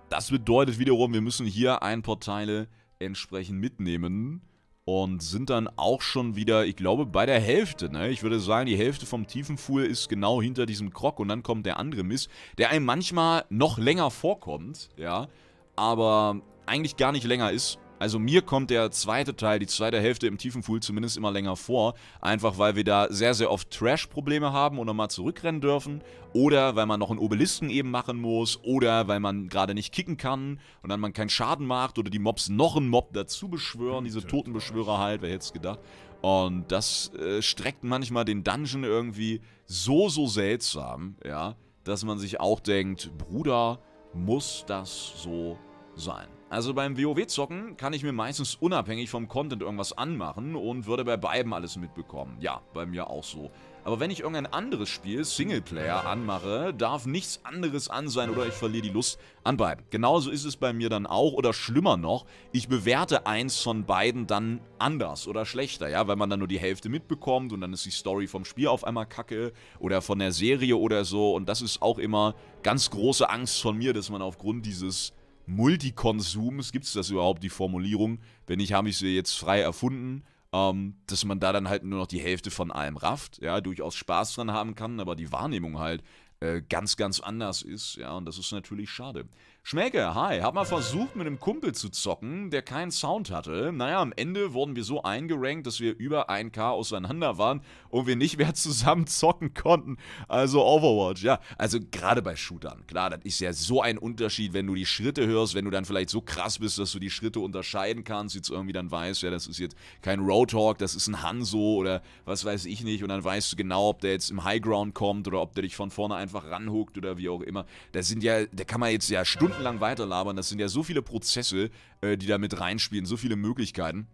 Speaker 1: Das bedeutet wiederum, wir müssen hier ein paar Teile entsprechend mitnehmen. Und sind dann auch schon wieder, ich glaube, bei der Hälfte, ne? Ich würde sagen, die Hälfte vom Tiefenfuhl ist genau hinter diesem Krog und dann kommt der andere Mist, der einem manchmal noch länger vorkommt, ja, aber eigentlich gar nicht länger ist. Also mir kommt der zweite Teil, die zweite Hälfte im tiefen Pool zumindest immer länger vor, einfach weil wir da sehr, sehr oft Trash-Probleme haben und nochmal zurückrennen dürfen oder weil man noch einen Obelisken eben machen muss oder weil man gerade nicht kicken kann und dann man keinen Schaden macht oder die Mobs noch einen Mob dazu beschwören, diese Totenbeschwörer halt, wer hätte es gedacht. Und das äh, streckt manchmal den Dungeon irgendwie so, so seltsam, ja, dass man sich auch denkt, Bruder, muss das so sein? Also beim WoW-Zocken kann ich mir meistens unabhängig vom Content irgendwas anmachen und würde bei beiden alles mitbekommen. Ja, bei mir auch so. Aber wenn ich irgendein anderes Spiel, Singleplayer, anmache, darf nichts anderes an sein oder ich verliere die Lust an beiden. Genauso ist es bei mir dann auch oder schlimmer noch, ich bewerte eins von beiden dann anders oder schlechter, ja, weil man dann nur die Hälfte mitbekommt und dann ist die Story vom Spiel auf einmal kacke oder von der Serie oder so und das ist auch immer ganz große Angst von mir, dass man aufgrund dieses Multikonsums, gibt es das überhaupt, die Formulierung? Wenn nicht, habe ich sie jetzt frei erfunden. Ähm, dass man da dann halt nur noch die Hälfte von allem rafft, ja, durchaus Spaß dran haben kann, aber die Wahrnehmung halt äh, ganz, ganz anders ist, ja, und das ist natürlich schade. Schmäke, hi, hab mal versucht mit einem Kumpel zu zocken, der keinen Sound hatte. Naja, am Ende wurden wir so eingerankt, dass wir über 1k auseinander waren und wir nicht mehr zusammen zocken konnten. Also Overwatch, ja. Also gerade bei Shootern, klar, das ist ja so ein Unterschied, wenn du die Schritte hörst, wenn du dann vielleicht so krass bist, dass du die Schritte unterscheiden kannst, jetzt irgendwie dann weißt, ja, das ist jetzt kein Roadhog, das ist ein Hanzo oder was weiß ich nicht und dann weißt du genau, ob der jetzt im Highground kommt oder ob der dich von vorne einfach ranhuckt oder wie auch immer. Da sind ja, da kann man jetzt ja Stunden stundenlang weiterlabern, das sind ja so viele Prozesse, äh, die da mit reinspielen, so viele Möglichkeiten.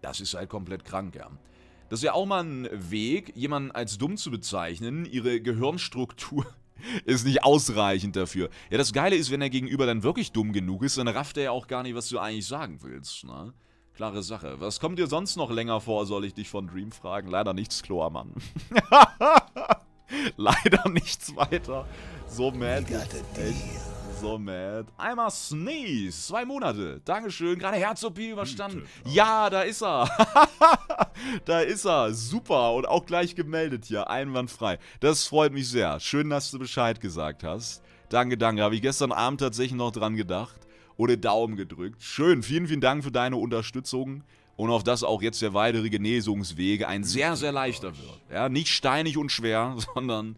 Speaker 1: Das ist halt komplett krank, ja. Das ist ja auch mal ein Weg, jemanden als dumm zu bezeichnen. Ihre Gehirnstruktur ist nicht ausreichend dafür. Ja, das Geile ist, wenn der Gegenüber dann wirklich dumm genug ist, dann rafft er ja auch gar nicht, was du eigentlich sagen willst, ne? Klare Sache. Was kommt dir sonst noch länger vor, soll ich dich von Dream fragen? Leider nichts, Chlormann. Leider nichts weiter. So mad. We got a Echt so mad. Einmal Sneeze, zwei Monate. Dankeschön, gerade Herz-OP überstanden. Ja, da ist er. da ist er. Super und auch gleich gemeldet hier, einwandfrei. Das freut mich sehr. Schön, dass du Bescheid gesagt hast. Danke, danke. Habe ich gestern Abend tatsächlich noch dran gedacht. Oder Daumen gedrückt. Schön, vielen, vielen Dank für deine Unterstützung und auf das auch jetzt der weitere Genesungswege ein sehr, sehr leichter wird. Ja, nicht steinig und schwer, sondern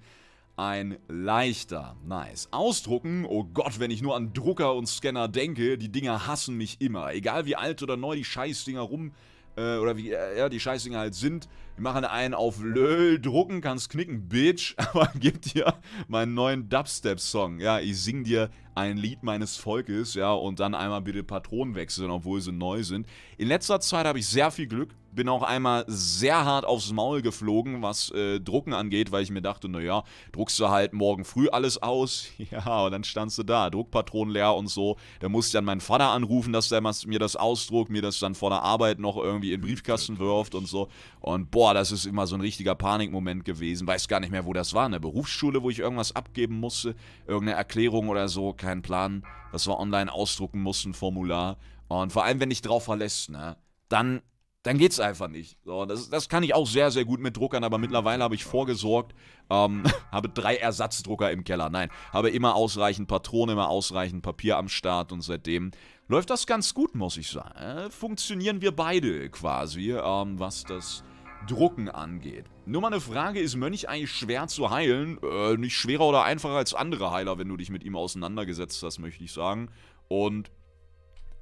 Speaker 1: ein leichter. Nice. Ausdrucken? Oh Gott, wenn ich nur an Drucker und Scanner denke, die Dinger hassen mich immer. Egal wie alt oder neu die Scheißdinger rum äh, oder wie äh, ja, die Scheißdinger halt sind. Wir machen einen auf Löhl, drucken, kannst knicken, Bitch, aber gib dir meinen neuen Dubstep-Song. Ja, ich sing dir ein Lied meines Volkes, ja, und dann einmal bitte Patronen wechseln, obwohl sie neu sind. In letzter Zeit habe ich sehr viel Glück bin auch einmal sehr hart aufs Maul geflogen, was äh, Drucken angeht, weil ich mir dachte, naja, druckst du halt morgen früh alles aus. Ja, und dann standst du da, Druckpatronen leer und so. Da musste ich dann meinen Vater anrufen, dass der mir das ausdruckt, mir das dann vor der Arbeit noch irgendwie in den Briefkasten wirft und so. Und boah, das ist immer so ein richtiger Panikmoment gewesen. Weiß gar nicht mehr, wo das war. Eine Berufsschule, wo ich irgendwas abgeben musste. Irgendeine Erklärung oder so, kein Plan. Was wir online ausdrucken mussten, Formular. Und vor allem, wenn ich drauf verlässt, ne? Dann dann geht's einfach nicht. So, das, das kann ich auch sehr, sehr gut mit Druckern, aber mittlerweile habe ich vorgesorgt, ähm, habe drei Ersatzdrucker im Keller. Nein, habe immer ausreichend Patronen, immer ausreichend Papier am Start und seitdem läuft das ganz gut, muss ich sagen. Äh, funktionieren wir beide quasi, ähm, was das Drucken angeht. Nur mal eine Frage, ist Mönch eigentlich schwer zu heilen? Äh, nicht schwerer oder einfacher als andere Heiler, wenn du dich mit ihm auseinandergesetzt hast, möchte ich sagen. Und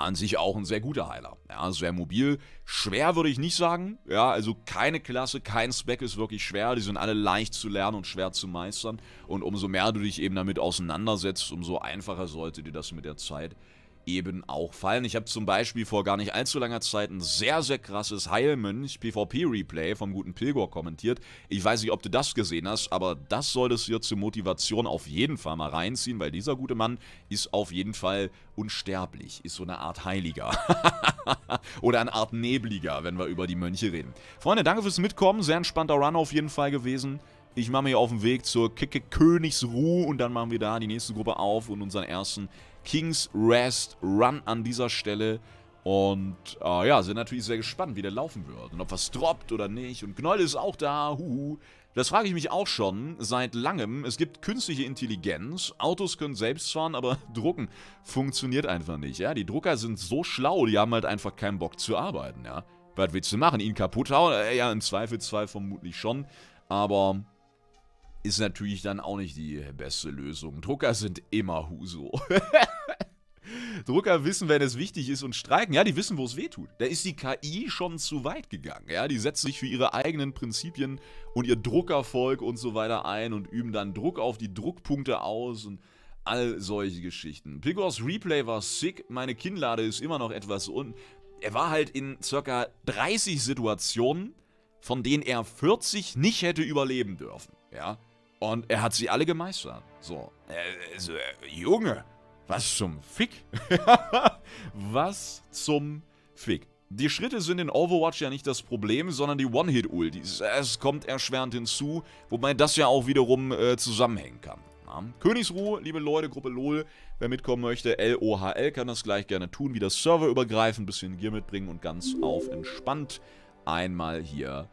Speaker 1: an sich auch ein sehr guter Heiler. Ja, also sehr mobil. Schwer würde ich nicht sagen. Ja, also keine Klasse, kein Spec ist wirklich schwer. Die sind alle leicht zu lernen und schwer zu meistern. Und umso mehr du dich eben damit auseinandersetzt, umso einfacher sollte dir das mit der Zeit eben auch fallen. Ich habe zum Beispiel vor gar nicht allzu langer Zeit ein sehr, sehr krasses Heilmönch PvP-Replay vom guten Pilgor kommentiert. Ich weiß nicht, ob du das gesehen hast, aber das solltest du dir zur Motivation auf jeden Fall mal reinziehen, weil dieser gute Mann ist auf jeden Fall unsterblich, ist so eine Art Heiliger. Oder eine Art Nebliger, wenn wir über die Mönche reden. Freunde, danke fürs Mitkommen, sehr entspannter Run auf jeden Fall gewesen. Ich mache mich auf den Weg zur Kicke Königsruh und dann machen wir da die nächste Gruppe auf und unseren ersten King's Rest Run an dieser Stelle. Und äh, ja, sind natürlich sehr gespannt, wie der laufen wird. Und ob was droppt oder nicht. Und Knoll ist auch da. Huhu. Das frage ich mich auch schon seit langem. Es gibt künstliche Intelligenz. Autos können selbst fahren, aber drucken funktioniert einfach nicht. Ja, die Drucker sind so schlau, die haben halt einfach keinen Bock zu arbeiten. Ja, was willst du machen? Ihn kaputt hauen? Äh, ja, im Zweifelsfall vermutlich schon. Aber ist natürlich dann auch nicht die beste Lösung. Drucker sind immer Huso. Drucker wissen, wenn es wichtig ist und streiken. Ja, die wissen, wo es weh tut. Da ist die KI schon zu weit gegangen. Ja, die setzen sich für ihre eigenen Prinzipien und ihr Druckervolk und so weiter ein und üben dann Druck auf die Druckpunkte aus und all solche Geschichten. Pigors Replay war sick. Meine Kinnlade ist immer noch etwas unten. Er war halt in circa 30 Situationen, von denen er 40 nicht hätte überleben dürfen. Ja, und er hat sie alle gemeistert. So, also, Junge, was zum Fick? was zum Fick? Die Schritte sind in Overwatch ja nicht das Problem, sondern die One-Hit-Ultis. Es kommt erschwerend hinzu, wobei das ja auch wiederum äh, zusammenhängen kann. Ja. Königsruhe, liebe Leute, Gruppe LOL, wer mitkommen möchte, LOHL kann das gleich gerne tun, wieder serverübergreifend, ein bisschen Gear mitbringen und ganz auf entspannt einmal hier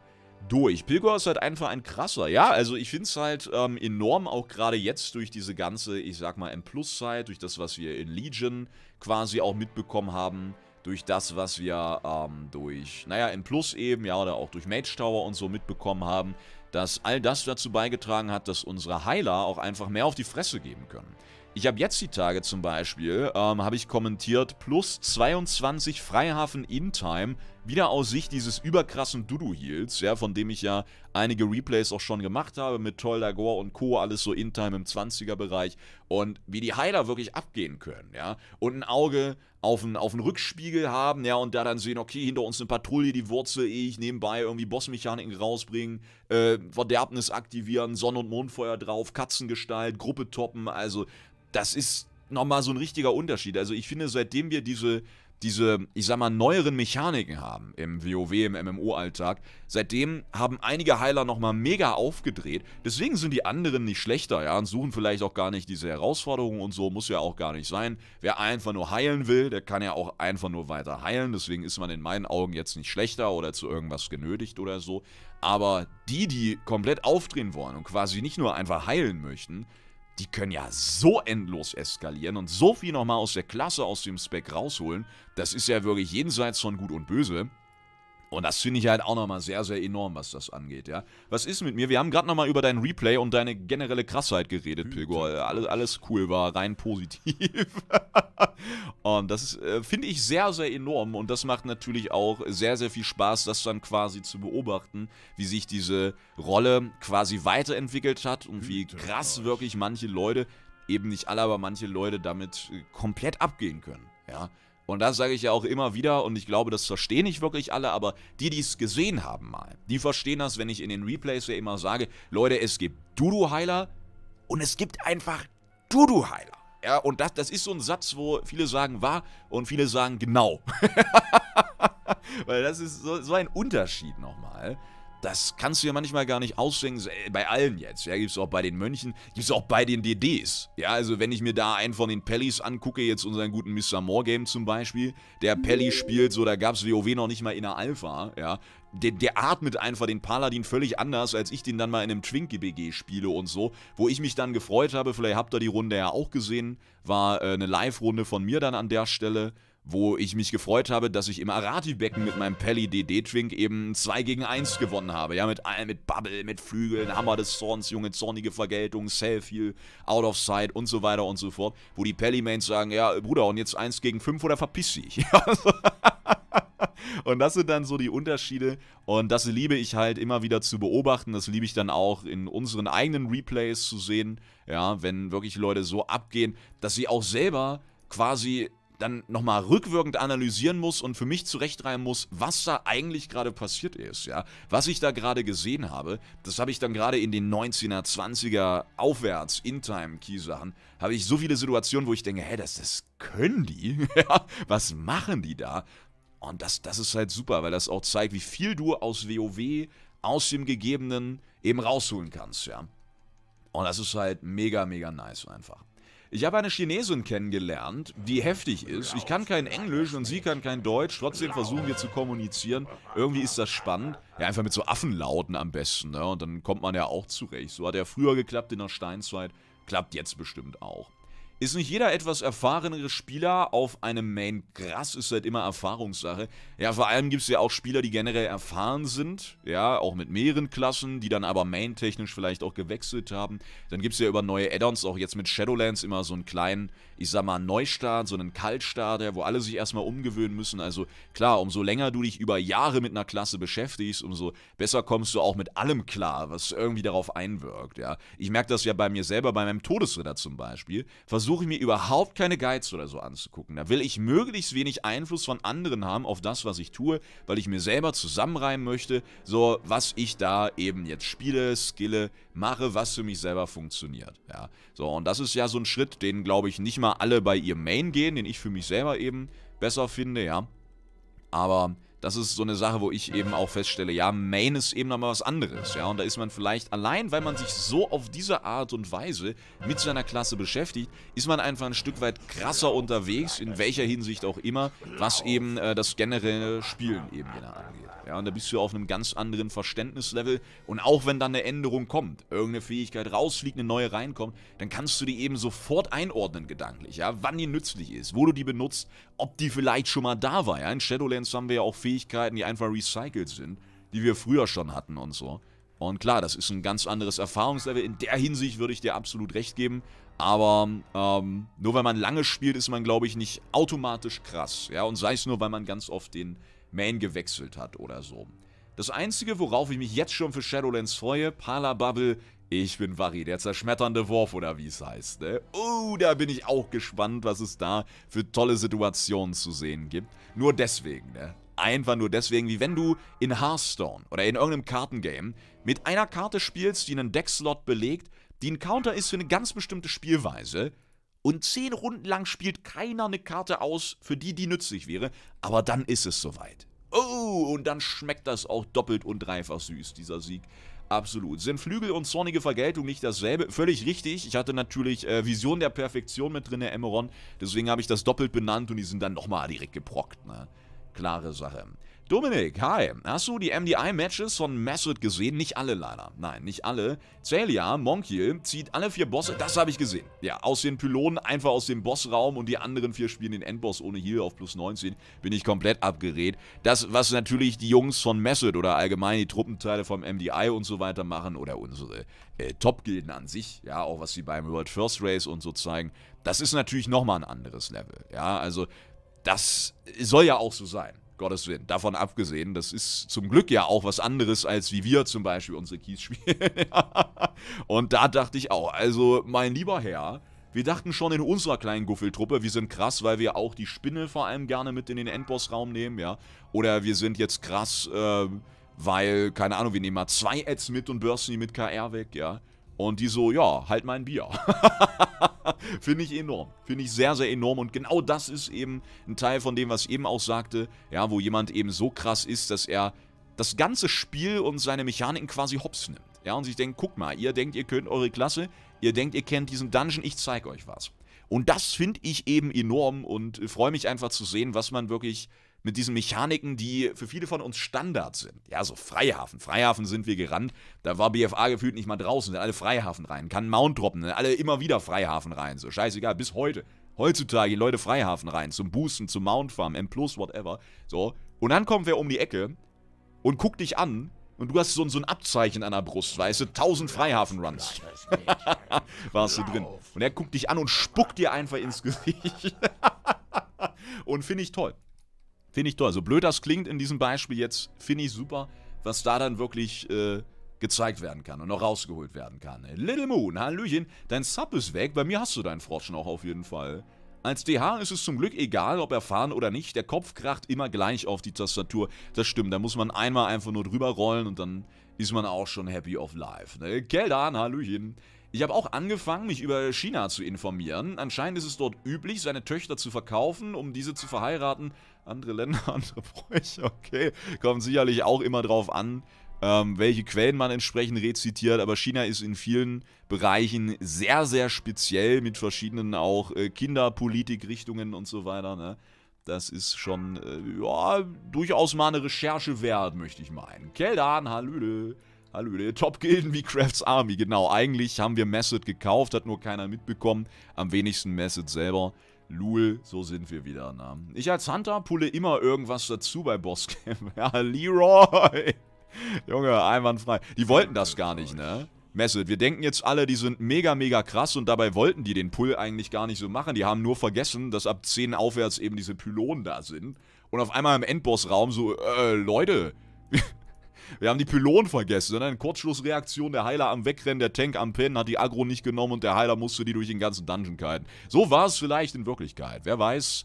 Speaker 1: durch. Pilgor ist halt einfach ein krasser. Ja, also ich finde es halt ähm, enorm, auch gerade jetzt durch diese ganze, ich sag mal, M-Plus-Zeit, durch das, was wir in Legion quasi auch mitbekommen haben, durch das, was wir ähm, durch, naja, M-Plus eben, ja, oder auch durch Mage Tower und so mitbekommen haben, dass all das dazu beigetragen hat, dass unsere Heiler auch einfach mehr auf die Fresse geben können. Ich habe jetzt die Tage zum Beispiel, ähm, habe ich kommentiert, plus 22 Freihafen in Time, wieder aus Sicht dieses überkrassen Dudu Heals, ja, von dem ich ja einige Replays auch schon gemacht habe, mit Toldagor und Co., alles so in Time im 20er-Bereich und wie die Heiler wirklich abgehen können, ja. Und ein Auge auf den, auf den Rückspiegel haben, ja, und da dann sehen, okay, hinter uns eine Patrouille, die Wurzel, eh ich nebenbei irgendwie Bossmechaniken rausbringen, äh, Verderbnis aktivieren, Sonne- und Mondfeuer drauf, Katzengestalt, Gruppe toppen, also das ist nochmal so ein richtiger Unterschied. Also ich finde, seitdem wir diese diese, ich sag mal, neueren Mechaniken haben im WoW, im MMO-Alltag. Seitdem haben einige Heiler nochmal mega aufgedreht. Deswegen sind die anderen nicht schlechter, ja, und suchen vielleicht auch gar nicht diese Herausforderungen und so, muss ja auch gar nicht sein. Wer einfach nur heilen will, der kann ja auch einfach nur weiter heilen. Deswegen ist man in meinen Augen jetzt nicht schlechter oder zu irgendwas genötigt oder so. Aber die, die komplett aufdrehen wollen und quasi nicht nur einfach heilen möchten, die können ja so endlos eskalieren und so viel nochmal aus der Klasse, aus dem Spec rausholen. Das ist ja wirklich jenseits von Gut und Böse. Und das finde ich halt auch nochmal sehr, sehr enorm, was das angeht, ja. Was ist mit mir? Wir haben gerade nochmal über dein Replay und deine generelle Krassheit geredet, hm, Pilgor. Alles, alles cool war, rein positiv. und das äh, finde ich sehr, sehr enorm. Und das macht natürlich auch sehr, sehr viel Spaß, das dann quasi zu beobachten, wie sich diese Rolle quasi weiterentwickelt hat und wie krass wirklich manche Leute, eben nicht alle, aber manche Leute damit äh, komplett abgehen können, ja. Und das sage ich ja auch immer wieder und ich glaube, das verstehen nicht wirklich alle, aber die, die es gesehen haben mal, die verstehen das, wenn ich in den Replays ja immer sage, Leute, es gibt Dudu-Heiler und es gibt einfach Dudu-Heiler. Ja, und das, das ist so ein Satz, wo viele sagen wahr und viele sagen genau. Weil das ist so, so ein Unterschied nochmal. Das kannst du ja manchmal gar nicht ausdenken, äh, bei allen jetzt. Ja, es auch bei den Mönchen, gibt es auch bei den DDs. Ja, also wenn ich mir da einen von den Pellis angucke, jetzt unseren guten Mr. Morgame zum Beispiel, der Pelli spielt, so da gab es WoW noch nicht mal in der Alpha, ja. Der, der, atmet einfach den Paladin völlig anders, als ich den dann mal in einem Twinkie-BG spiele und so. Wo ich mich dann gefreut habe, vielleicht habt ihr die Runde ja auch gesehen, war äh, eine Live-Runde von mir dann an der Stelle wo ich mich gefreut habe, dass ich im Arati-Becken mit meinem Pelli DD-Twink eben 2 gegen 1 gewonnen habe. Ja, mit allem, mit Bubble, mit Flügeln, Hammer des Zorns, Junge, zornige Vergeltung, Selfie, Out of Sight und so weiter und so fort. Wo die Pelli-Mains sagen, ja, Bruder, und jetzt 1 gegen 5 oder verpiss dich. Und das sind dann so die Unterschiede. Und das liebe ich halt immer wieder zu beobachten. Das liebe ich dann auch in unseren eigenen Replays zu sehen. Ja, wenn wirklich Leute so abgehen, dass sie auch selber quasi dann nochmal rückwirkend analysieren muss und für mich zurechtreiben muss, was da eigentlich gerade passiert ist, ja. Was ich da gerade gesehen habe, das habe ich dann gerade in den 19er, 20er aufwärts In-Time-Key-Sachen, habe ich so viele Situationen, wo ich denke, hä, das, das können die? was machen die da? Und das, das ist halt super, weil das auch zeigt, wie viel du aus WoW, aus dem Gegebenen eben rausholen kannst, ja. Und das ist halt mega, mega nice einfach. Ich habe eine Chinesin kennengelernt, die heftig ist. Ich kann kein Englisch und sie kann kein Deutsch. Trotzdem versuchen wir zu kommunizieren. Irgendwie ist das spannend. Ja, einfach mit so Affenlauten am besten. Ne? Und dann kommt man ja auch zurecht. So hat er früher geklappt in der Steinzeit. Klappt jetzt bestimmt auch. Ist nicht jeder etwas erfahrenere Spieler auf einem Main krass, ist halt immer Erfahrungssache. Ja, vor allem gibt es ja auch Spieler, die generell erfahren sind, ja, auch mit mehreren Klassen, die dann aber main-technisch vielleicht auch gewechselt haben. Dann gibt es ja über neue Add-ons auch jetzt mit Shadowlands immer so einen kleinen ich sag mal, Neustart, so einen Kaltstart, wo alle sich erstmal umgewöhnen müssen. Also klar, umso länger du dich über Jahre mit einer Klasse beschäftigst, umso besser kommst du auch mit allem klar, was irgendwie darauf einwirkt. Ja. Ich merke das ja bei mir selber, bei meinem Todesritter zum Beispiel, versuche ich mir überhaupt keine Guides oder so anzugucken. Da will ich möglichst wenig Einfluss von anderen haben auf das, was ich tue, weil ich mir selber zusammenreimen möchte, so was ich da eben jetzt spiele, skille, mache, was für mich selber funktioniert. Ja. So, und das ist ja so ein Schritt, den glaube ich nicht mal mal alle bei ihrem Main gehen, den ich für mich selber eben besser finde, ja. Aber das ist so eine Sache, wo ich eben auch feststelle, ja, Main ist eben nochmal was anderes, ja. Und da ist man vielleicht allein, weil man sich so auf diese Art und Weise mit seiner Klasse beschäftigt, ist man einfach ein Stück weit krasser unterwegs, in welcher Hinsicht auch immer, was eben äh, das generelle Spielen eben angeht. Ja, und da bist du auf einem ganz anderen Verständnislevel. Und auch wenn dann eine Änderung kommt, irgendeine Fähigkeit rausfliegt, eine neue reinkommt, dann kannst du die eben sofort einordnen gedanklich, ja, wann die nützlich ist, wo du die benutzt, ob die vielleicht schon mal da war, ja. In Shadowlands haben wir ja auch Fähigkeiten, die einfach recycelt sind, die wir früher schon hatten und so. Und klar, das ist ein ganz anderes Erfahrungslevel. In der Hinsicht würde ich dir absolut recht geben. Aber ähm, nur wenn man lange spielt, ist man, glaube ich, nicht automatisch krass. Ja, und sei es nur, weil man ganz oft den Main gewechselt hat oder so. Das einzige, worauf ich mich jetzt schon für Shadowlands freue, Palabubble, ich bin Vari, der zerschmetternde Wurf oder wie es heißt. Ne? Oh, da bin ich auch gespannt, was es da für tolle Situationen zu sehen gibt. Nur deswegen, ne? Einfach nur deswegen, wie wenn du in Hearthstone oder in irgendeinem Kartengame mit einer Karte spielst, die einen Deckslot belegt, die ein Counter ist für eine ganz bestimmte Spielweise und zehn Runden lang spielt keiner eine Karte aus, für die die nützlich wäre, aber dann ist es soweit. Oh, und dann schmeckt das auch doppelt und dreifach süß, dieser Sieg. Absolut. Sind Flügel und zornige Vergeltung nicht dasselbe? Völlig richtig. Ich hatte natürlich äh, Vision der Perfektion mit drin, der Emeron. Deswegen habe ich das doppelt benannt und die sind dann nochmal direkt geprockt. Ne? Klare Sache. Dominik, hi. Hast du die MDI-Matches von Method gesehen? Nicht alle leider. Nein, nicht alle. Celia, Monkiel, zieht alle vier Bosse. Das habe ich gesehen. Ja, aus den Pylonen, einfach aus dem Bossraum und die anderen vier spielen den Endboss ohne Heal auf plus 19. Bin ich komplett abgerät. Das, was natürlich die Jungs von Method oder allgemein die Truppenteile vom MDI und so weiter machen oder unsere äh, Top-Gilden an sich, ja, auch was sie beim World First Race und so zeigen, das ist natürlich nochmal ein anderes Level. Ja, also das soll ja auch so sein. Gottes Willen. Davon abgesehen, das ist zum Glück ja auch was anderes, als wie wir zum Beispiel unsere Keys spielen. und da dachte ich auch, also mein lieber Herr, wir dachten schon in unserer kleinen Guffeltruppe, wir sind krass, weil wir auch die Spinne vor allem gerne mit in den Endbossraum nehmen, ja. Oder wir sind jetzt krass, äh, weil, keine Ahnung, wir nehmen mal zwei Ads mit und bürsten die mit KR weg, ja. Und die so, ja, halt mein Bier. Finde ich enorm. Finde ich sehr, sehr enorm. Und genau das ist eben ein Teil von dem, was ich eben auch sagte, ja, wo jemand eben so krass ist, dass er das ganze Spiel und seine Mechaniken quasi hops nimmt. Ja, und sich denkt, guck mal, ihr denkt, ihr könnt eure Klasse, ihr denkt, ihr kennt diesen Dungeon, ich zeige euch was. Und das finde ich eben enorm und freue mich einfach zu sehen, was man wirklich mit diesen Mechaniken, die für viele von uns Standard sind. Ja, so Freihafen. Freihafen sind wir gerannt. Da war BFA gefühlt nicht mal draußen. Sind alle Freihafen rein. Kann Mount droppen. Sind Alle immer wieder Freihafen rein. So scheißegal. Bis heute. Heutzutage gehen Leute Freihafen rein. Zum Boosten, zum Mount Farm, M+, whatever. So. Und dann kommt wer um die Ecke und guckt dich an und du hast so, so ein Abzeichen an der Brust, weißt du, 1000 Freihafen-Runs. Warst du drin. Und er guckt dich an und spuckt dir einfach ins Gesicht. und finde ich toll. Finde ich toll. So also blöd das klingt in diesem Beispiel jetzt, finde ich super, was da dann wirklich äh, gezeigt werden kann und noch rausgeholt werden kann. Little Moon, Hallöchen, dein Sub ist weg, bei mir hast du deinen Frosch noch auf jeden Fall. Als DH ist es zum Glück egal, ob erfahren oder nicht, der Kopf kracht immer gleich auf die Tastatur. Das stimmt, da muss man einmal einfach nur drüber rollen und dann ist man auch schon happy of life. Ne? Keldan, Hallöchen. Ich habe auch angefangen, mich über China zu informieren. Anscheinend ist es dort üblich, seine Töchter zu verkaufen, um diese zu verheiraten andere Länder, andere Bräuche, okay. Kommt sicherlich auch immer drauf an, ähm, welche Quellen man entsprechend rezitiert, aber China ist in vielen Bereichen sehr, sehr speziell mit verschiedenen auch äh, Kinderpolitikrichtungen und so weiter, ne? Das ist schon, äh, ja, durchaus mal eine Recherche wert, möchte ich meinen. Keldan, hallöde. Hallöle. Top-Gilden wie Crafts Army. Genau, eigentlich haben wir Method gekauft, hat nur keiner mitbekommen. Am wenigsten Method selber. Lul, so sind wir wieder, ne? Ich als Hunter pulle immer irgendwas dazu bei Bosscamp. ja, Leroy! Junge, einwandfrei. Die wollten das gar nicht, ne? Message. Wir denken jetzt alle, die sind mega, mega krass und dabei wollten die den Pull eigentlich gar nicht so machen. Die haben nur vergessen, dass ab 10 aufwärts eben diese Pylonen da sind. Und auf einmal im Endbossraum so, äh, Leute, wir haben die Pylonen vergessen. Dann eine Kurzschlussreaktion, der Heiler am Wegrennen, der Tank am Pennen, hat die Agro nicht genommen und der Heiler musste die durch den ganzen Dungeon kiten. So war es vielleicht in Wirklichkeit. Wer weiß,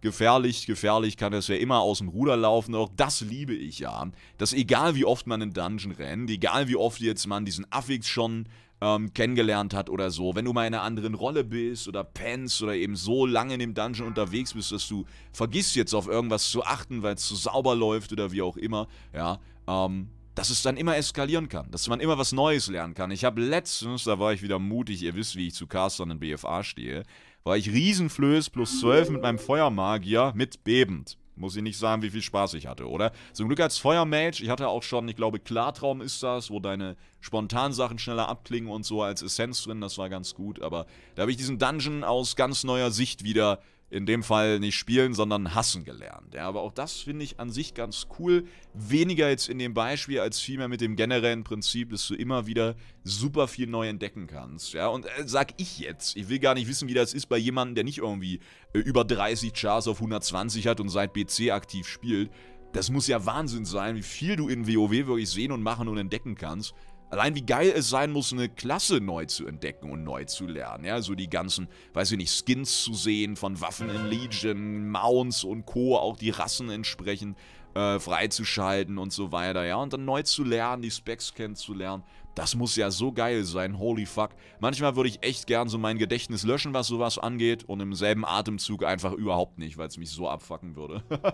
Speaker 1: gefährlich, gefährlich kann es ja immer aus dem Ruder laufen. Auch das liebe ich ja. Dass egal wie oft man in Dungeon rennt, egal wie oft jetzt man diesen Affix schon ähm, kennengelernt hat oder so, wenn du mal in einer anderen Rolle bist oder pennst oder eben so lange in dem Dungeon unterwegs bist, dass du vergisst jetzt auf irgendwas zu achten, weil es zu sauber läuft oder wie auch immer, ja, ähm, dass es dann immer eskalieren kann, dass man immer was Neues lernen kann. Ich habe letztens, da war ich wieder mutig, ihr wisst, wie ich zu Castern in BFA stehe, war ich Riesenflöß plus 12 mit meinem Feuermagier mit bebend. Muss ich nicht sagen, wie viel Spaß ich hatte, oder? Zum Glück als Feuermage, ich hatte auch schon, ich glaube, Klartraum ist das, wo deine spontanen Sachen schneller abklingen und so als Essenz drin, das war ganz gut, aber da habe ich diesen Dungeon aus ganz neuer Sicht wieder in dem Fall nicht spielen, sondern hassen gelernt. Ja, aber auch das finde ich an sich ganz cool. Weniger jetzt in dem Beispiel als vielmehr mit dem generellen Prinzip, dass du immer wieder super viel neu entdecken kannst. Ja, und äh, sag ich jetzt, ich will gar nicht wissen, wie das ist bei jemandem, der nicht irgendwie äh, über 30 Chars auf 120 hat und seit BC aktiv spielt. Das muss ja Wahnsinn sein, wie viel du in WoW wirklich sehen und machen und entdecken kannst. Allein wie geil es sein muss, eine Klasse neu zu entdecken und neu zu lernen. Ja, so die ganzen, weiß ich nicht, Skins zu sehen von Waffen in Legion, Mounts und Co., auch die Rassen entsprechend äh, freizuschalten und so weiter. Ja, und dann neu zu lernen, die Specs kennenzulernen das muss ja so geil sein, holy fuck. Manchmal würde ich echt gern so mein Gedächtnis löschen, was sowas angeht und im selben Atemzug einfach überhaupt nicht, weil es mich so abfucken würde.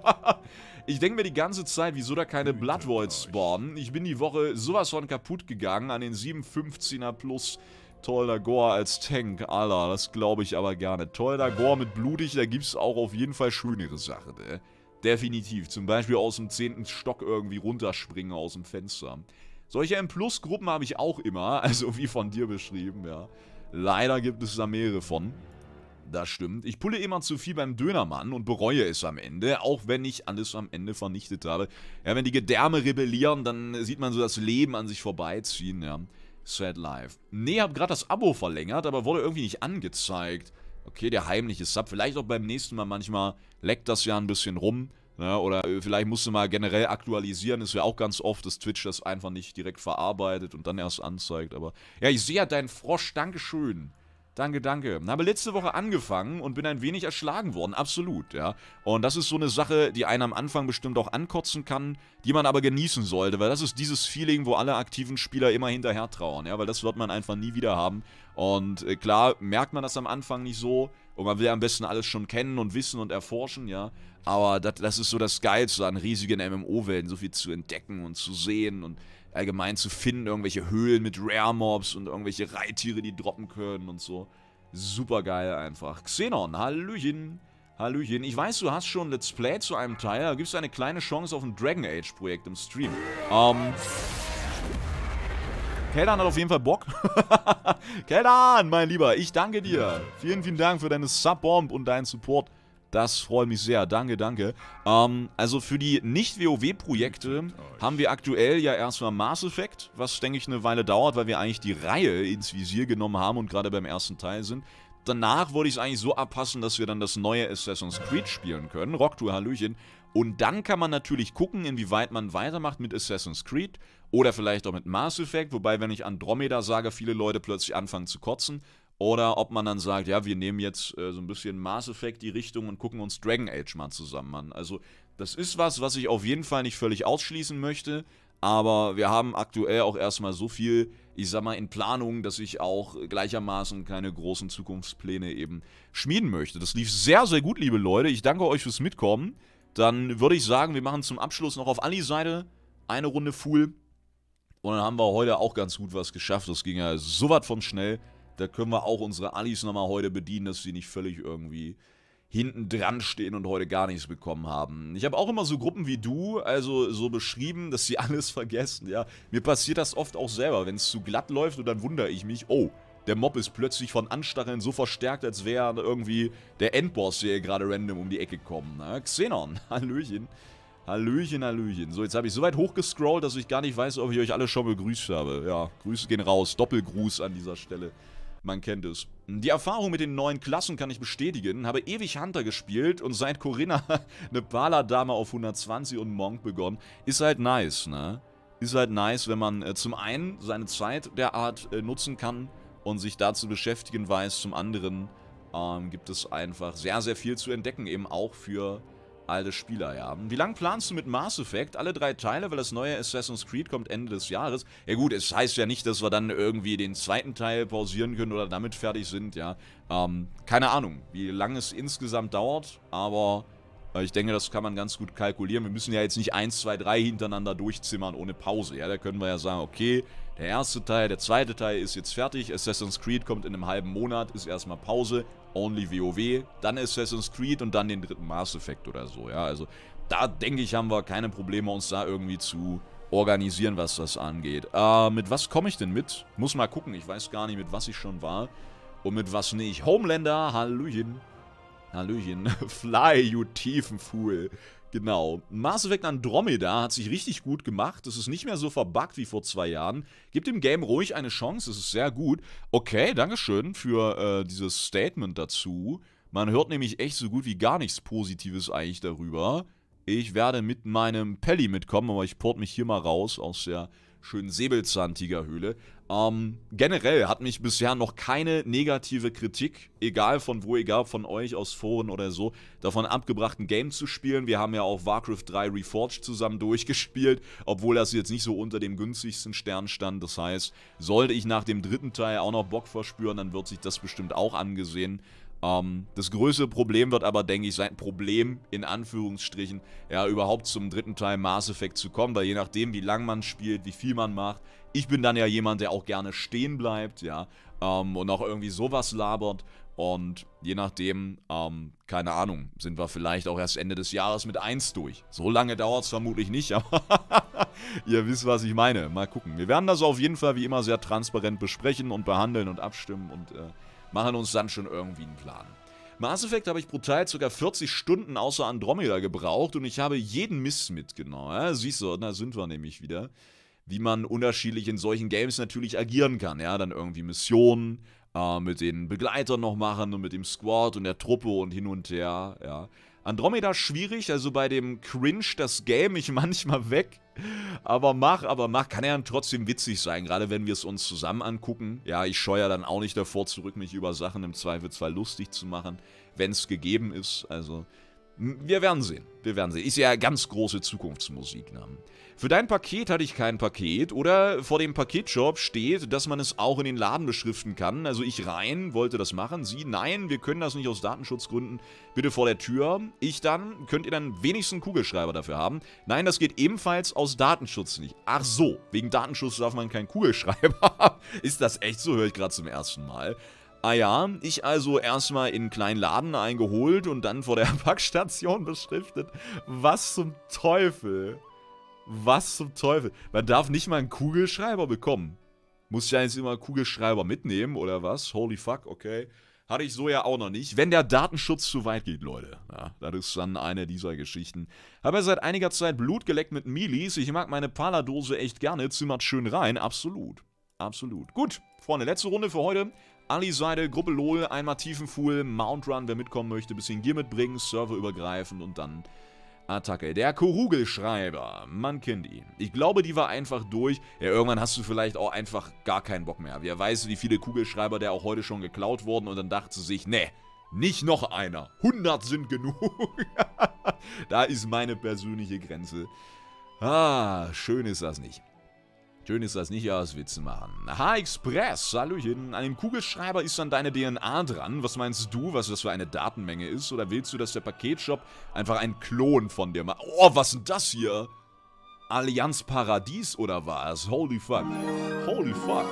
Speaker 1: ich denke mir die ganze Zeit, wieso da keine Blood Voids spawnen. Ich bin die Woche sowas von kaputt gegangen an den 715er plus Tolda Gore als Tank, Allah, das glaube ich aber gerne. Tolda Gore mit Blutig, da gibt es auch auf jeden Fall schönere Sachen, ey. Ne? Definitiv. Zum Beispiel aus dem 10. Stock irgendwie runterspringen aus dem Fenster. Solche M-Plus-Gruppen habe ich auch immer, also wie von dir beschrieben, ja. Leider gibt es da mehrere von. Das stimmt. Ich pulle immer zu viel beim Dönermann und bereue es am Ende, auch wenn ich alles am Ende vernichtet habe. Ja, wenn die Gedärme rebellieren, dann sieht man so das Leben an sich vorbeiziehen, ja. Sad Life. Nee, hab gerade das Abo verlängert, aber wurde irgendwie nicht angezeigt. Okay, der heimliche Sub. Vielleicht auch beim nächsten Mal manchmal leckt das ja ein bisschen rum. Ne? Oder äh, vielleicht musst du mal generell aktualisieren, ist ja auch ganz oft, dass Twitch das einfach nicht direkt verarbeitet und dann erst anzeigt. Aber ja, ich sehe ja deinen Frosch, Dankeschön. Danke, danke. Habe letzte Woche angefangen und bin ein wenig erschlagen worden, absolut, ja. Und das ist so eine Sache, die einen am Anfang bestimmt auch ankotzen kann, die man aber genießen sollte, weil das ist dieses Feeling, wo alle aktiven Spieler immer hinterher trauen, ja, weil das wird man einfach nie wieder haben. Und äh, klar merkt man das am Anfang nicht so und man will am besten alles schon kennen und wissen und erforschen, ja. Aber das, das ist so das Geilste an riesigen MMO-Welten, so viel zu entdecken und zu sehen und allgemein zu finden. Irgendwelche Höhlen mit Rare-Mobs und irgendwelche Reittiere, die droppen können und so. Super geil einfach. Xenon, Hallöchen. Hallöchen. Ich weiß, du hast schon Let's Play zu einem Teil, da gibst du eine kleine Chance auf ein Dragon Age Projekt im Stream. Ähm... Keldan hat auf jeden Fall Bock. Keldan, mein Lieber, ich danke dir. Vielen, vielen Dank für deine Sub-Bomb und deinen Support. Das freut mich sehr. Danke, danke. Ähm, also für die Nicht-WoW-Projekte hm. oh, haben wir aktuell ja erstmal Mass Effect, was, denke ich, eine Weile dauert, weil wir eigentlich die Reihe ins Visier genommen haben und gerade beim ersten Teil sind. Danach wollte ich es eigentlich so abpassen, dass wir dann das neue Assassin's Creed spielen können. Rocktour, Hallöchen. Und dann kann man natürlich gucken, inwieweit man weitermacht mit Assassin's Creed oder vielleicht auch mit Mass Effect, wobei, wenn ich Andromeda sage, viele Leute plötzlich anfangen zu kotzen. Oder ob man dann sagt, ja, wir nehmen jetzt äh, so ein bisschen Mass Effect die Richtung und gucken uns Dragon Age mal zusammen an. Also, das ist was, was ich auf jeden Fall nicht völlig ausschließen möchte. Aber wir haben aktuell auch erstmal so viel, ich sag mal, in Planung, dass ich auch gleichermaßen keine großen Zukunftspläne eben schmieden möchte. Das lief sehr, sehr gut, liebe Leute. Ich danke euch fürs Mitkommen. Dann würde ich sagen, wir machen zum Abschluss noch auf Annis Seite eine Runde Fool. Und dann haben wir heute auch ganz gut was geschafft. Das ging ja sowas von schnell da können wir auch unsere Alis nochmal heute bedienen, dass sie nicht völlig irgendwie hinten dran stehen und heute gar nichts bekommen haben. Ich habe auch immer so Gruppen wie du, also so beschrieben, dass sie alles vergessen, ja. Mir passiert das oft auch selber, wenn es zu glatt läuft und dann wundere ich mich, oh, der Mob ist plötzlich von Anstacheln so verstärkt, als wäre irgendwie der Endboss hier gerade random um die Ecke gekommen. Na, ne? Xenon, Hallöchen. Hallöchen, Hallöchen. So, jetzt habe ich so weit hochgescrollt, dass ich gar nicht weiß, ob ich euch alle schon begrüßt habe. Ja, Grüße gehen raus. Doppelgruß an dieser Stelle. Man kennt es. Die Erfahrung mit den neuen Klassen kann ich bestätigen, habe ewig Hunter gespielt und seit Corinna eine Paladame auf 120 und Monk begonnen. Ist halt nice, ne? Ist halt nice, wenn man äh, zum einen seine Zeit der Art äh, nutzen kann und sich dazu beschäftigen weiß, zum anderen ähm, gibt es einfach sehr, sehr viel zu entdecken, eben auch für alte Spieler, ja. Wie lange planst du mit Mass Effect? Alle drei Teile, weil das neue Assassin's Creed kommt Ende des Jahres. Ja gut, es heißt ja nicht, dass wir dann irgendwie den zweiten Teil pausieren können oder damit fertig sind, ja. Ähm, keine Ahnung, wie lange es insgesamt dauert, aber äh, ich denke, das kann man ganz gut kalkulieren. Wir müssen ja jetzt nicht 1, 2, 3 hintereinander durchzimmern ohne Pause, ja. Da können wir ja sagen, okay, der erste Teil, der zweite Teil ist jetzt fertig. Assassin's Creed kommt in einem halben Monat, ist erstmal Pause. Only WoW, dann Assassin's Creed und dann den dritten Mass Effect oder so. Ja, also da denke ich, haben wir keine Probleme, uns da irgendwie zu organisieren, was das angeht. Äh, mit was komme ich denn mit? Muss mal gucken, ich weiß gar nicht, mit was ich schon war und mit was nicht. Homelander, Hallöchen. Hallöchen. Fly, you tiefen Fool. Genau. Mass Effect Andromeda hat sich richtig gut gemacht. Es ist nicht mehr so verbuggt wie vor zwei Jahren. Gibt dem Game ruhig eine Chance. Es ist sehr gut. Okay, Dankeschön für äh, dieses Statement dazu. Man hört nämlich echt so gut wie gar nichts Positives eigentlich darüber. Ich werde mit meinem Pelli mitkommen, aber ich port mich hier mal raus aus der schönen Säbelzahntigerhöhle. Ähm, generell hat mich bisher noch keine negative Kritik, egal von wo, egal von euch aus Foren oder so, davon abgebracht, ein Game zu spielen. Wir haben ja auch Warcraft 3 Reforged zusammen durchgespielt, obwohl das jetzt nicht so unter dem günstigsten Stern stand. Das heißt, sollte ich nach dem dritten Teil auch noch Bock verspüren, dann wird sich das bestimmt auch angesehen. Ähm, das größte Problem wird aber, denke ich, sein Problem, in Anführungsstrichen, ja, überhaupt zum dritten Teil Mass Effect zu kommen, weil je nachdem, wie lang man spielt, wie viel man macht, ich bin dann ja jemand, der auch gerne stehen bleibt, ja, ähm, und auch irgendwie sowas labert und je nachdem, ähm, keine Ahnung, sind wir vielleicht auch erst Ende des Jahres mit 1 durch. So lange dauert es vermutlich nicht, aber ihr wisst, was ich meine. Mal gucken. Wir werden das auf jeden Fall wie immer sehr transparent besprechen und behandeln und abstimmen und äh, machen uns dann schon irgendwie einen Plan. Mass Effect habe ich brutal ca. 40 Stunden außer Andromeda gebraucht und ich habe jeden Mist mitgenommen. Ja, siehst du, da sind wir nämlich wieder. Wie man unterschiedlich in solchen Games natürlich agieren kann. Ja, dann irgendwie Missionen äh, mit den Begleitern noch machen und mit dem Squad und der Truppe und hin und her. Ja. Andromeda schwierig, also bei dem Cringe, das game ich manchmal weg. Aber mach, aber mach, kann ja trotzdem witzig sein, gerade wenn wir es uns zusammen angucken. Ja, ich scheue ja dann auch nicht davor zurück, mich über Sachen im Zweifelsfall lustig zu machen, wenn es gegeben ist. Also, wir werden sehen, wir werden sehen. Ist ja ganz große Zukunftsmusik, ne? Für dein Paket hatte ich kein Paket oder vor dem Paketshop steht, dass man es auch in den Laden beschriften kann. Also ich rein, wollte das machen. Sie, nein, wir können das nicht aus Datenschutzgründen. Bitte vor der Tür. Ich dann, könnt ihr dann wenigstens einen Kugelschreiber dafür haben. Nein, das geht ebenfalls aus Datenschutz nicht. Ach so, wegen Datenschutz darf man keinen Kugelschreiber haben. Ist das echt so? Höre ich gerade zum ersten Mal. Ah ja, ich also erstmal in einen kleinen Laden eingeholt und dann vor der Packstation beschriftet. Was zum Teufel? Was zum Teufel? Man darf nicht mal einen Kugelschreiber bekommen. Muss ich eigentlich immer einen Kugelschreiber mitnehmen oder was? Holy fuck, okay. Hatte ich so ja auch noch nicht. Wenn der Datenschutz zu weit geht, Leute. Ja, das ist dann eine dieser Geschichten. Habe ja seit einiger Zeit Blut geleckt mit Milis. Ich mag meine Paladose echt gerne. Zimmert schön rein. Absolut. Absolut. Gut, Freunde, letzte Runde für heute. Ali Seide, Gruppe LOL, einmal Tiefenfuhl, Mount Run, wer mitkommen möchte, bisschen Gear mitbringen, Server übergreifend und dann Attacke. Der Korugelschreiber. Man kennt ihn. Ich glaube, die war einfach durch. Ja, irgendwann hast du vielleicht auch einfach gar keinen Bock mehr. Wer weiß, wie viele Kugelschreiber der auch heute schon geklaut wurden und dann dachte sie sich, ne, nicht noch einer. 100 sind genug. da ist meine persönliche Grenze. Ah, schön ist das nicht. Schön ist das nicht aus Witzen machen. H-Express, Hallöchen. An dem Kugelschreiber ist dann deine DNA dran. Was meinst du, was das für eine Datenmenge ist? Oder willst du, dass der Paketshop einfach einen Klon von dir macht? Oh, was denn das hier? Allianz Paradies oder was? Holy fuck. Holy fuck.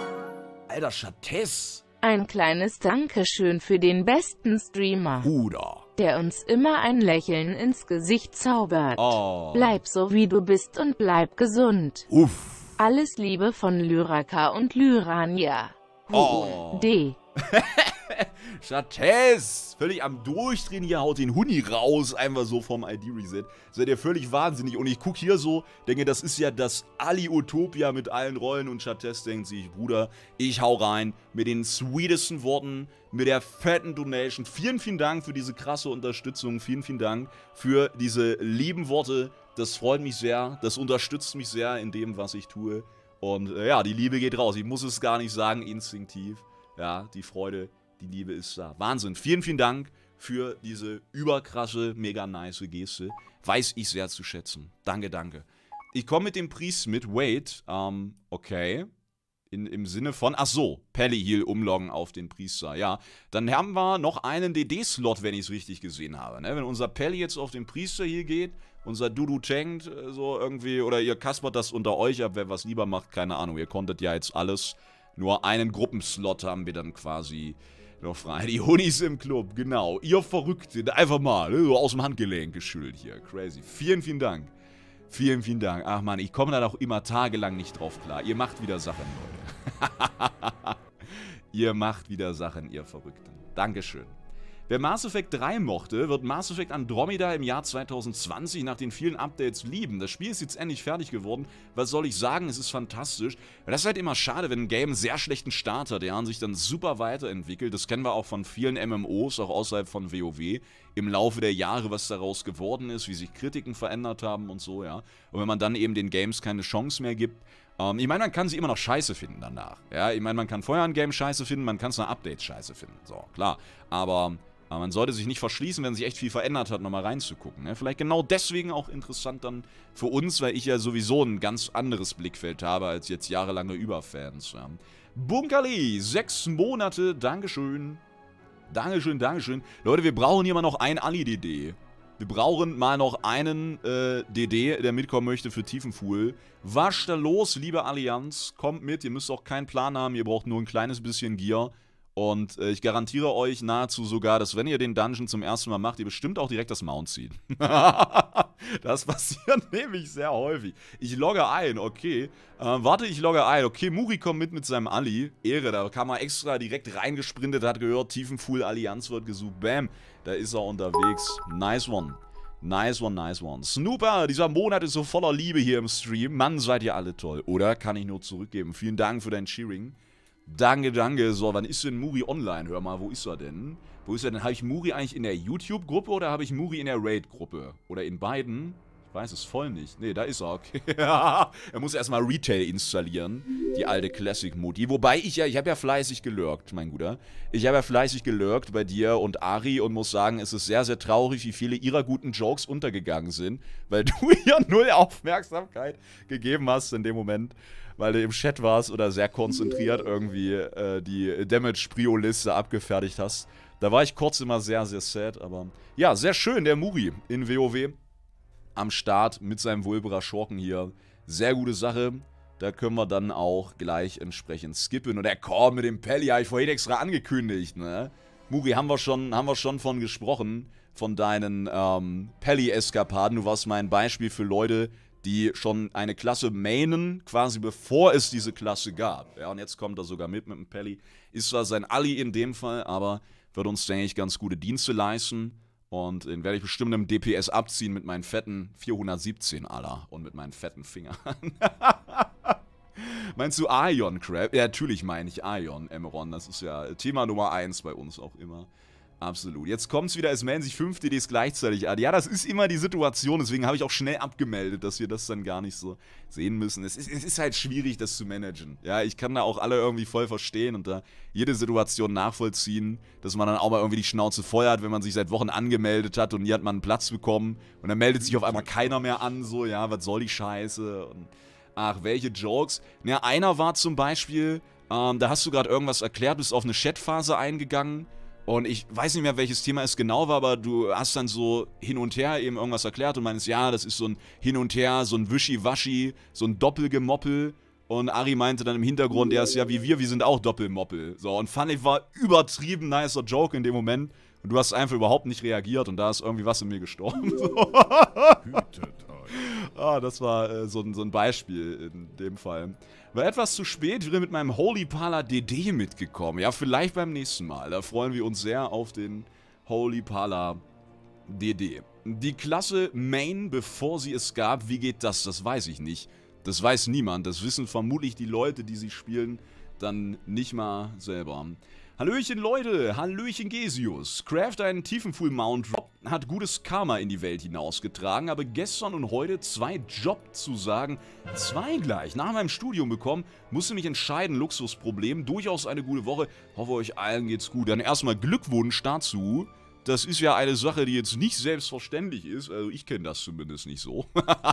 Speaker 1: Alter, Chatez.
Speaker 2: Ein kleines Dankeschön für den besten Streamer. Bruder der uns immer ein Lächeln ins Gesicht zaubert.
Speaker 1: Oh. Bleib
Speaker 2: so wie du bist und bleib gesund. Uff. Alles Liebe von Lyraka und Lyrania. Oh. D.
Speaker 1: Chattes, völlig am Durchdrehen hier, haut den Huni raus, einfach so vom ID-Reset. Seid ihr völlig wahnsinnig. Und ich gucke hier so, denke, das ist ja das Ali-Utopia mit allen Rollen. Und Chattes denkt sich, Bruder, ich hau rein mit den sweetesten Worten, mit der fetten Donation. Vielen, vielen Dank für diese krasse Unterstützung. Vielen, vielen Dank für diese lieben Worte das freut mich sehr, das unterstützt mich sehr in dem, was ich tue. Und äh, ja, die Liebe geht raus. Ich muss es gar nicht sagen, instinktiv. Ja, die Freude, die Liebe ist da. Wahnsinn. Vielen, vielen Dank für diese überkrasse, mega nice Geste. Weiß ich sehr zu schätzen. Danke, danke. Ich komme mit dem Priest mit. Wait. Ähm, okay. In, Im Sinne von, ach so, Pelihil umloggen auf den Priester, ja. Dann haben wir noch einen DD-Slot, wenn ich es richtig gesehen habe. Ne? Wenn unser Pelli jetzt auf den Priester hier geht, unser Dudu tankt, äh, so irgendwie, oder ihr kaspert das unter euch ab, wer was lieber macht, keine Ahnung. Ihr konntet ja jetzt alles, nur einen Gruppenslot haben wir dann quasi noch frei. Die Hunis im Club, genau. Ihr Verrückte, einfach mal, ne? so aus dem Handgelenk geschüttelt hier, crazy. Vielen, vielen Dank. Vielen, vielen Dank. Ach man, ich komme da doch immer tagelang nicht drauf klar. Ihr macht wieder Sachen, Leute. ihr macht wieder Sachen, ihr Verrückten. Dankeschön. Wer Mass Effect 3 mochte, wird Mass Effect Andromeda im Jahr 2020 nach den vielen Updates lieben. Das Spiel ist jetzt endlich fertig geworden. Was soll ich sagen? Es ist fantastisch. Aber das ist halt immer schade, wenn ein Game einen sehr schlechten Start hat, ja, und sich dann super weiterentwickelt. Das kennen wir auch von vielen MMOs, auch außerhalb von WoW. Im Laufe der Jahre, was daraus geworden ist, wie sich Kritiken verändert haben und so, ja. Und wenn man dann eben den Games keine Chance mehr gibt, ähm, ich meine, man kann sie immer noch scheiße finden danach. Ja, ich meine, man kann vorher ein Game scheiße finden, man kann es nach Updates scheiße finden. So, klar. Aber aber man sollte sich nicht verschließen, wenn sich echt viel verändert hat, nochmal reinzugucken. Ne? Vielleicht genau deswegen auch interessant dann für uns, weil ich ja sowieso ein ganz anderes Blickfeld habe als jetzt jahrelange Überfans. Ja. Bunkerli, sechs Monate, Dankeschön. Dankeschön, Dankeschön. Leute, wir brauchen hier mal noch einen Ali-DD. Wir brauchen mal noch einen äh, DD, der mitkommen möchte für Tiefenfuhl. Wasch da los, liebe Allianz. Kommt mit, ihr müsst auch keinen Plan haben, ihr braucht nur ein kleines bisschen Gier. Und äh, ich garantiere euch nahezu sogar, dass wenn ihr den Dungeon zum ersten Mal macht, ihr bestimmt auch direkt das Mount zieht. das passiert nämlich sehr häufig. Ich logge ein, okay. Äh, warte, ich logge ein. Okay, Muri kommt mit mit seinem Ali. Ehre, da kam er extra direkt reingesprintet, hat gehört, Tiefenfuhl Allianz wird gesucht. Bam, da ist er unterwegs. Nice one. Nice one, nice one. Snooper, dieser Monat ist so voller Liebe hier im Stream. Mann, seid ihr alle toll, oder? Kann ich nur zurückgeben. Vielen Dank für dein Cheering. Danke, danke. So, wann ist denn Muri online? Hör mal, wo ist er denn? Wo ist er denn? Habe ich Muri eigentlich in der YouTube-Gruppe oder habe ich Muri in der Raid-Gruppe? Oder in beiden? Ich weiß es voll nicht. Nee, da ist er. Okay. er muss erstmal Retail installieren. Die alte Classic-Mutti. Wobei ich ja, ich habe ja fleißig gelurkt, mein Guter. Ich habe ja fleißig gelurkt bei dir und Ari und muss sagen, es ist sehr, sehr traurig, wie viele ihrer guten Jokes untergegangen sind, weil du ihr null Aufmerksamkeit gegeben hast in dem Moment weil du im Chat warst oder sehr konzentriert irgendwie äh, die Damage-Prio-Liste abgefertigt hast. Da war ich kurz immer sehr, sehr sad, aber ja, sehr schön, der Muri in WoW am Start mit seinem Wulberer Schorken hier. Sehr gute Sache. Da können wir dann auch gleich entsprechend skippen. Und der Korb mit dem Pelli habe ich vorhin extra angekündigt, ne? Muri, haben wir schon, haben wir schon von gesprochen, von deinen ähm, Pelli-Eskapaden. Du warst mein Beispiel für Leute, die schon eine Klasse mainen, quasi bevor es diese Klasse gab. Ja, und jetzt kommt er sogar mit mit dem Pelli. Ist zwar sein Ali in dem Fall, aber wird uns, denke ich, ganz gute Dienste leisten. Und den werde ich bestimmt im DPS abziehen mit meinen fetten 417 aller und mit meinen fetten Fingern. Meinst du Ion Crab? Ja, natürlich meine ich Ion, Emeron. Das ist ja Thema Nummer 1 bei uns auch immer. Absolut. Jetzt kommt's wieder, es melden sich fünf DDs gleichzeitig an. Ja, das ist immer die Situation, deswegen habe ich auch schnell abgemeldet, dass wir das dann gar nicht so sehen müssen. Es ist, es ist halt schwierig, das zu managen. Ja, ich kann da auch alle irgendwie voll verstehen und da jede Situation nachvollziehen, dass man dann auch mal irgendwie die Schnauze hat, wenn man sich seit Wochen angemeldet hat und nie hat man einen Platz bekommen und dann meldet sich auf einmal keiner mehr an, so, ja, was soll die Scheiße und ach, welche Jokes. Ja, einer war zum Beispiel, ähm, da hast du gerade irgendwas erklärt, bist auf eine Chatphase eingegangen und ich weiß nicht mehr, welches Thema es genau war, aber du hast dann so hin und her eben irgendwas erklärt und meinst, ja, das ist so ein Hin und Her, so ein Wischiwaschi, so ein Doppelgemoppel. Und Ari meinte dann im Hintergrund er ist ja, wie wir, wir sind auch Doppelmoppel. So, und fand ich war übertrieben nicer Joke in dem Moment. Und du hast einfach überhaupt nicht reagiert und da ist irgendwie was in mir gestorben. So. Hütet ah, das war äh, so, ein, so ein Beispiel in dem Fall. War etwas zu spät, wieder mit meinem Holy Pala DD mitgekommen. Ja, vielleicht beim nächsten Mal. Da freuen wir uns sehr auf den Holy Pala DD. Die Klasse Main, bevor sie es gab, wie geht das? Das weiß ich nicht. Das weiß niemand. Das wissen vermutlich die Leute, die sie spielen, dann nicht mal selber. Hallöchen Leute, Hallöchen Gesius. Craft einen Tiefenfull mount hat gutes Karma in die Welt hinausgetragen, aber gestern und heute zwei Job zu sagen, zwei gleich, nach meinem Studium bekommen, musste mich entscheiden, Luxusproblem, durchaus eine gute Woche, hoffe euch allen geht's gut. Dann erstmal Glückwunsch dazu. Das ist ja eine Sache, die jetzt nicht selbstverständlich ist. Also ich kenne das zumindest nicht so.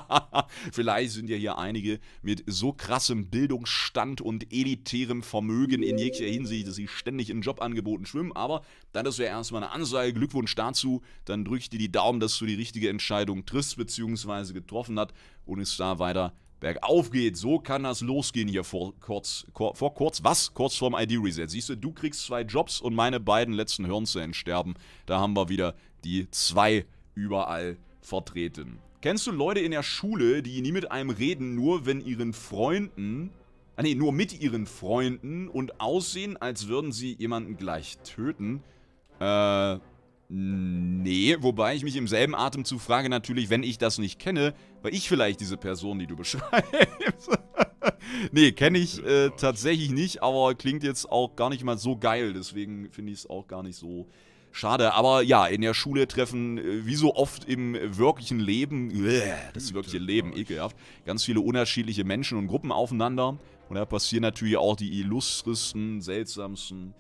Speaker 1: Vielleicht sind ja hier einige mit so krassem Bildungsstand und elitärem Vermögen in jeglicher Hinsicht, dass sie ständig in Jobangeboten schwimmen. Aber dann ist ja erstmal eine Ansage. Glückwunsch dazu. Dann drücke ich dir die Daumen, dass du die richtige Entscheidung triffst bzw. getroffen hast und es da weiter bergauf geht. So kann das losgehen hier vor kurz, vor kurz was? Kurz vorm ID-Reset. Siehst du, du kriegst zwei Jobs und meine beiden letzten Hirnzellen sterben. Da haben wir wieder die zwei überall vertreten. Kennst du Leute in der Schule, die nie mit einem reden, nur wenn ihren Freunden Ah nee, nur mit ihren Freunden und aussehen, als würden sie jemanden gleich töten. Äh, Nee, wobei ich mich im selben Atemzug frage natürlich, wenn ich das nicht kenne, war ich vielleicht diese Person, die du beschreibst. nee, kenne ich äh, tatsächlich nicht, aber klingt jetzt auch gar nicht mal so geil, deswegen finde ich es auch gar nicht so schade. Aber ja, in der Schule treffen, äh, wie so oft im wirklichen Leben, äh, das wirkliche Leben, ekelhaft, ganz viele unterschiedliche Menschen und Gruppen aufeinander. Und da passieren natürlich auch die illustresten, seltsamsten,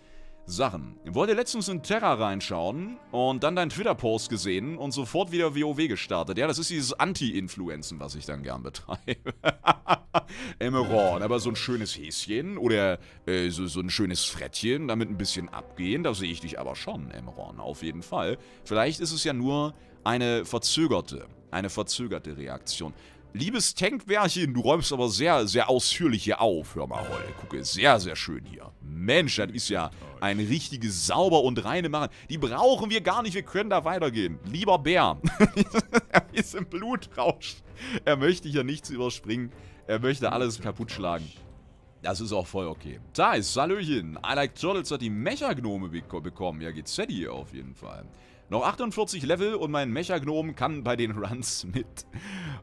Speaker 1: Sachen. Ich wollte letztens in Terra reinschauen und dann deinen Twitter-Post gesehen und sofort wieder WoW gestartet. Ja, das ist dieses Anti-Influenzen, was ich dann gern betreibe. Emeron, aber so ein schönes Häschen oder äh, so, so, ein schönes Frettchen, damit ein bisschen abgehen, da sehe ich dich aber schon, Emeron, auf jeden Fall. Vielleicht ist es ja nur eine verzögerte, eine verzögerte Reaktion. Liebes Tankwärchen, du räumst aber sehr, sehr ausführlich hier auf. Hör mal, Holle. Gucke, sehr, sehr schön hier. Mensch, das ist ja ein richtiges sauber und reine Machen. Die brauchen wir gar nicht. Wir können da weitergehen. Lieber Bär. er ist im Blutrausch. Er möchte hier nichts überspringen. Er möchte alles kaputt schlagen. Das ist auch voll okay. Thais, Salöchen. I like Turtles hat die Mechagnome gnome bekommen. Ja, geht's hier auf jeden Fall. Noch 48 Level und mein mecha kann bei den Runs mit.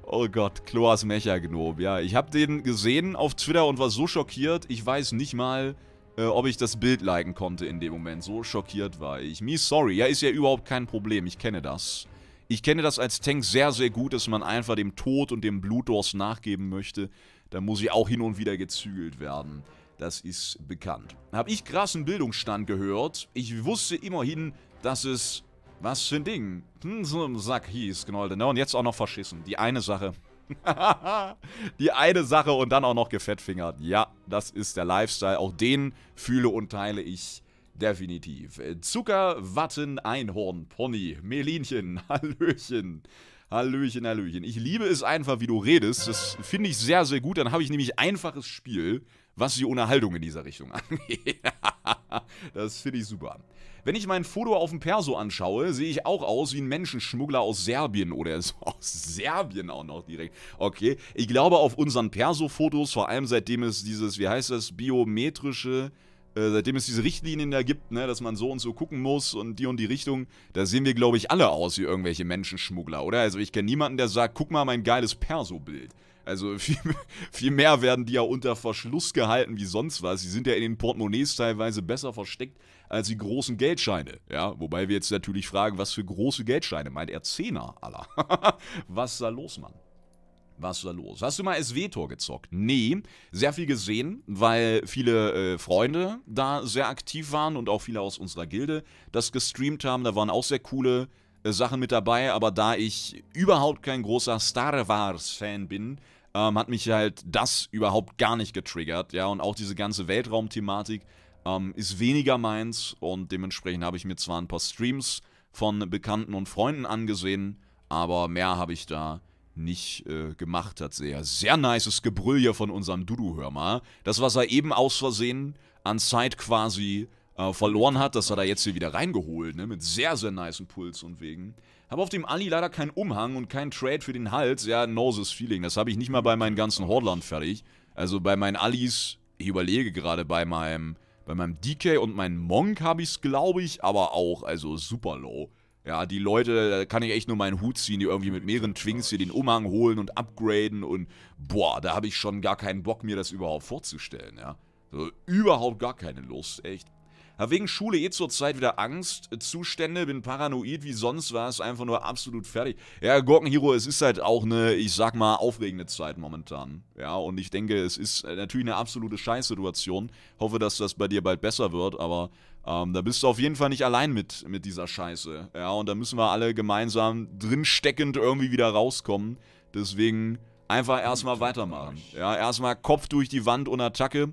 Speaker 1: Oh Gott, Kloas mecha Ja, ich habe den gesehen auf Twitter und war so schockiert. Ich weiß nicht mal, äh, ob ich das Bild liken konnte in dem Moment. So schockiert war ich. Me sorry. Ja, ist ja überhaupt kein Problem. Ich kenne das. Ich kenne das als Tank sehr, sehr gut, dass man einfach dem Tod und dem Blutdurst nachgeben möchte. Da muss ich auch hin und wieder gezügelt werden. Das ist bekannt. Habe ich krassen Bildungsstand gehört. Ich wusste immerhin, dass es... Was für ein Ding? Hm, so ein Sack hieß, genau. Und jetzt auch noch verschissen. Die eine Sache. die eine Sache und dann auch noch gefettfingert. Ja, das ist der Lifestyle. Auch den fühle und teile ich definitiv. Zucker, Watten, Einhorn, Pony, Melinchen, Hallöchen. Hallöchen, Hallöchen. Ich liebe es einfach, wie du redest. Das finde ich sehr, sehr gut. Dann habe ich nämlich einfaches Spiel, was die Unterhaltung in dieser Richtung angeht. das finde ich super. Wenn ich mein Foto auf dem Perso anschaue, sehe ich auch aus wie ein Menschenschmuggler aus Serbien oder so aus Serbien auch noch direkt. Okay, ich glaube auf unseren Perso-Fotos, vor allem seitdem es dieses, wie heißt das, biometrische äh, seitdem es diese Richtlinien da gibt, ne, dass man so und so gucken muss und die und die Richtung, da sehen wir, glaube ich, alle aus wie irgendwelche Menschenschmuggler, oder? Also ich kenne niemanden, der sagt, guck mal mein geiles Perso-Bild. Also viel, viel mehr werden die ja unter Verschluss gehalten wie sonst was. Sie sind ja in den Portemonnaies teilweise besser versteckt als die großen Geldscheine. Ja, wobei wir jetzt natürlich fragen, was für große Geldscheine meint er Zehner aller? was ist da los, Mann? was ist da los? Hast du mal SW-Tor gezockt? Nee, sehr viel gesehen, weil viele äh, Freunde da sehr aktiv waren und auch viele aus unserer Gilde das gestreamt haben. Da waren auch sehr coole äh, Sachen mit dabei, aber da ich überhaupt kein großer Star Wars-Fan bin, ähm, hat mich halt das überhaupt gar nicht getriggert. Ja, und auch diese ganze Weltraum-Thematik ähm, ist weniger meins und dementsprechend habe ich mir zwar ein paar Streams von Bekannten und Freunden angesehen, aber mehr habe ich da nicht nicht äh, gemacht hat. Sehr, sehr nices Gebrüll hier von unserem Dudu, hör mal. Das, was er eben aus Versehen an Zeit quasi äh, verloren hat, das hat er jetzt hier wieder reingeholt, ne? Mit sehr, sehr niceen Puls und Wegen. Habe auf dem Ali leider keinen Umhang und keinen Trade für den Hals. Ja, noses Feeling. Das habe ich nicht mal bei meinen ganzen Hordlern fertig. Also bei meinen Alis, ich überlege gerade bei meinem, bei meinem DK und meinem Monk habe ich es, glaube ich, aber auch, also super low. Ja, die Leute, da kann ich echt nur meinen Hut ziehen, die irgendwie mit mehreren Twinks hier den Umhang holen und upgraden und boah, da habe ich schon gar keinen Bock, mir das überhaupt vorzustellen, ja. So, überhaupt gar keine Lust, echt. Hab wegen Schule eh zurzeit wieder Angst, Zustände, bin paranoid wie sonst war es einfach nur absolut fertig. Ja, Gorkenhero, es ist halt auch eine, ich sag mal, aufregende Zeit momentan. Ja, und ich denke, es ist äh, natürlich eine absolute Scheißsituation. Hoffe, dass das bei dir bald besser wird, aber ähm, da bist du auf jeden Fall nicht allein mit, mit dieser Scheiße. Ja, und da müssen wir alle gemeinsam drinsteckend irgendwie wieder rauskommen. Deswegen einfach erstmal weitermachen. Ja, erstmal Kopf durch die Wand und Attacke.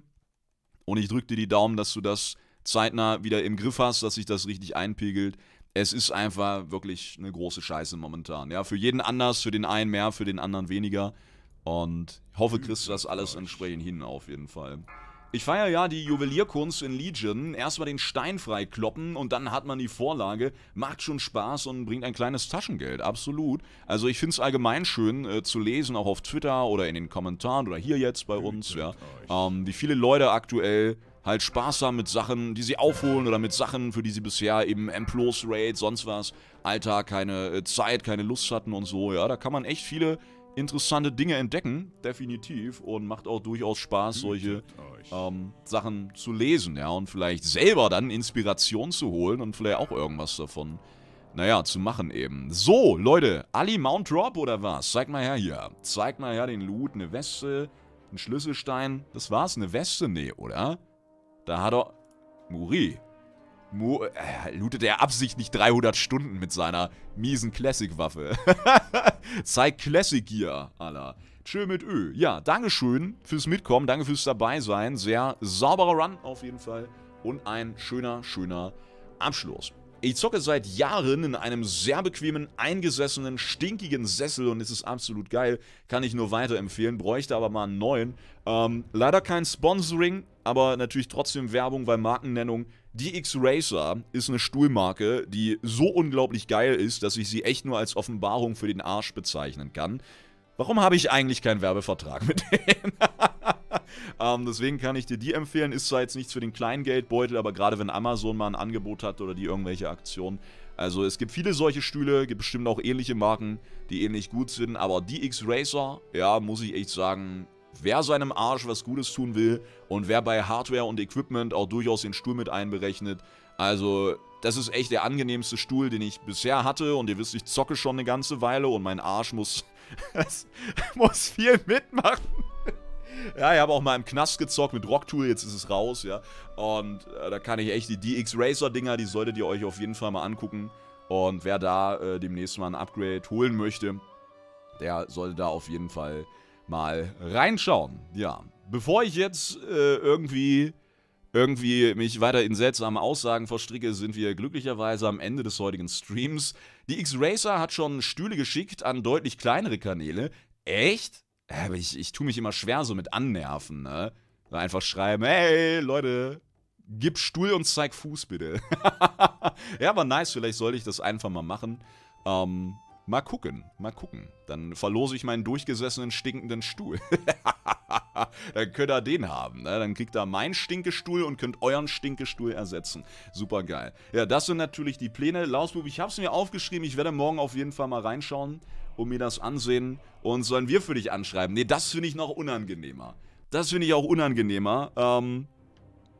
Speaker 1: Und ich drücke dir die Daumen, dass du das zeitnah wieder im Griff hast, dass sich das richtig einpegelt. Es ist einfach wirklich eine große Scheiße momentan. Ja, für jeden anders, für den einen mehr, für den anderen weniger. Und ich hoffe, kriegst du das alles entsprechend hin auf jeden Fall. Ich feiere ja die Juwelierkunst in Legion. Erstmal den Stein freikloppen und dann hat man die Vorlage. Macht schon Spaß und bringt ein kleines Taschengeld, absolut. Also ich finde es allgemein schön äh, zu lesen, auch auf Twitter oder in den Kommentaren oder hier jetzt bei uns, ja. Ähm, wie viele Leute aktuell halt Spaß haben mit Sachen, die sie aufholen oder mit Sachen, für die sie bisher eben M-Plus, Raid, sonst was, Alter, keine äh, Zeit, keine Lust hatten und so, ja. Da kann man echt viele interessante Dinge entdecken, definitiv. Und macht auch durchaus Spaß, solche ähm, Sachen zu lesen, ja. Und vielleicht selber dann Inspiration zu holen und vielleicht auch irgendwas davon, naja, zu machen eben. So, Leute, Ali Mount Drop oder was? Zeigt mal her hier. Zeigt mal her den Loot, eine Weste, einen Schlüsselstein. Das war's, eine Weste? Nee, oder? Da hat er... Muri, Mo äh, lootet er absichtlich 300 Stunden mit seiner miesen Classic-Waffe. Zeig Classic Gear, Alter. Chill mit Ö. Ja, Dankeschön fürs Mitkommen, danke fürs Dabeisein. Sehr sauberer Run auf jeden Fall und ein schöner, schöner Abschluss. Ich zocke seit Jahren in einem sehr bequemen, eingesessenen, stinkigen Sessel und es ist absolut geil. Kann ich nur weiterempfehlen, bräuchte aber mal einen neuen. Ähm, leider kein Sponsoring, aber natürlich trotzdem Werbung, weil Markennennung. Die X-Racer ist eine Stuhlmarke, die so unglaublich geil ist, dass ich sie echt nur als Offenbarung für den Arsch bezeichnen kann. Warum habe ich eigentlich keinen Werbevertrag mit denen? ähm, deswegen kann ich dir die empfehlen. Ist zwar jetzt nichts für den kleinen Geldbeutel, aber gerade wenn Amazon mal ein Angebot hat oder die irgendwelche Aktionen. Also es gibt viele solche Stühle, gibt bestimmt auch ähnliche Marken, die ähnlich gut sind. Aber die X-Racer, ja, muss ich echt sagen, wer seinem Arsch was Gutes tun will und wer bei Hardware und Equipment auch durchaus den Stuhl mit einberechnet. Also, das ist echt der angenehmste Stuhl, den ich bisher hatte. Und ihr wisst, ich zocke schon eine ganze Weile und mein Arsch muss,
Speaker 2: muss viel mitmachen.
Speaker 1: Ja, ich habe auch mal im Knast gezockt mit Rocktool, jetzt ist es raus, ja. Und äh, da kann ich echt die DX Racer Dinger, die solltet ihr euch auf jeden Fall mal angucken. Und wer da äh, demnächst mal ein Upgrade holen möchte, der sollte da auf jeden Fall mal reinschauen. Ja, bevor ich jetzt äh, irgendwie irgendwie mich weiter in seltsame Aussagen verstricke, sind wir glücklicherweise am Ende des heutigen Streams. Die X-Racer hat schon Stühle geschickt an deutlich kleinere Kanäle. Echt? Äh, aber ich, ich tue mich immer schwer so mit annerven, ne? Einfach schreiben, hey Leute, gib Stuhl und zeig Fuß bitte. ja, aber nice, vielleicht sollte ich das einfach mal machen. Ähm, Mal gucken, mal gucken. Dann verlose ich meinen durchgesessenen, stinkenden Stuhl. dann könnt ihr den haben. Ne? Dann kriegt ihr meinen Stinkestuhl und könnt euren Stinkestuhl ersetzen. Super geil. Ja, das sind natürlich die Pläne. Lausbub, ich habe es mir aufgeschrieben. Ich werde morgen auf jeden Fall mal reinschauen und mir das ansehen. Und sollen wir für dich anschreiben? Ne, das finde ich noch unangenehmer. Das finde ich auch unangenehmer. Ähm,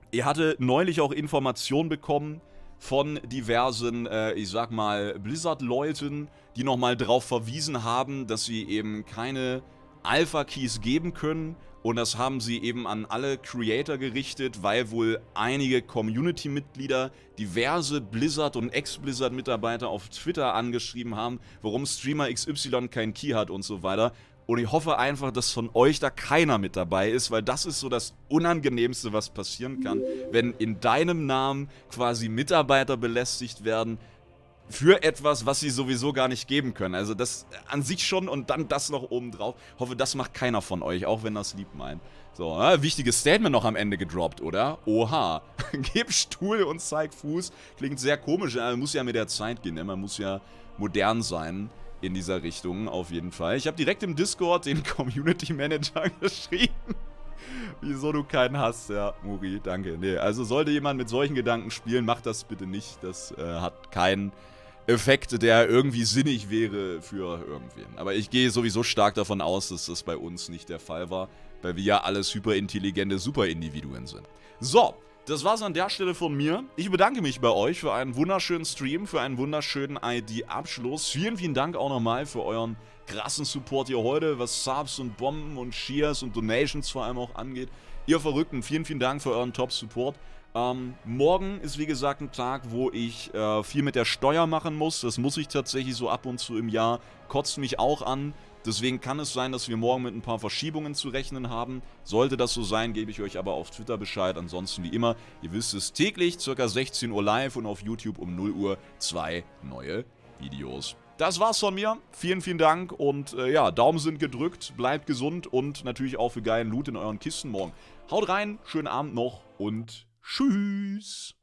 Speaker 1: ihr hatte neulich auch Informationen bekommen, von diversen, äh, ich sag mal, Blizzard-Leuten, die nochmal drauf verwiesen haben, dass sie eben keine Alpha-Keys geben können. Und das haben sie eben an alle Creator gerichtet, weil wohl einige Community-Mitglieder diverse Blizzard- und Ex-Blizzard-Mitarbeiter auf Twitter angeschrieben haben, warum Streamer XY kein Key hat und so weiter. Und ich hoffe einfach, dass von euch da keiner mit dabei ist, weil das ist so das Unangenehmste, was passieren kann, wenn in deinem Namen quasi Mitarbeiter belästigt werden für etwas, was sie sowieso gar nicht geben können. Also das an sich schon und dann das noch obendrauf. drauf. Hoffe, das macht keiner von euch, auch wenn das lieb meint. So, äh, wichtiges Statement noch am Ende gedroppt, oder? Oha. Gib Stuhl und zeig Fuß. Klingt sehr komisch, man äh, muss ja mit der Zeit gehen, ne? man muss ja modern sein in dieser Richtung auf jeden Fall. Ich habe direkt im Discord den Community Manager geschrieben. Wieso du keinen hast, ja, Muri, danke. Nee, also sollte jemand mit solchen Gedanken spielen, macht das bitte nicht. Das äh, hat keinen Effekt, der irgendwie sinnig wäre für irgendwen. Aber ich gehe sowieso stark davon aus, dass das bei uns nicht der Fall war, weil wir ja alles hyperintelligente Superindividuen sind. So, das war es an der Stelle von mir. Ich bedanke mich bei euch für einen wunderschönen Stream, für einen wunderschönen ID-Abschluss. Vielen, vielen Dank auch nochmal für euren krassen Support hier heute, was Subs und Bomben und Shears und Donations vor allem auch angeht. Ihr Verrückten, vielen, vielen Dank für euren Top-Support. Ähm, morgen ist wie gesagt ein Tag, wo ich äh, viel mit der Steuer machen muss. Das muss ich tatsächlich so ab und zu im Jahr. Kotzt mich auch an. Deswegen kann es sein, dass wir morgen mit ein paar Verschiebungen zu rechnen haben. Sollte das so sein, gebe ich euch aber auf Twitter Bescheid. Ansonsten wie immer, ihr wisst es täglich, ca. 16 Uhr live und auf YouTube um 0 Uhr zwei neue Videos. Das war's von mir. Vielen, vielen Dank und äh, ja, Daumen sind gedrückt, bleibt gesund und natürlich auch für geilen Loot in euren Kisten morgen. Haut rein, schönen Abend noch und tschüss.